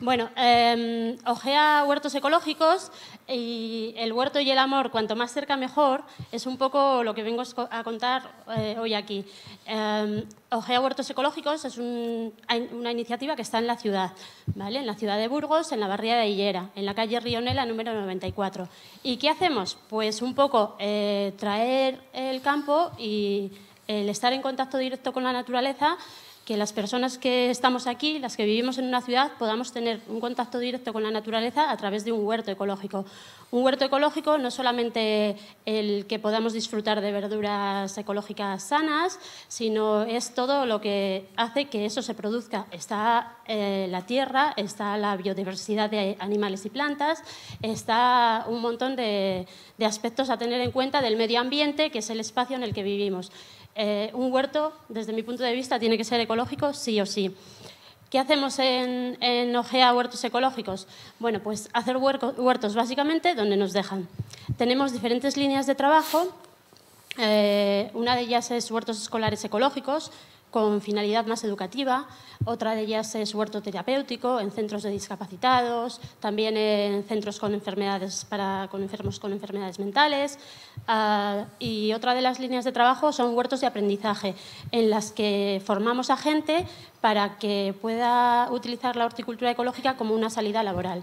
Bueno, em, ojea huertos ecológicos y el huerto y el amor, cuanto más cerca mejor, es un poco lo que vengo a contar eh, hoy aquí. Em, ojea huertos ecológicos es una iniciativa que está en la ciudad, ¿vale? En la ciudad de Burgos, en la barriada de Hillera, en la calle Rionela número 94. ¿Y qué hacemos? Pues un poco eh, traer el campo y el estar en contacto directo con la naturaleza que las personas que estamos aquí, las que vivimos en una ciudad, podamos tener un contacto directo con la naturaleza a través de un huerto ecológico. Un huerto ecológico no solamente el que podamos disfrutar de verduras ecológicas sanas, sino es todo lo que hace que eso se produzca. Está eh, la tierra, está la biodiversidad de animales y plantas, está un montón de, de aspectos a tener en cuenta del medio ambiente, que es el espacio en el que vivimos. Eh, un huerto, desde mi punto de vista, tiene que ser ecológico sí o sí. ¿Qué hacemos en, OGEA Huertos Ecológicos? Bueno, pues hacer huertos básicamente donde nos dejan. Tenemos diferentes líneas de trabajo. Eh, una de ellas es huertos escolares ecológicos, con finalidad más educativa. Otra de ellas es huerto terapéutico en centros de discapacitados, también en centros con enfermedades para con enfermos con enfermedades mentales. Ah, y otra de las líneas de trabajo son huertos de aprendizaje, en las que formamos a gente para que pueda utilizar la horticultura ecológica como una salida laboral.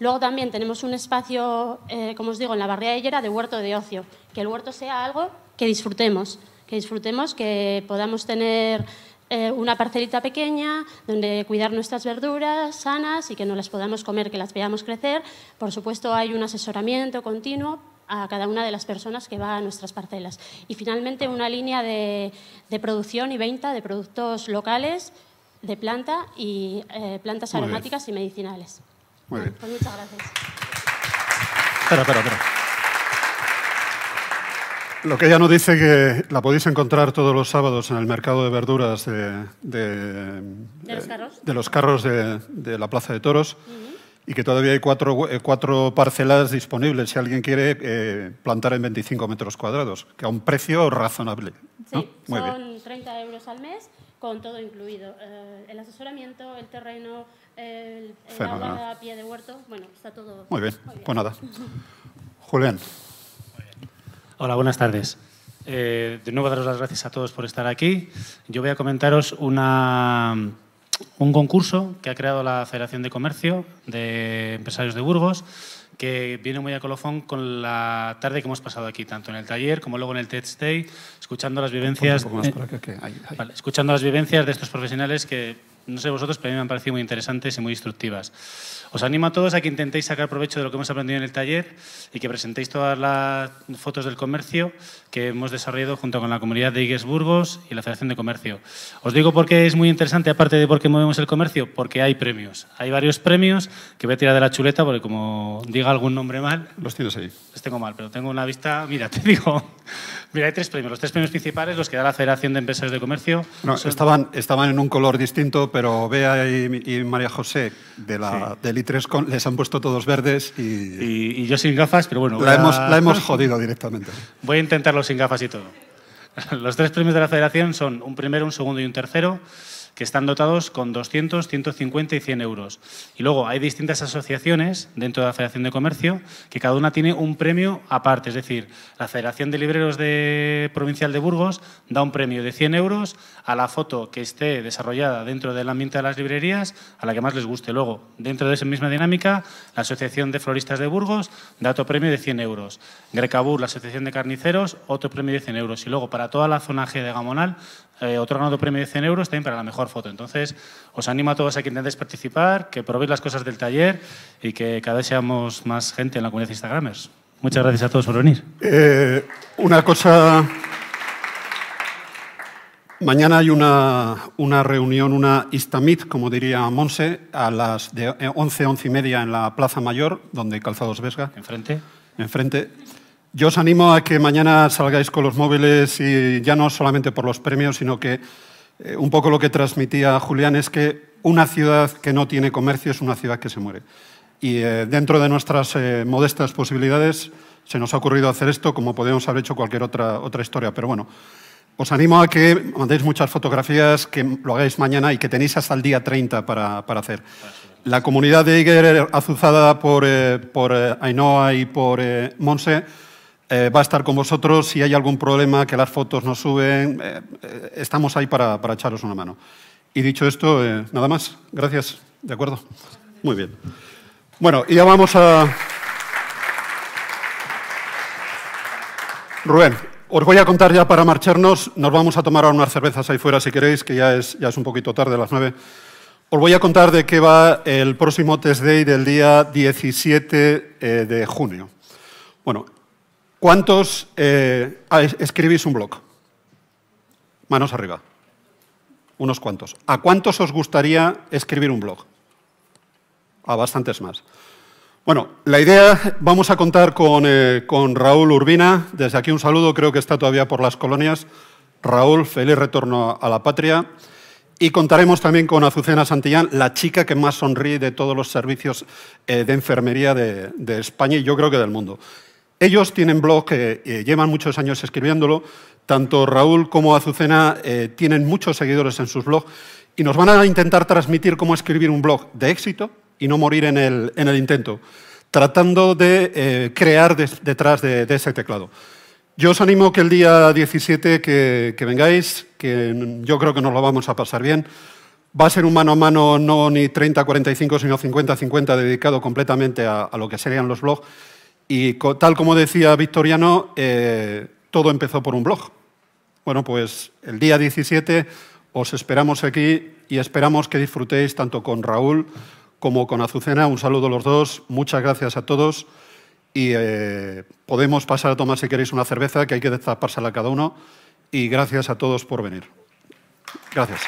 Luego también tenemos un espacio, eh, como os digo, en la barriada de de huerto de ocio, que el huerto sea algo que disfrutemos, que disfrutemos, que podamos tener eh, una parcelita pequeña donde cuidar nuestras verduras sanas y que no las podamos comer, que las veamos crecer. Por supuesto, hay un asesoramiento continuo a cada una de las personas que va a nuestras parcelas. Y finalmente, una línea de, de producción y venta de productos locales de planta y eh, plantas aromáticas y medicinales. Muy bien. Pues muchas gracias. Espera, espera, espera. Lo que ella nos dice que la podéis encontrar todos los sábados en el mercado de verduras de, los carros de, la Plaza de Toros y que todavía hay eh, cuatro, parcelas disponibles si alguien quiere eh, plantar en 25 metros cuadrados, que a un precio razonable. Sí, son 30 euros al mes con todo incluido. Eh, el asesoramiento, el terreno, el, el agua pie de huerto, bueno, está todo... Muy bien, muy bien. pues nada. Julián. Hola, buenas tardes. Eh, de nuevo daros las gracias a todos por estar aquí. Yo voy a comentaros una, un concurso que ha creado la Federación de Comercio de Empresarios de Burgos, que viene muy a colofón con la tarde que hemos pasado aquí, tanto en el taller como luego en el TED Stay, escuchando las vivencias, escuchando las vivencias de estos profesionales que, no sé vosotros, pero a mí me han parecido muy interesantes y muy instructivas. Os animo a todos a que intentéis sacar provecho de lo que hemos aprendido en el taller y que presentéis todas las fotos del comercio que hemos desarrollado junto con la comunidad de Igues Burgos y la Federación de Comercio. Os digo porque es muy interesante, aparte de por qué movemos el comercio, porque hay premios. Hay varios premios que voy a tirar de la chuleta porque como diga algún nombre mal... Los tienes ahí. Los tengo mal, pero tengo una vista... Mira, te digo... Mira, hay tres premios. Los tres premios principales, los que da la Federación de Empresarios de Comercio... No, estaban, estaban en un color distinto, pero Bea y, María José de la, sí tres les han puesto todos verdes y... y... yo sin gafas, pero bueno... La, hemos, la hemos jodido directamente. Voy a intentarlo sin gafas y todo. Los tres premios de la federación son un primero, un segundo y un tercero que están dotados con 200, 150 y 100 euros. Y luego hay distintas asociaciones dentro de la Federación de Comercio que cada una tiene un premio aparte. Es decir, la Federación de Libreros de Provincial de Burgos da un premio de 100 euros a la foto que esté desarrollada dentro del ambiente de las librerías, a la que más les guste. Luego, dentro de esa misma dinámica, la Asociación de Floristas de Burgos da otro premio de 100 euros. Grecabur, la Asociación de Carniceros, otro premio de 100 euros. Y luego, para toda la zona G de Gamonal, eh, otro ganado premio de 100 euros también para la mejor foto. Entonces, os animo a todos a que intentéis participar, que probéis las cosas del taller y que cada vez seamos más gente en la comunidad de Instagramers. Muchas gracias a todos por venir. Eh, una cosa... Mañana hay una, una reunión, una Istamit, como diría Monse, a las de 11, 11 y media en la Plaza Mayor, donde Calzados Vesga. Enfrente. Enfrente. Yo os animo a que mañana salgáis con los móviles y ya no solamente por los premios, sino que eh, un poco lo que transmitía Julián es que una ciudad que no tiene comercio es una ciudad que se muere. Y eh, dentro de nuestras eh, modestas posibilidades se nos ha ocurrido hacer esto como podemos haber hecho cualquier otra, otra historia. Pero bueno, os animo a que mandéis muchas fotografías, que lo hagáis mañana y que tenéis hasta el día 30 para, para hacer. La comunidad de Iger, azuzada por, por Ainhoa y por Monse, eh, va a estar con vosotros. Si hay algún problema, que las fotos no suben, eh, eh, estamos ahí para, echaros una mano. Y dicho esto, nada más. Gracias. ¿De acuerdo? Muy bien. Bueno, y ya vamos a... Rubén, os voy a contar ya para marcharnos. Nos vamos a tomar unas cervezas ahí fuera si queréis, que ya es, ya es un poquito tarde, las nueve. Os voy a contar de qué va el próximo test day del día 17 de junio. Bueno, ¿Cuántos eh, escribís un blog? Manos arriba. Unos cuantos. ¿A cuántos os gustaría escribir un blog? A bastantes más. Bueno, la idea, vamos a contar eh, con, Raúl Urbina. Desde aquí un saludo, creo que está todavía por las colonias. Raúl, feliz retorno a la patria. Y contaremos también con Azucena Santillán, la chica que más sonríe de todos los servicios eh, de enfermería de, de España y yo creo que del mundo. Ellos tienen blog, que eh, eh, llevan muchos años escribiéndolo, tanto Raúl como Azucena eh, tienen muchos seguidores en sus blogs y nos van a intentar transmitir cómo escribir un blog de éxito y no morir en el, en el intento, tratando de crear detrás de, ese teclado. Yo os animo que el día 17 que, vengáis, que yo creo que nos lo vamos a pasar bien. Va a ser un mano a mano, no ni 30-45, sino 50-50, dedicado completamente a, a lo que serían los blogs. Y tal como decía Victoriano, eh, todo empezó por un blog. Bueno, pues el día 17 os esperamos aquí y esperamos que disfrutéis tanto con Raúl como con Azucena. Un saludo a los dos, muchas gracias a todos y eh, podemos pasar a tomar si queréis una cerveza, que hay que destapársela cada uno. Y gracias a todos por venir. Gracias.